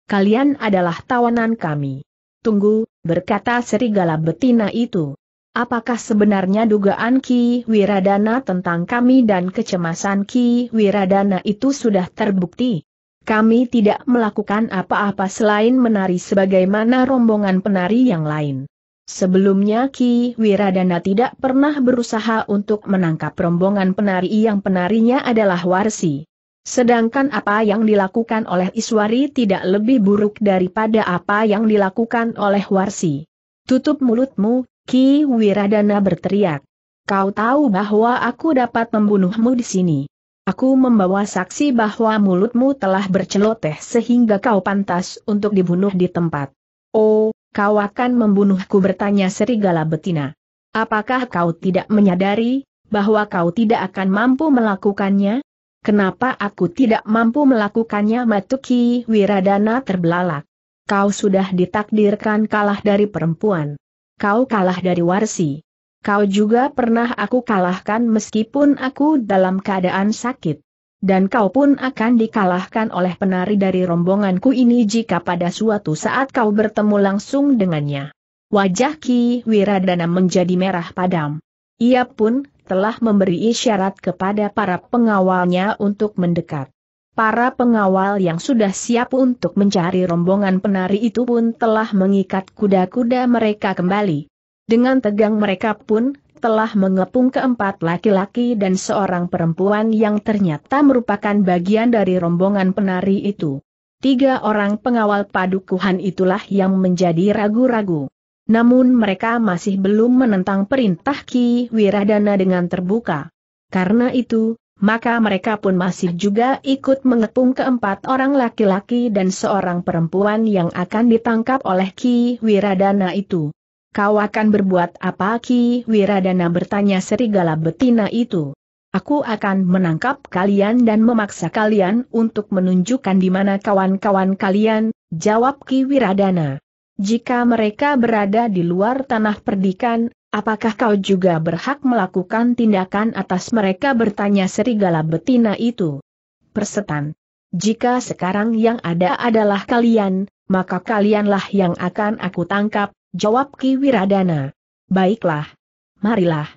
Kalian adalah tawanan kami. Tunggu, berkata serigala betina itu. Apakah sebenarnya dugaan Ki Wiradana tentang kami dan kecemasan Ki Wiradana itu sudah terbukti? Kami tidak melakukan apa-apa selain menari sebagaimana rombongan penari yang lain. Sebelumnya Ki Wiradana tidak pernah berusaha untuk menangkap rombongan penari yang penarinya adalah Warsi. Sedangkan apa yang dilakukan oleh Iswari tidak lebih buruk daripada apa yang dilakukan oleh Warsi. Tutup mulutmu, Ki Wiradana berteriak. Kau tahu bahwa aku dapat membunuhmu di sini. Aku membawa saksi bahwa mulutmu telah berceloteh sehingga kau pantas untuk dibunuh di tempat. Oh, kau akan membunuhku bertanya serigala betina. Apakah kau tidak menyadari bahwa kau tidak akan mampu melakukannya? Kenapa aku tidak mampu melakukannya Matuki Wiradana terbelalak? Kau sudah ditakdirkan kalah dari perempuan. Kau kalah dari warsi. Kau juga pernah aku kalahkan meskipun aku dalam keadaan sakit. Dan kau pun akan dikalahkan oleh penari dari rombonganku ini jika pada suatu saat kau bertemu langsung dengannya. Wajah Ki Wiradana menjadi merah padam. Ia pun telah memberi isyarat kepada para pengawalnya untuk mendekat. Para pengawal yang sudah siap untuk mencari rombongan penari itu pun telah mengikat kuda-kuda mereka kembali. Dengan tegang mereka pun, telah mengepung keempat laki-laki dan seorang perempuan yang ternyata merupakan bagian dari rombongan penari itu. Tiga orang pengawal padukuhan itulah yang menjadi ragu-ragu. Namun mereka masih belum menentang perintah Ki Wiradana dengan terbuka. Karena itu, maka mereka pun masih juga ikut mengepung keempat orang laki-laki dan seorang perempuan yang akan ditangkap oleh Ki Wiradana itu. Kau akan berbuat apa Ki Wiradana bertanya serigala betina itu. Aku akan menangkap kalian dan memaksa kalian untuk menunjukkan di mana kawan-kawan kalian, jawab Ki Wiradana. Jika mereka berada di luar tanah perdikan, apakah kau juga berhak melakukan tindakan atas mereka bertanya serigala betina itu? Persetan. Jika sekarang yang ada adalah kalian, maka kalianlah yang akan aku tangkap, jawab Ki Wiradana. Baiklah. Marilah.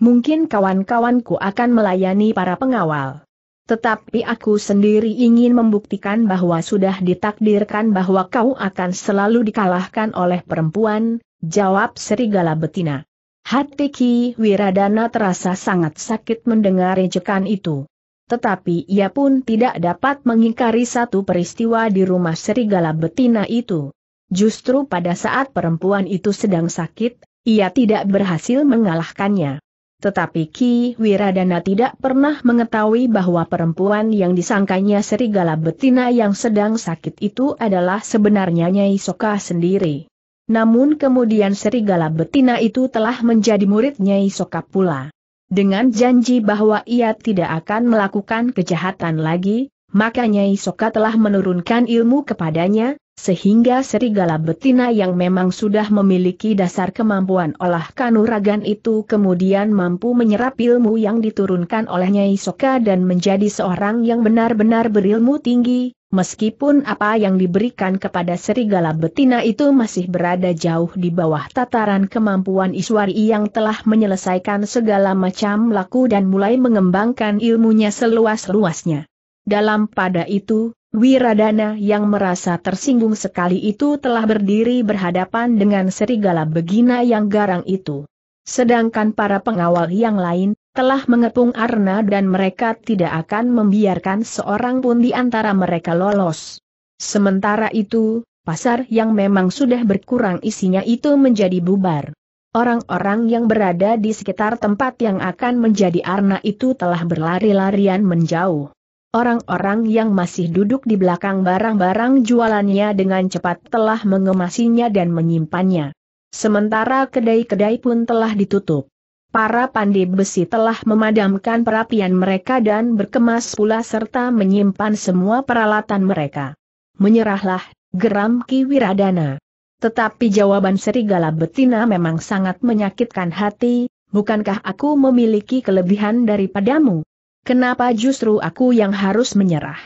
Mungkin kawan-kawanku akan melayani para pengawal. Tetapi aku sendiri ingin membuktikan bahwa sudah ditakdirkan bahwa kau akan selalu dikalahkan oleh perempuan, jawab serigala betina. Hati Ki Wiradana terasa sangat sakit mendengar ejekan itu. Tetapi ia pun tidak dapat mengingkari satu peristiwa di rumah serigala betina itu. Justru pada saat perempuan itu sedang sakit, ia tidak berhasil mengalahkannya. Tetapi Ki Wiradana tidak pernah mengetahui bahwa perempuan yang disangkanya serigala betina yang sedang sakit itu adalah sebenarnya Nyai Soka sendiri. Namun kemudian serigala betina itu telah menjadi murid Nyai Soka pula. Dengan janji bahwa ia tidak akan melakukan kejahatan lagi, maka Nyai Soka telah menurunkan ilmu kepadanya, sehingga serigala betina yang memang sudah memiliki dasar kemampuan olah kanuragan itu kemudian mampu menyerap ilmu yang diturunkan oleh Nyai Soka dan menjadi seorang yang benar-benar berilmu tinggi, meskipun apa yang diberikan kepada serigala betina itu masih berada jauh di bawah tataran kemampuan Iswari yang telah menyelesaikan segala macam laku dan mulai mengembangkan ilmunya seluas-luasnya. Dalam pada itu, Wiradana yang merasa tersinggung sekali itu telah berdiri berhadapan dengan serigala begina yang garang itu. Sedangkan para pengawal yang lain, telah mengepung Arna dan mereka tidak akan membiarkan seorang pun di antara mereka lolos. Sementara itu, pasar yang memang sudah berkurang isinya itu menjadi bubar. Orang-orang yang berada di sekitar tempat yang akan menjadi Arna itu telah berlari-larian menjauh. Orang-orang yang masih duduk di belakang barang-barang jualannya dengan cepat telah mengemasinya dan menyimpannya. Sementara kedai-kedai pun telah ditutup. Para pandai besi telah memadamkan perapian mereka dan berkemas pula serta menyimpan semua peralatan mereka. Menyerahlah, geram Ki Wiradana. Tetapi jawaban serigala betina memang sangat menyakitkan hati, bukankah aku memiliki kelebihan daripadamu? Kenapa justru aku yang harus menyerah?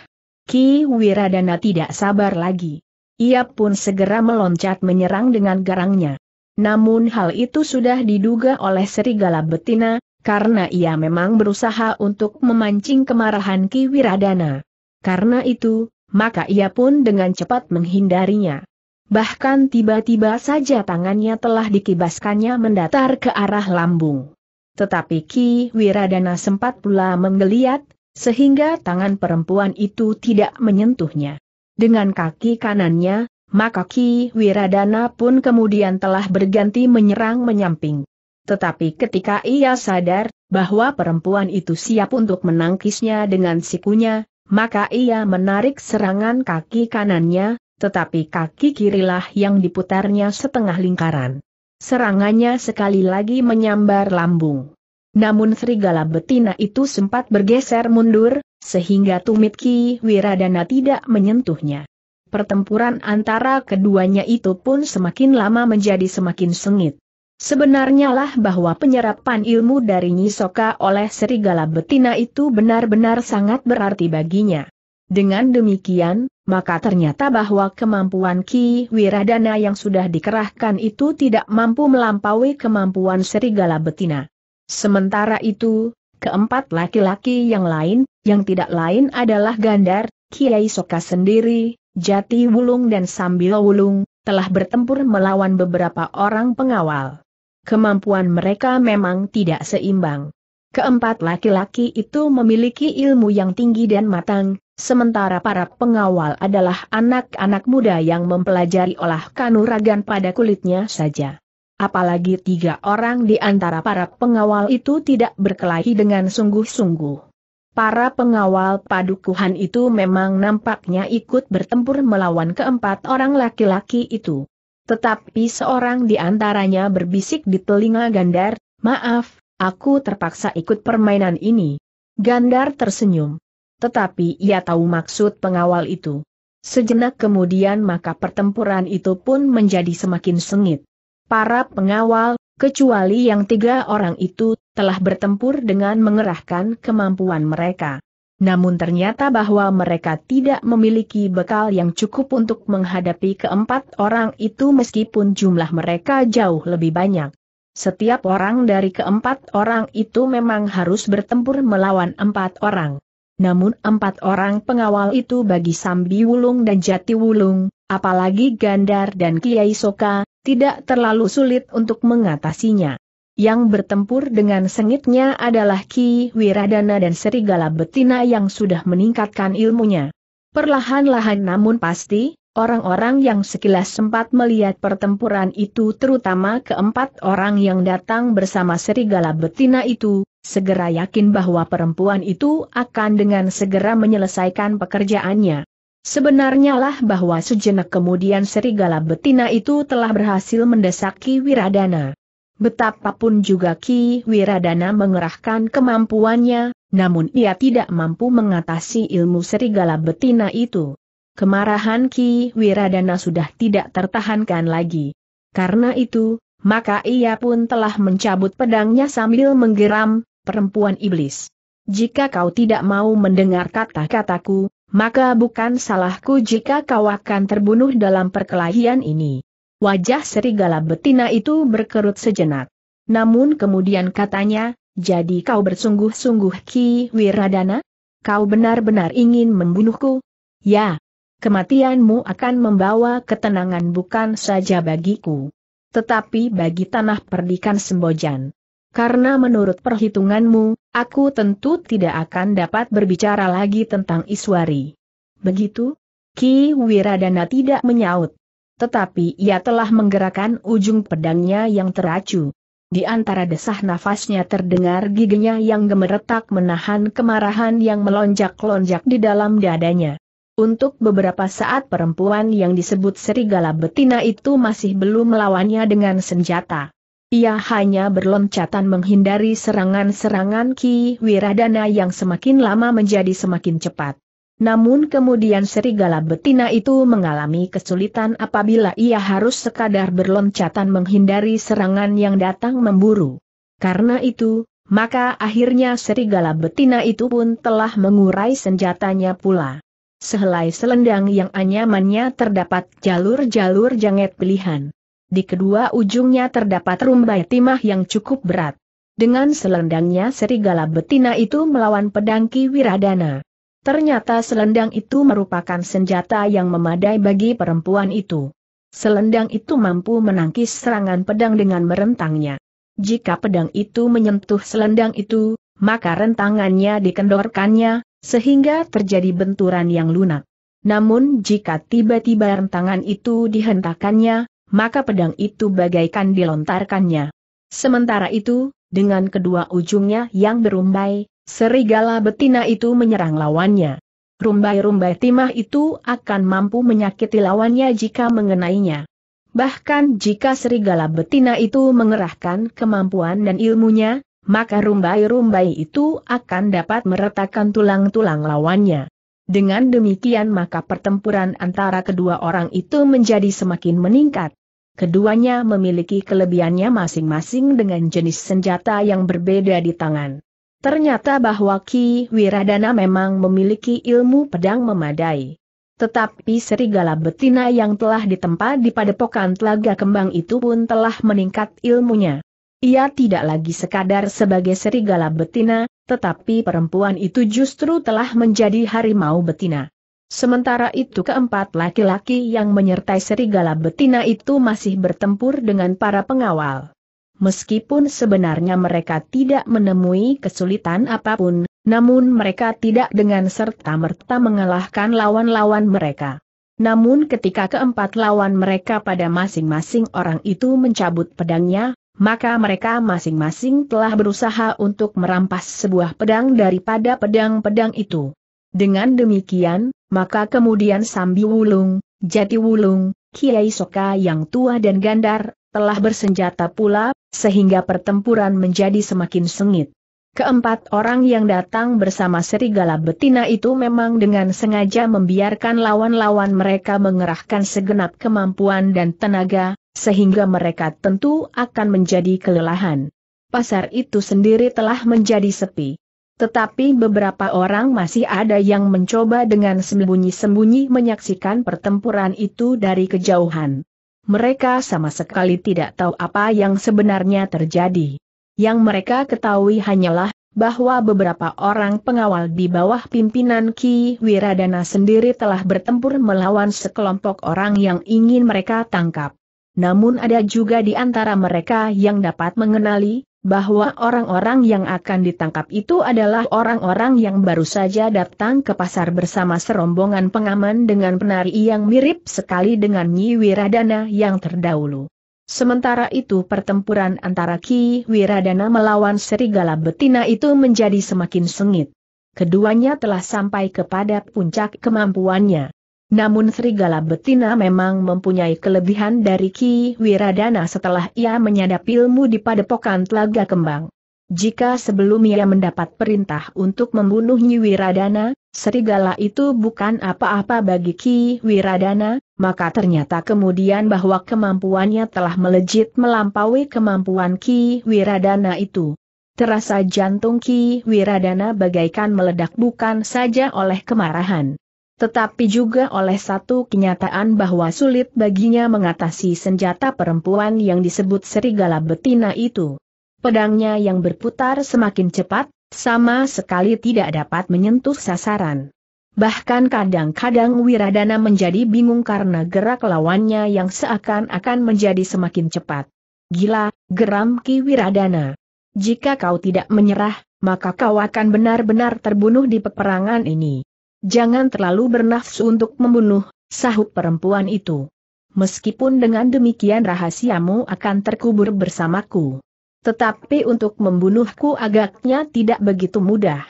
Ki Wiradana tidak sabar lagi. Ia pun segera meloncat menyerang dengan garangnya. Namun hal itu sudah diduga oleh serigala betina, karena ia memang berusaha untuk memancing kemarahan Ki Wiradana. Karena itu, maka ia pun dengan cepat menghindarinya. Bahkan tiba-tiba saja tangannya telah dikibaskannya mendatar ke arah lambung. Tetapi Ki Wiradana sempat pula menggeliat, sehingga tangan perempuan itu tidak menyentuhnya. Dengan kaki kanannya, maka Ki Wiradana pun kemudian telah berganti menyerang menyamping. Tetapi ketika ia sadar bahwa perempuan itu siap untuk menangkisnya dengan sikunya, maka ia menarik serangan kaki kanannya, tetapi kaki kirilah yang diputarnya setengah lingkaran serangannya sekali lagi menyambar lambung. Namun serigala betina itu sempat bergeser mundur, sehingga tumit Ki Wiradana tidak menyentuhnya. Pertempuran antara keduanya itu pun semakin lama menjadi semakin sengit. Sebenarnya lah bahwa penyerapan ilmu dari Nyisoka oleh serigala betina itu benar-benar sangat berarti baginya. Dengan demikian, maka ternyata bahwa kemampuan Ki Wiradana yang sudah dikerahkan itu tidak mampu melampaui kemampuan serigala betina. Sementara itu, keempat laki-laki yang lain, yang tidak lain adalah Gandar, Kiai Soka sendiri, Jati Wulung dan Sambil Wulung, telah bertempur melawan beberapa orang pengawal. Kemampuan mereka memang tidak seimbang. Keempat laki-laki itu memiliki ilmu yang tinggi dan matang, Sementara para pengawal adalah anak-anak muda yang mempelajari olah kanuragan pada kulitnya saja. Apalagi tiga orang di antara para pengawal itu tidak berkelahi dengan sungguh-sungguh. Para pengawal padukuhan itu memang nampaknya ikut bertempur melawan keempat orang laki-laki itu. Tetapi seorang di antaranya berbisik di telinga Gandar, maaf, aku terpaksa ikut permainan ini. Gandar tersenyum tetapi ia tahu maksud pengawal itu. Sejenak kemudian maka pertempuran itu pun menjadi semakin sengit. Para pengawal, kecuali yang tiga orang itu, telah bertempur dengan mengerahkan kemampuan mereka. Namun ternyata bahwa mereka tidak memiliki bekal yang cukup untuk menghadapi keempat orang itu meskipun jumlah mereka jauh lebih banyak. Setiap orang dari keempat orang itu memang harus bertempur melawan empat orang namun empat orang pengawal itu bagi Sambi Wulung dan Jati Wulung, apalagi Gandar dan Kiai Soka, tidak terlalu sulit untuk mengatasinya. Yang bertempur dengan sengitnya adalah Ki Wiradana dan Serigala Betina yang sudah meningkatkan ilmunya. Perlahan-lahan namun pasti, orang-orang yang sekilas sempat melihat pertempuran itu terutama keempat orang yang datang bersama Serigala Betina itu, segera yakin bahwa perempuan itu akan dengan segera menyelesaikan pekerjaannya. Sebenarnya lah bahwa sejenak kemudian serigala betina itu telah berhasil mendesak Ki Wiradana. Betapapun juga Ki Wiradana mengerahkan kemampuannya, namun ia tidak mampu mengatasi ilmu serigala betina itu. Kemarahan Ki Wiradana sudah tidak tertahankan lagi. Karena itu, maka ia pun telah mencabut pedangnya sambil menggeram, perempuan iblis. Jika kau tidak mau mendengar kata-kataku, maka bukan salahku jika kau akan terbunuh dalam perkelahian ini. Wajah serigala betina itu berkerut sejenak. Namun kemudian katanya, jadi kau bersungguh-sungguh Ki Wiradana? Kau benar-benar ingin membunuhku? Ya. Kematianmu akan membawa ketenangan bukan saja bagiku. Tetapi bagi tanah perdikan Sembojan karena menurut perhitunganmu, aku tentu tidak akan dapat berbicara lagi tentang Iswari. Begitu? Ki Wiradana tidak menyaut. Tetapi ia telah menggerakkan ujung pedangnya yang teracu. Di antara desah nafasnya terdengar giginya yang gemeretak menahan kemarahan yang melonjak-lonjak di dalam dadanya. Untuk beberapa saat perempuan yang disebut serigala betina itu masih belum melawannya dengan senjata. Ia hanya berloncatan menghindari serangan-serangan Ki Wiradana yang semakin lama menjadi semakin cepat. Namun kemudian serigala betina itu mengalami kesulitan apabila ia harus sekadar berloncatan menghindari serangan yang datang memburu. Karena itu, maka akhirnya serigala betina itu pun telah mengurai senjatanya pula. Sehelai selendang yang anyamannya terdapat jalur-jalur janget pilihan. Di kedua ujungnya terdapat rumbai timah yang cukup berat. Dengan selendangnya serigala betina itu melawan pedang Ki Wiradana. Ternyata selendang itu merupakan senjata yang memadai bagi perempuan itu. Selendang itu mampu menangkis serangan pedang dengan merentangnya. Jika pedang itu menyentuh selendang itu, maka rentangannya dikendorkannya, sehingga terjadi benturan yang lunak. Namun jika tiba-tiba rentangan itu dihentakannya, maka pedang itu bagaikan dilontarkannya. Sementara itu, dengan kedua ujungnya yang berumbai, serigala betina itu menyerang lawannya. Rumbai-rumbai timah itu akan mampu menyakiti lawannya jika mengenainya. Bahkan jika serigala betina itu mengerahkan kemampuan dan ilmunya, maka rumbai-rumbai itu akan dapat meretakkan tulang-tulang lawannya. Dengan demikian maka pertempuran antara kedua orang itu menjadi semakin meningkat. Keduanya memiliki kelebihannya masing-masing dengan jenis senjata yang berbeda di tangan. Ternyata bahwa Ki Wiradana memang memiliki ilmu pedang memadai. Tetapi serigala betina yang telah ditempa di padepokan telaga kembang itu pun telah meningkat ilmunya. Ia tidak lagi sekadar sebagai serigala betina, tetapi perempuan itu justru telah menjadi harimau betina. Sementara itu keempat laki-laki yang menyertai serigala betina itu masih bertempur dengan para pengawal. Meskipun sebenarnya mereka tidak menemui kesulitan apapun, namun mereka tidak dengan serta-merta mengalahkan lawan-lawan mereka. Namun ketika keempat lawan mereka pada masing-masing orang itu mencabut pedangnya, maka mereka masing-masing telah berusaha untuk merampas sebuah pedang daripada pedang-pedang itu. Dengan demikian, maka kemudian Sambi Wulung, Jati Wulung, Kiai Soka yang tua dan gandar, telah bersenjata pula, sehingga pertempuran menjadi semakin sengit. Keempat orang yang datang bersama serigala betina itu memang dengan sengaja membiarkan lawan-lawan mereka mengerahkan segenap kemampuan dan tenaga, sehingga mereka tentu akan menjadi kelelahan. Pasar itu sendiri telah menjadi sepi. Tetapi beberapa orang masih ada yang mencoba dengan sembunyi-sembunyi menyaksikan pertempuran itu dari kejauhan. Mereka sama sekali tidak tahu apa yang sebenarnya terjadi. Yang mereka ketahui hanyalah bahwa beberapa orang pengawal di bawah pimpinan Ki Wiradana sendiri telah bertempur melawan sekelompok orang yang ingin mereka tangkap. Namun ada juga di antara mereka yang dapat mengenali bahwa orang-orang yang akan ditangkap itu adalah orang-orang yang baru saja datang ke pasar bersama serombongan pengaman dengan penari yang mirip sekali dengan Nyi Wiradana yang terdahulu. Sementara itu pertempuran antara Ki Wiradana melawan serigala betina itu menjadi semakin sengit. Keduanya telah sampai kepada puncak kemampuannya. Namun serigala betina memang mempunyai kelebihan dari Ki Wiradana setelah ia menyadap ilmu di padepokan Telaga Kembang. Jika sebelum ia mendapat perintah untuk membunuh Nyi Wiradana, serigala itu bukan apa-apa bagi Ki Wiradana, maka ternyata kemudian bahwa kemampuannya telah melejit melampaui kemampuan Ki Wiradana itu. Terasa jantung Ki Wiradana bagaikan meledak bukan saja oleh kemarahan tetapi juga oleh satu kenyataan bahwa sulit baginya mengatasi senjata perempuan yang disebut serigala betina itu. Pedangnya yang berputar semakin cepat, sama sekali tidak dapat menyentuh sasaran. Bahkan kadang-kadang Wiradana menjadi bingung karena gerak lawannya yang seakan-akan menjadi semakin cepat. Gila, geram Ki Wiradana. Jika kau tidak menyerah, maka kau akan benar-benar terbunuh di peperangan ini. Jangan terlalu bernafsu untuk membunuh, sahut perempuan itu. Meskipun dengan demikian rahasiamu akan terkubur bersamaku. Tetapi untuk membunuhku agaknya tidak begitu mudah.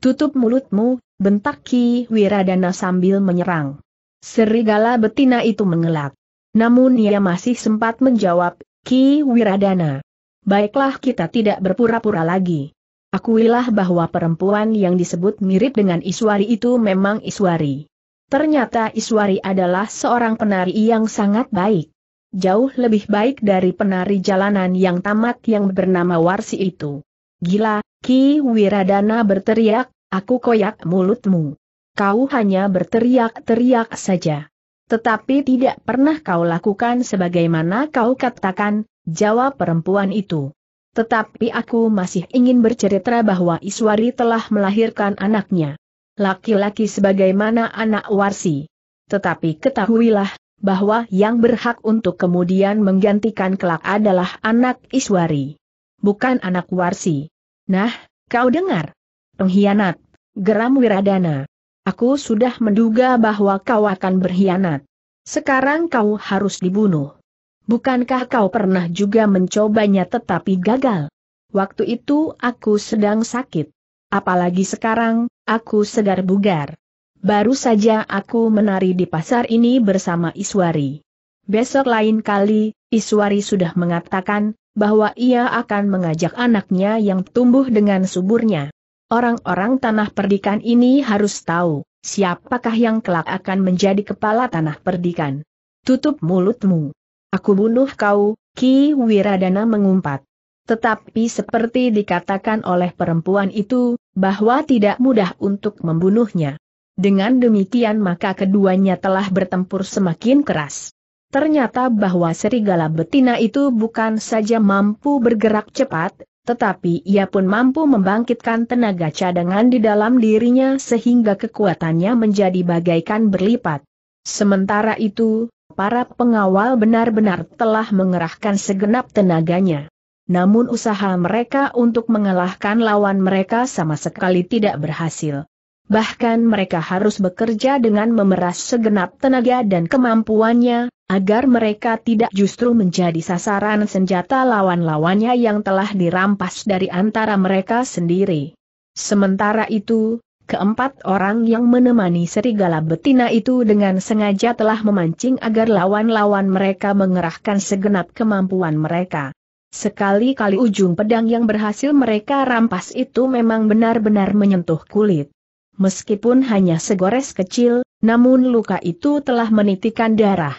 Tutup mulutmu, bentak Ki Wiradana sambil menyerang. Serigala betina itu mengelak. Namun ia masih sempat menjawab, Ki Wiradana. Baiklah kita tidak berpura-pura lagi. Akuilah bahwa perempuan yang disebut mirip dengan Iswari itu memang Iswari. Ternyata Iswari adalah seorang penari yang sangat baik. Jauh lebih baik dari penari jalanan yang tamat yang bernama Warsi itu. Gila, Ki Wiradana berteriak, aku koyak mulutmu. Kau hanya berteriak-teriak saja. Tetapi tidak pernah kau lakukan sebagaimana kau katakan, jawab perempuan itu. Tetapi aku masih ingin bercerita bahwa Iswari telah melahirkan anaknya. Laki-laki sebagaimana anak Warsi. Tetapi ketahuilah, bahwa yang berhak untuk kemudian menggantikan kelak adalah anak Iswari. Bukan anak Warsi. Nah, kau dengar? Pengkhianat, geram Wiradana. Aku sudah menduga bahwa kau akan berkhianat. Sekarang kau harus dibunuh. Bukankah kau pernah juga mencobanya tetapi gagal? Waktu itu aku sedang sakit. Apalagi sekarang, aku segar bugar. Baru saja aku menari di pasar ini bersama Iswari. Besok lain kali, Iswari sudah mengatakan, bahwa ia akan mengajak anaknya yang tumbuh dengan suburnya. Orang-orang tanah perdikan ini harus tahu, siapakah yang kelak akan menjadi kepala tanah perdikan. Tutup mulutmu. Aku bunuh kau, Ki Wiradana mengumpat. Tetapi seperti dikatakan oleh perempuan itu, bahwa tidak mudah untuk membunuhnya. Dengan demikian maka keduanya telah bertempur semakin keras. Ternyata bahwa serigala betina itu bukan saja mampu bergerak cepat, tetapi ia pun mampu membangkitkan tenaga cadangan di dalam dirinya sehingga kekuatannya menjadi bagaikan berlipat. Sementara itu, para pengawal benar-benar telah mengerahkan segenap tenaganya. Namun usaha mereka untuk mengalahkan lawan mereka sama sekali tidak berhasil. Bahkan mereka harus bekerja dengan memeras segenap tenaga dan kemampuannya, agar mereka tidak justru menjadi sasaran senjata lawan-lawannya yang telah dirampas dari antara mereka sendiri. Sementara itu, Keempat orang yang menemani serigala betina itu dengan sengaja telah memancing agar lawan-lawan mereka mengerahkan segenap kemampuan mereka. Sekali-kali ujung pedang yang berhasil mereka rampas itu memang benar-benar menyentuh kulit. Meskipun hanya segores kecil, namun luka itu telah menitikan darah.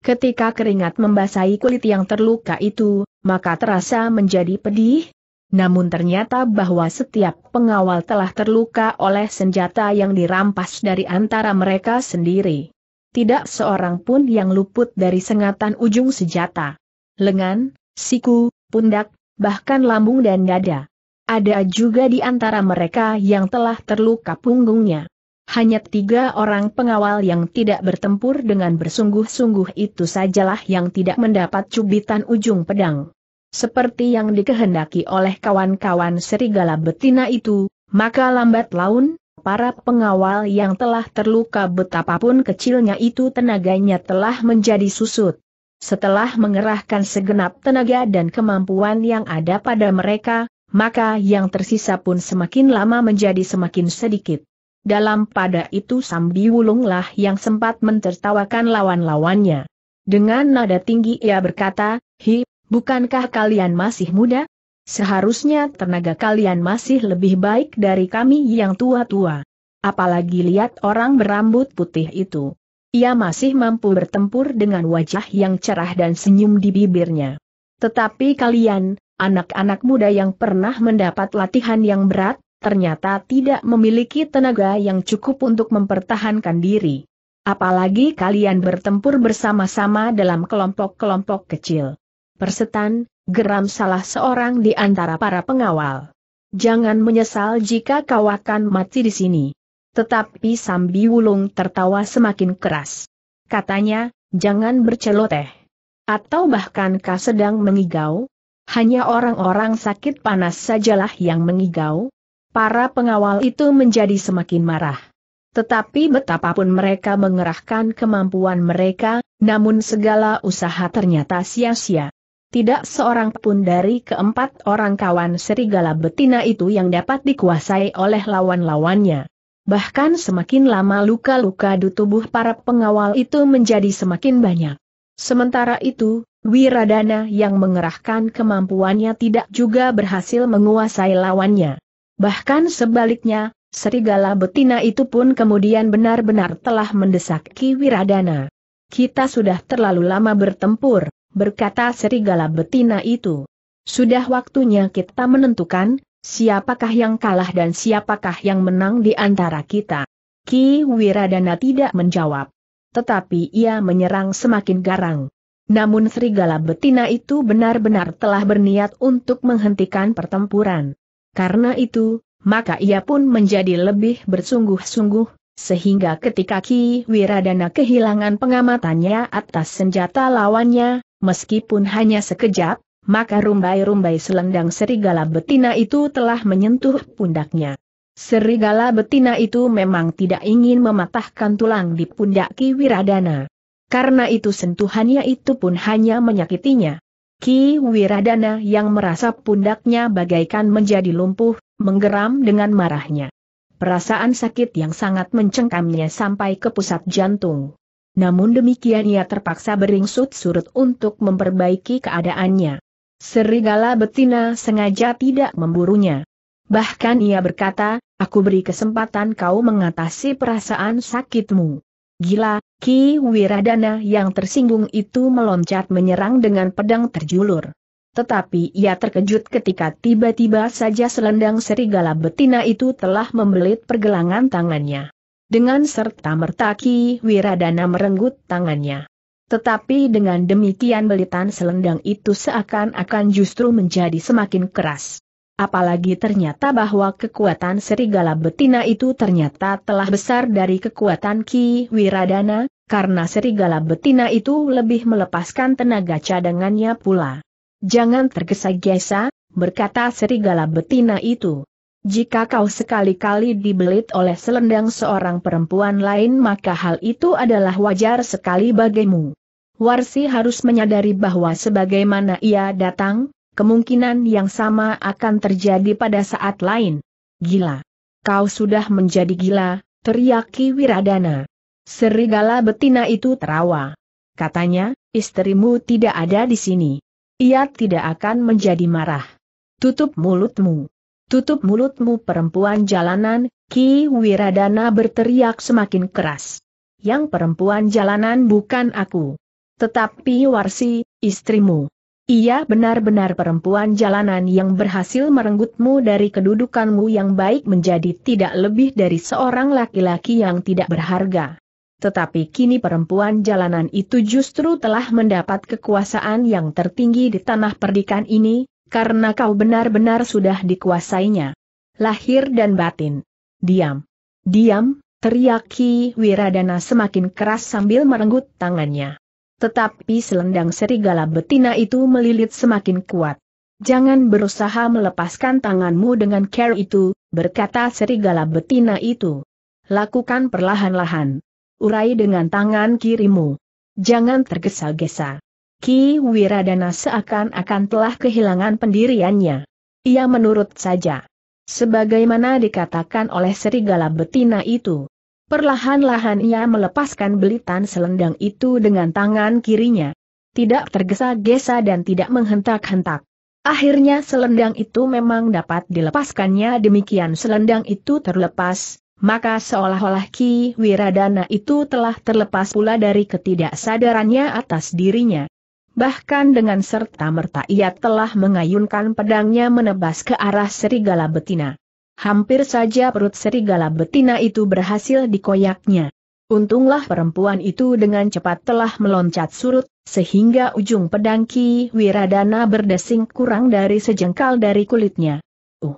Ketika keringat membasahi kulit yang terluka itu, maka terasa menjadi pedih, namun ternyata bahwa setiap pengawal telah terluka oleh senjata yang dirampas dari antara mereka sendiri. Tidak seorang pun yang luput dari sengatan ujung senjata. Lengan, siku, pundak, bahkan lambung dan dada. Ada juga di antara mereka yang telah terluka punggungnya. Hanya tiga orang pengawal yang tidak bertempur dengan bersungguh-sungguh itu sajalah yang tidak mendapat cubitan ujung pedang seperti yang dikehendaki oleh kawan-kawan serigala betina itu, maka lambat laun, para pengawal yang telah terluka betapapun kecilnya itu tenaganya telah menjadi susut. Setelah mengerahkan segenap tenaga dan kemampuan yang ada pada mereka, maka yang tersisa pun semakin lama menjadi semakin sedikit. Dalam pada itu Sambi Wulunglah yang sempat mentertawakan lawan-lawannya. Dengan nada tinggi ia berkata, Hi, bukankah kalian masih muda? Seharusnya tenaga kalian masih lebih baik dari kami yang tua-tua. Apalagi lihat orang berambut putih itu. Ia masih mampu bertempur dengan wajah yang cerah dan senyum di bibirnya. Tetapi kalian, anak-anak muda yang pernah mendapat latihan yang berat, ternyata tidak memiliki tenaga yang cukup untuk mempertahankan diri. Apalagi kalian bertempur bersama-sama dalam kelompok-kelompok kecil. Persetan, geram salah seorang di antara para pengawal. Jangan menyesal jika kau akan mati di sini. Tetapi Sambi Wulung tertawa semakin keras. Katanya, jangan berceloteh. Atau bahkan kau sedang mengigau? Hanya orang-orang sakit panas sajalah yang mengigau. Para pengawal itu menjadi semakin marah. Tetapi betapapun mereka mengerahkan kemampuan mereka, namun segala usaha ternyata sia-sia tidak seorang pun dari keempat orang kawan serigala betina itu yang dapat dikuasai oleh lawan-lawannya. Bahkan semakin lama luka-luka di tubuh para pengawal itu menjadi semakin banyak. Sementara itu, Wiradana yang mengerahkan kemampuannya tidak juga berhasil menguasai lawannya. Bahkan sebaliknya, serigala betina itu pun kemudian benar-benar telah mendesak Ki Wiradana. Kita sudah terlalu lama bertempur, berkata serigala betina itu. Sudah waktunya kita menentukan, siapakah yang kalah dan siapakah yang menang di antara kita. Ki Wiradana tidak menjawab. Tetapi ia menyerang semakin garang. Namun serigala betina itu benar-benar telah berniat untuk menghentikan pertempuran. Karena itu, maka ia pun menjadi lebih bersungguh-sungguh, sehingga ketika Ki Wiradana kehilangan pengamatannya atas senjata lawannya, Meskipun hanya sekejap, maka rumbai-rumbai selendang serigala betina itu telah menyentuh pundaknya. Serigala betina itu memang tidak ingin mematahkan tulang di pundak Ki Wiradana. Karena itu sentuhannya itu pun hanya menyakitinya. Ki Wiradana yang merasa pundaknya bagaikan menjadi lumpuh, menggeram dengan marahnya. Perasaan sakit yang sangat mencengkamnya sampai ke pusat jantung namun demikian ia terpaksa beringsut-surut untuk memperbaiki keadaannya. Serigala betina sengaja tidak memburunya. Bahkan ia berkata, aku beri kesempatan kau mengatasi perasaan sakitmu. Gila, Ki Wiradana yang tersinggung itu meloncat menyerang dengan pedang terjulur. Tetapi ia terkejut ketika tiba-tiba saja selendang serigala betina itu telah membelit pergelangan tangannya. Dengan serta merta Ki Wiradana merenggut tangannya. Tetapi dengan demikian belitan selendang itu seakan-akan justru menjadi semakin keras. Apalagi ternyata bahwa kekuatan serigala betina itu ternyata telah besar dari kekuatan Ki Wiradana, karena serigala betina itu lebih melepaskan tenaga cadangannya pula. Jangan tergesa-gesa, berkata serigala betina itu. Jika kau sekali-kali dibelit oleh selendang seorang perempuan lain maka hal itu adalah wajar sekali bagimu. Warsi harus menyadari bahwa sebagaimana ia datang, kemungkinan yang sama akan terjadi pada saat lain. Gila. Kau sudah menjadi gila, teriaki Wiradana. Serigala betina itu terawa. Katanya, istrimu tidak ada di sini. Ia tidak akan menjadi marah. Tutup mulutmu. Tutup mulutmu perempuan jalanan, Ki Wiradana berteriak semakin keras. Yang perempuan jalanan bukan aku. Tetapi Warsi, istrimu. Ia benar-benar perempuan jalanan yang berhasil merenggutmu dari kedudukanmu yang baik menjadi tidak lebih dari seorang laki-laki yang tidak berharga. Tetapi kini perempuan jalanan itu justru telah mendapat kekuasaan yang tertinggi di tanah perdikan ini, karena kau benar-benar sudah dikuasainya. Lahir dan batin. Diam. Diam, teriaki Wiradana semakin keras sambil merenggut tangannya. Tetapi selendang serigala betina itu melilit semakin kuat. Jangan berusaha melepaskan tanganmu dengan care itu, berkata serigala betina itu. Lakukan perlahan-lahan. Urai dengan tangan kirimu. Jangan tergesa-gesa. Ki Wiradana seakan-akan telah kehilangan pendiriannya. Ia menurut saja. Sebagaimana dikatakan oleh serigala betina itu. Perlahan-lahan ia melepaskan belitan selendang itu dengan tangan kirinya. Tidak tergesa-gesa dan tidak menghentak-hentak. Akhirnya selendang itu memang dapat dilepaskannya demikian selendang itu terlepas, maka seolah-olah Ki Wiradana itu telah terlepas pula dari ketidaksadarannya atas dirinya bahkan dengan serta-merta ia telah mengayunkan pedangnya menebas ke arah serigala betina. Hampir saja perut serigala betina itu berhasil dikoyaknya. Untunglah perempuan itu dengan cepat telah meloncat surut, sehingga ujung pedang Ki Wiradana berdesing kurang dari sejengkal dari kulitnya. Uh,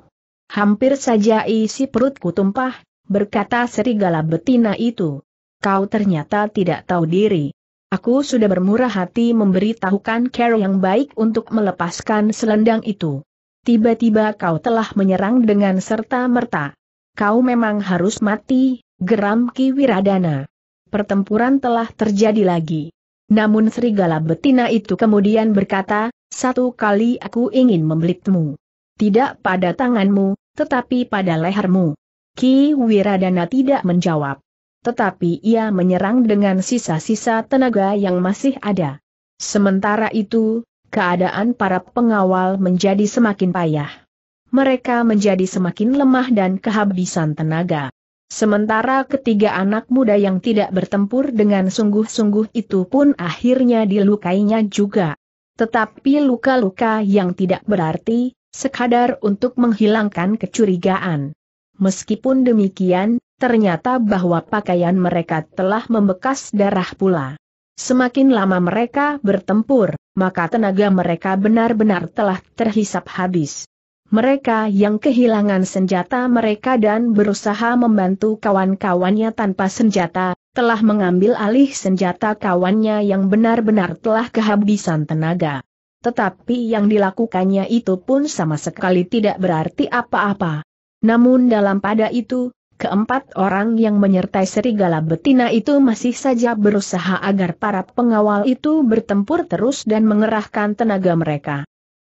hampir saja isi perutku tumpah, berkata serigala betina itu. Kau ternyata tidak tahu diri. Aku sudah bermurah hati memberitahukan Carol yang baik untuk melepaskan selendang itu. Tiba-tiba kau telah menyerang dengan serta-merta. Kau memang harus mati, geram Ki Wiradana. Pertempuran telah terjadi lagi. Namun serigala betina itu kemudian berkata, satu kali aku ingin membelitmu. Tidak pada tanganmu, tetapi pada lehermu. Ki Wiradana tidak menjawab tetapi ia menyerang dengan sisa-sisa tenaga yang masih ada. Sementara itu, keadaan para pengawal menjadi semakin payah. Mereka menjadi semakin lemah dan kehabisan tenaga. Sementara ketiga anak muda yang tidak bertempur dengan sungguh-sungguh itu pun akhirnya dilukainya juga. Tetapi luka-luka yang tidak berarti, sekadar untuk menghilangkan kecurigaan. Meskipun demikian, ternyata bahwa pakaian mereka telah membekas darah pula. Semakin lama mereka bertempur, maka tenaga mereka benar-benar telah terhisap habis. Mereka yang kehilangan senjata mereka dan berusaha membantu kawan-kawannya tanpa senjata, telah mengambil alih senjata kawannya yang benar-benar telah kehabisan tenaga. Tetapi yang dilakukannya itu pun sama sekali tidak berarti apa-apa. Namun dalam pada itu, Keempat orang yang menyertai serigala betina itu masih saja berusaha agar para pengawal itu bertempur terus dan mengerahkan tenaga mereka.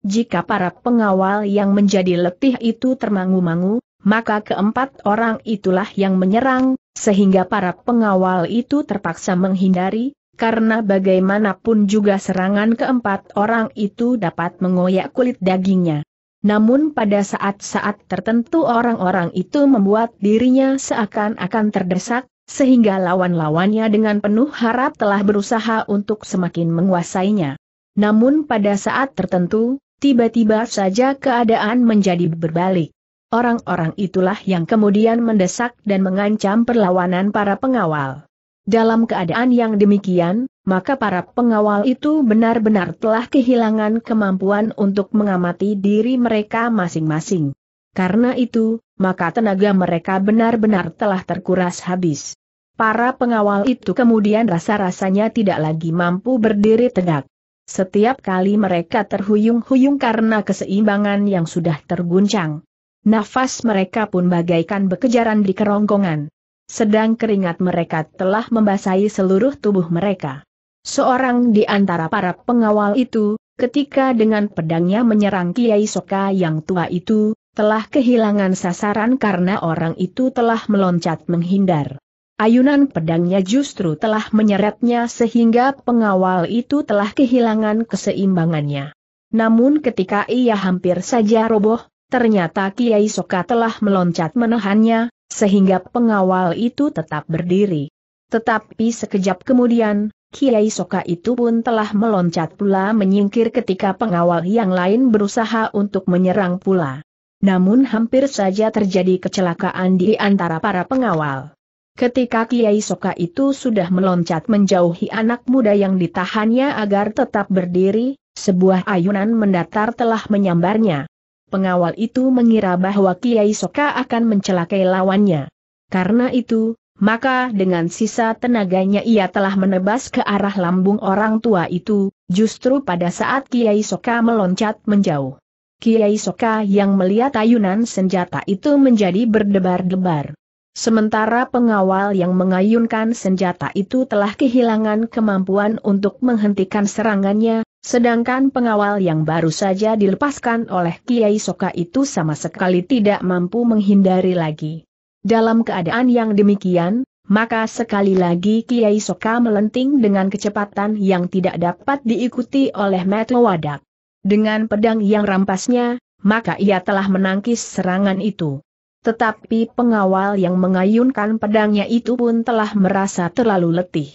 Jika para pengawal yang menjadi letih itu termangu-mangu, maka keempat orang itulah yang menyerang, sehingga para pengawal itu terpaksa menghindari, karena bagaimanapun juga serangan keempat orang itu dapat mengoyak kulit dagingnya. Namun pada saat-saat tertentu orang-orang itu membuat dirinya seakan-akan terdesak, sehingga lawan-lawannya dengan penuh harap telah berusaha untuk semakin menguasainya. Namun pada saat tertentu, tiba-tiba saja keadaan menjadi berbalik. Orang-orang itulah yang kemudian mendesak dan mengancam perlawanan para pengawal. Dalam keadaan yang demikian, maka para pengawal itu benar-benar telah kehilangan kemampuan untuk mengamati diri mereka masing-masing. Karena itu, maka tenaga mereka benar-benar telah terkuras habis. Para pengawal itu kemudian rasa-rasanya tidak lagi mampu berdiri tegak. Setiap kali mereka terhuyung-huyung karena keseimbangan yang sudah terguncang. Nafas mereka pun bagaikan bekejaran di kerongkongan. Sedang keringat mereka telah membasahi seluruh tubuh mereka. Seorang di antara para pengawal itu, ketika dengan pedangnya menyerang Kiai Soka yang tua itu, telah kehilangan sasaran karena orang itu telah meloncat menghindar. Ayunan pedangnya justru telah menyeretnya sehingga pengawal itu telah kehilangan keseimbangannya. Namun ketika ia hampir saja roboh, ternyata Kiai Soka telah meloncat menahannya, sehingga pengawal itu tetap berdiri. Tetapi sekejap kemudian, Kiai Soka itu pun telah meloncat pula menyingkir ketika pengawal yang lain berusaha untuk menyerang pula. Namun hampir saja terjadi kecelakaan di antara para pengawal. Ketika Kiai Soka itu sudah meloncat menjauhi anak muda yang ditahannya agar tetap berdiri, sebuah ayunan mendatar telah menyambarnya. Pengawal itu mengira bahwa Kiai Soka akan mencelakai lawannya. Karena itu, maka dengan sisa tenaganya ia telah menebas ke arah lambung orang tua itu, justru pada saat Kiai Soka meloncat menjauh. Kiai Soka yang melihat ayunan senjata itu menjadi berdebar-debar. Sementara pengawal yang mengayunkan senjata itu telah kehilangan kemampuan untuk menghentikan serangannya, sedangkan pengawal yang baru saja dilepaskan oleh Kiai Soka itu sama sekali tidak mampu menghindari lagi. Dalam keadaan yang demikian, maka sekali lagi Kiai Soka melenting dengan kecepatan yang tidak dapat diikuti oleh Metu Wadak. Dengan pedang yang rampasnya, maka ia telah menangkis serangan itu. Tetapi pengawal yang mengayunkan pedangnya itu pun telah merasa terlalu letih.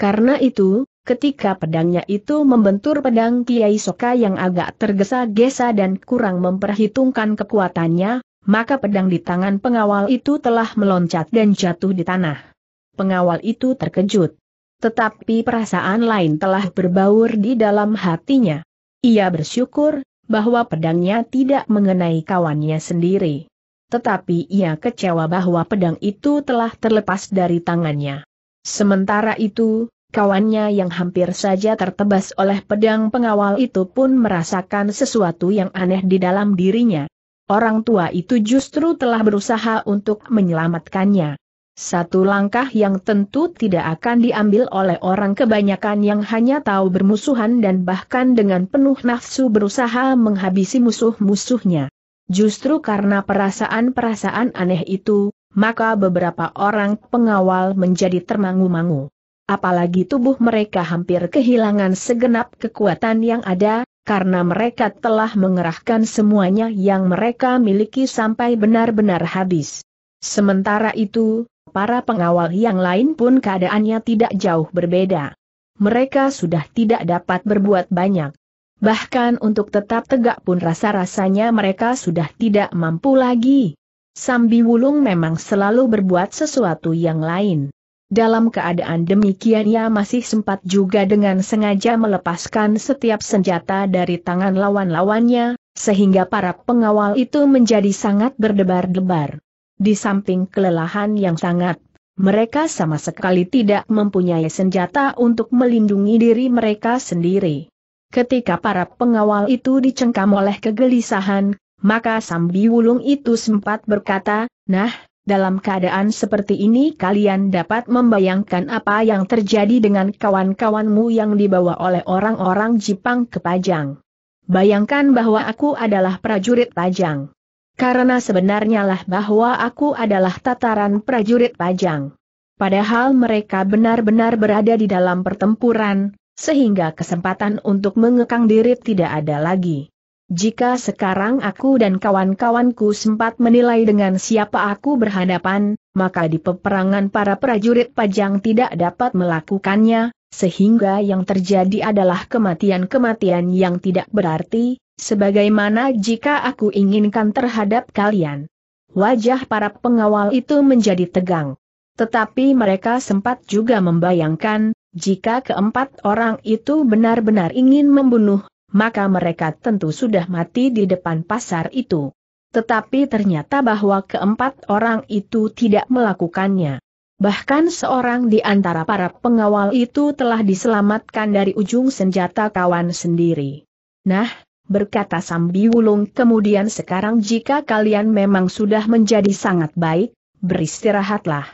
Karena itu, ketika pedangnya itu membentur pedang Kiai Soka yang agak tergesa-gesa dan kurang memperhitungkan kekuatannya, maka pedang di tangan pengawal itu telah meloncat dan jatuh di tanah. Pengawal itu terkejut. Tetapi perasaan lain telah berbaur di dalam hatinya. Ia bersyukur bahwa pedangnya tidak mengenai kawannya sendiri. Tetapi ia kecewa bahwa pedang itu telah terlepas dari tangannya. Sementara itu, kawannya yang hampir saja tertebas oleh pedang pengawal itu pun merasakan sesuatu yang aneh di dalam dirinya. Orang tua itu justru telah berusaha untuk menyelamatkannya. Satu langkah yang tentu tidak akan diambil oleh orang kebanyakan yang hanya tahu bermusuhan dan bahkan dengan penuh nafsu berusaha menghabisi musuh-musuhnya. Justru karena perasaan-perasaan aneh itu, maka beberapa orang pengawal menjadi termangu-mangu. Apalagi tubuh mereka hampir kehilangan segenap kekuatan yang ada, karena mereka telah mengerahkan semuanya yang mereka miliki sampai benar-benar habis. Sementara itu, para pengawal yang lain pun keadaannya tidak jauh berbeda. Mereka sudah tidak dapat berbuat banyak. Bahkan untuk tetap tegak pun rasa-rasanya mereka sudah tidak mampu lagi. Sambi Wulung memang selalu berbuat sesuatu yang lain. Dalam keadaan demikian ia masih sempat juga dengan sengaja melepaskan setiap senjata dari tangan lawan-lawannya, sehingga para pengawal itu menjadi sangat berdebar-debar. Di samping kelelahan yang sangat, mereka sama sekali tidak mempunyai senjata untuk melindungi diri mereka sendiri. Ketika para pengawal itu dicengkam oleh kegelisahan, maka Sambi Wulung itu sempat berkata, Nah, dalam keadaan seperti ini kalian dapat membayangkan apa yang terjadi dengan kawan-kawanmu yang dibawa oleh orang-orang Jepang ke Pajang. Bayangkan bahwa aku adalah prajurit Pajang. Karena sebenarnya lah bahwa aku adalah tataran prajurit Pajang. Padahal mereka benar-benar berada di dalam pertempuran, sehingga kesempatan untuk mengekang diri tidak ada lagi. Jika sekarang aku dan kawan-kawanku sempat menilai dengan siapa aku berhadapan, maka di peperangan para prajurit pajang tidak dapat melakukannya, sehingga yang terjadi adalah kematian-kematian yang tidak berarti, sebagaimana jika aku inginkan terhadap kalian. Wajah para pengawal itu menjadi tegang. Tetapi mereka sempat juga membayangkan, jika keempat orang itu benar-benar ingin membunuh maka mereka tentu sudah mati di depan pasar itu. Tetapi ternyata bahwa keempat orang itu tidak melakukannya. Bahkan seorang di antara para pengawal itu telah diselamatkan dari ujung senjata kawan sendiri. Nah, berkata Sambi Wulung kemudian sekarang jika kalian memang sudah menjadi sangat baik, beristirahatlah.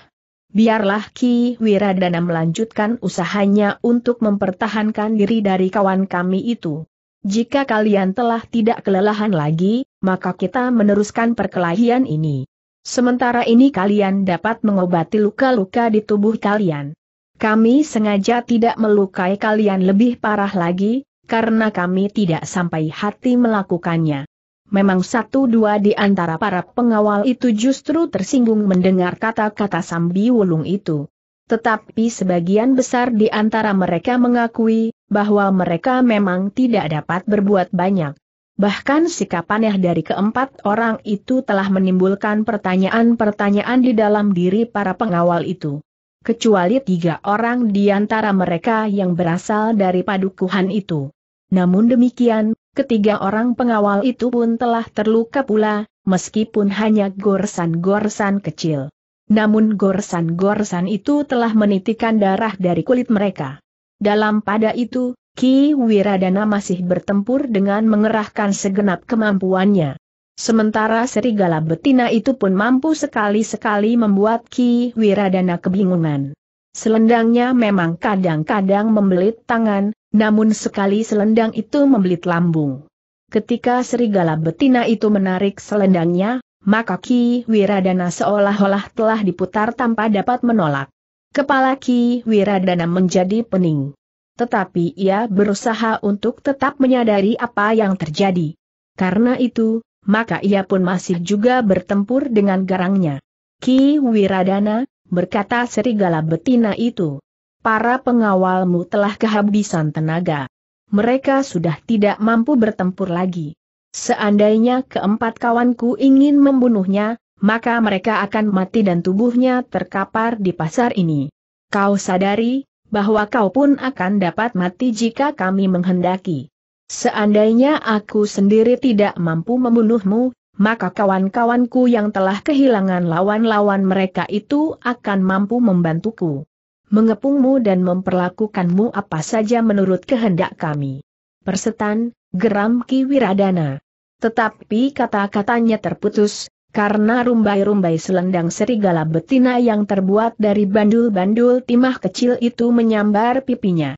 Biarlah Ki Wiradana melanjutkan usahanya untuk mempertahankan diri dari kawan kami itu. Jika kalian telah tidak kelelahan lagi, maka kita meneruskan perkelahian ini. Sementara ini kalian dapat mengobati luka-luka di tubuh kalian. Kami sengaja tidak melukai kalian lebih parah lagi, karena kami tidak sampai hati melakukannya. Memang satu dua di antara para pengawal itu justru tersinggung mendengar kata-kata Sambi Wulung itu tetapi sebagian besar di antara mereka mengakui bahwa mereka memang tidak dapat berbuat banyak. Bahkan sikap aneh dari keempat orang itu telah menimbulkan pertanyaan-pertanyaan di dalam diri para pengawal itu. Kecuali tiga orang di antara mereka yang berasal dari padukuhan itu. Namun demikian, ketiga orang pengawal itu pun telah terluka pula, meskipun hanya gorsan-gorsan kecil. Namun goresan-goresan itu telah menitikan darah dari kulit mereka. Dalam pada itu, Ki Wiradana masih bertempur dengan mengerahkan segenap kemampuannya. Sementara serigala betina itu pun mampu sekali-sekali membuat Ki Wiradana kebingungan. Selendangnya memang kadang-kadang membelit tangan, namun sekali selendang itu membelit lambung. Ketika serigala betina itu menarik selendangnya, maka Ki Wiradana seolah-olah telah diputar tanpa dapat menolak. Kepala Ki Wiradana menjadi pening. Tetapi ia berusaha untuk tetap menyadari apa yang terjadi. Karena itu, maka ia pun masih juga bertempur dengan garangnya. Ki Wiradana, berkata serigala betina itu. Para pengawalmu telah kehabisan tenaga. Mereka sudah tidak mampu bertempur lagi. Seandainya keempat kawanku ingin membunuhnya, maka mereka akan mati dan tubuhnya terkapar di pasar ini. Kau sadari, bahwa kau pun akan dapat mati jika kami menghendaki. Seandainya aku sendiri tidak mampu membunuhmu, maka kawan-kawanku yang telah kehilangan lawan-lawan mereka itu akan mampu membantuku. Mengepungmu dan memperlakukanmu apa saja menurut kehendak kami. Persetan, geram Ki Wiradana. Tetapi kata-katanya terputus, karena rumbai-rumbai selendang serigala betina yang terbuat dari bandul-bandul timah kecil itu menyambar pipinya.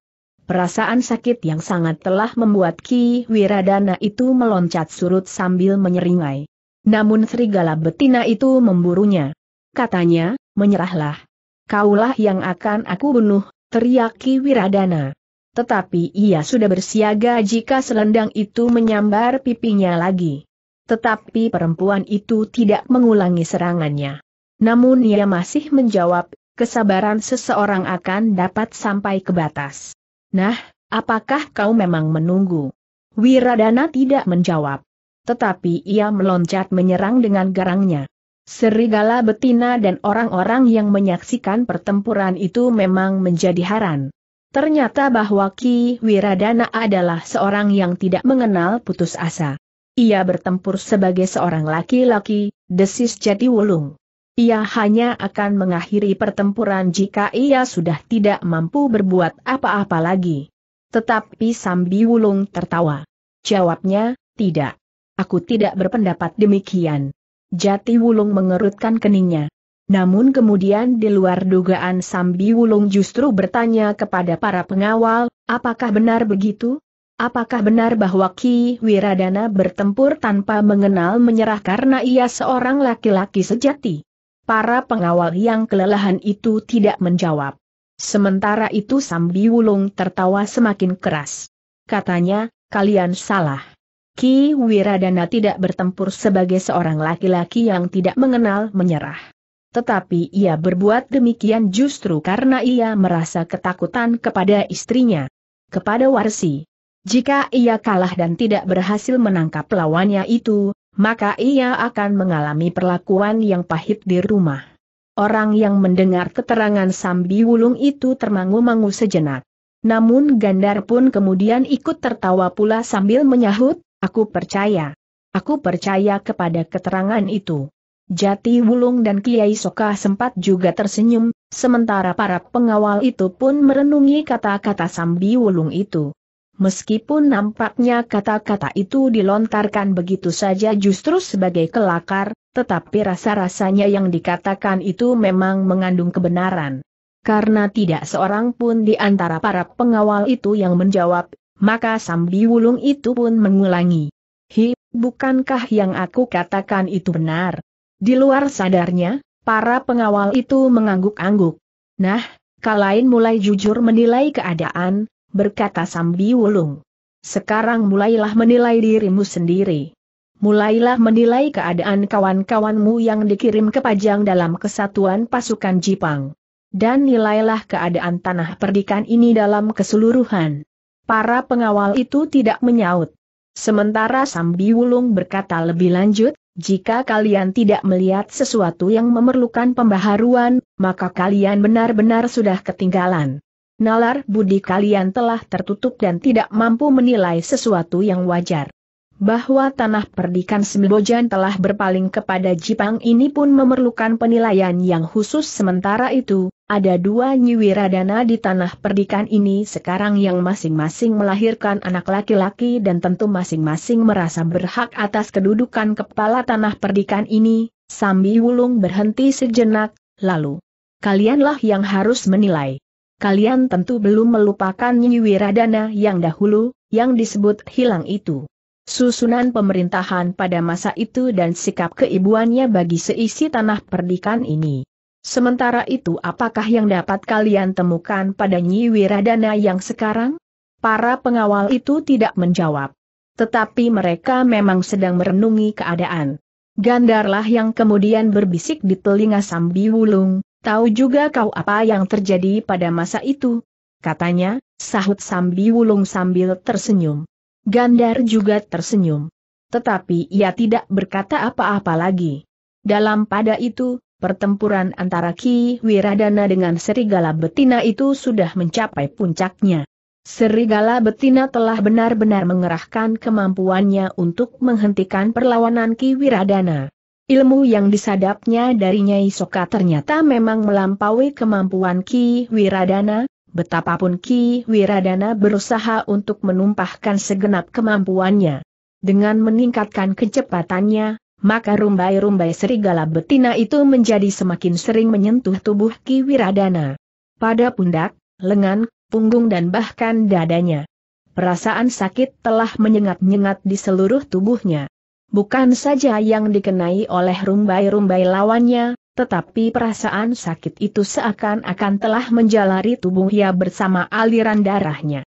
Perasaan sakit yang sangat telah membuat Ki Wiradana itu meloncat surut sambil menyeringai. Namun serigala betina itu memburunya. Katanya, menyerahlah. Kaulah yang akan aku bunuh, teriak Ki Wiradana. Tetapi ia sudah bersiaga jika selendang itu menyambar pipinya lagi. Tetapi perempuan itu tidak mengulangi serangannya. Namun ia masih menjawab, kesabaran seseorang akan dapat sampai ke batas. Nah, apakah kau memang menunggu? Wiradana tidak menjawab. Tetapi ia meloncat menyerang dengan garangnya. Serigala betina dan orang-orang yang menyaksikan pertempuran itu memang menjadi haran. Ternyata bahwa Ki Wiradana adalah seorang yang tidak mengenal putus asa. Ia bertempur sebagai seorang laki-laki, desis jadi wulung. Ia hanya akan mengakhiri pertempuran jika ia sudah tidak mampu berbuat apa-apa lagi. Tetapi Sambi Wulung tertawa. Jawabnya, tidak. Aku tidak berpendapat demikian. Jati Wulung mengerutkan keningnya. Namun kemudian di luar dugaan Sambi Wulung justru bertanya kepada para pengawal, apakah benar begitu? Apakah benar bahwa Ki Wiradana bertempur tanpa mengenal menyerah karena ia seorang laki-laki sejati? Para pengawal yang kelelahan itu tidak menjawab. Sementara itu Sambi Wulung tertawa semakin keras. Katanya, kalian salah. Ki Wiradana tidak bertempur sebagai seorang laki-laki yang tidak mengenal menyerah tetapi ia berbuat demikian justru karena ia merasa ketakutan kepada istrinya, kepada Warsi. Jika ia kalah dan tidak berhasil menangkap lawannya itu, maka ia akan mengalami perlakuan yang pahit di rumah. Orang yang mendengar keterangan Sambi Wulung itu termangu-mangu sejenak. Namun Gandar pun kemudian ikut tertawa pula sambil menyahut, aku percaya. Aku percaya kepada keterangan itu. Jati Wulung dan Kiai Soka sempat juga tersenyum, sementara para pengawal itu pun merenungi kata-kata Sambi Wulung itu. Meskipun nampaknya kata-kata itu dilontarkan begitu saja justru sebagai kelakar, tetapi rasa-rasanya yang dikatakan itu memang mengandung kebenaran. Karena tidak seorang pun di antara para pengawal itu yang menjawab, maka Sambi Wulung itu pun mengulangi. Hi, bukankah yang aku katakan itu benar? Di luar sadarnya, para pengawal itu mengangguk-angguk. Nah, Kalain mulai jujur menilai keadaan, berkata Sambi Wulung. Sekarang mulailah menilai dirimu sendiri. Mulailah menilai keadaan kawan-kawanmu yang dikirim ke Pajang dalam kesatuan pasukan Jipang. Dan nilailah keadaan tanah perdikan ini dalam keseluruhan. Para pengawal itu tidak menyaut. Sementara Sambi Wulung berkata lebih lanjut, jika kalian tidak melihat sesuatu yang memerlukan pembaharuan, maka kalian benar-benar sudah ketinggalan. Nalar budi kalian telah tertutup dan tidak mampu menilai sesuatu yang wajar. Bahwa tanah perdikan Sembojan telah berpaling kepada Jipang ini pun memerlukan penilaian yang khusus sementara itu, ada dua nyiwiradana di tanah perdikan ini sekarang yang masing-masing melahirkan anak laki-laki dan tentu masing-masing merasa berhak atas kedudukan kepala tanah perdikan ini, Sambi Wulung berhenti sejenak, lalu. Kalianlah yang harus menilai. Kalian tentu belum melupakan nyiwiradana yang dahulu, yang disebut hilang itu. Susunan pemerintahan pada masa itu dan sikap keibuannya bagi seisi tanah perdikan ini. Sementara itu apakah yang dapat kalian temukan pada Nyi Wiradana yang sekarang? Para pengawal itu tidak menjawab. Tetapi mereka memang sedang merenungi keadaan. Gandarlah yang kemudian berbisik di telinga Sambi Wulung, tahu juga kau apa yang terjadi pada masa itu? Katanya, sahut Sambi Wulung sambil tersenyum. Gandar juga tersenyum. Tetapi ia tidak berkata apa-apa lagi. Dalam pada itu, pertempuran antara Ki Wiradana dengan Serigala Betina itu sudah mencapai puncaknya. Serigala Betina telah benar-benar mengerahkan kemampuannya untuk menghentikan perlawanan Ki Wiradana. Ilmu yang disadapnya dari Nyai Soka ternyata memang melampaui kemampuan Ki Wiradana, betapapun Ki Wiradana berusaha untuk menumpahkan segenap kemampuannya. Dengan meningkatkan kecepatannya, maka rumbai-rumbai serigala betina itu menjadi semakin sering menyentuh tubuh Ki Wiradana. Pada pundak, lengan, punggung dan bahkan dadanya. Perasaan sakit telah menyengat-nyengat di seluruh tubuhnya. Bukan saja yang dikenai oleh rumbai-rumbai lawannya, tetapi perasaan sakit itu seakan-akan telah menjalari tubuhnya bersama aliran darahnya.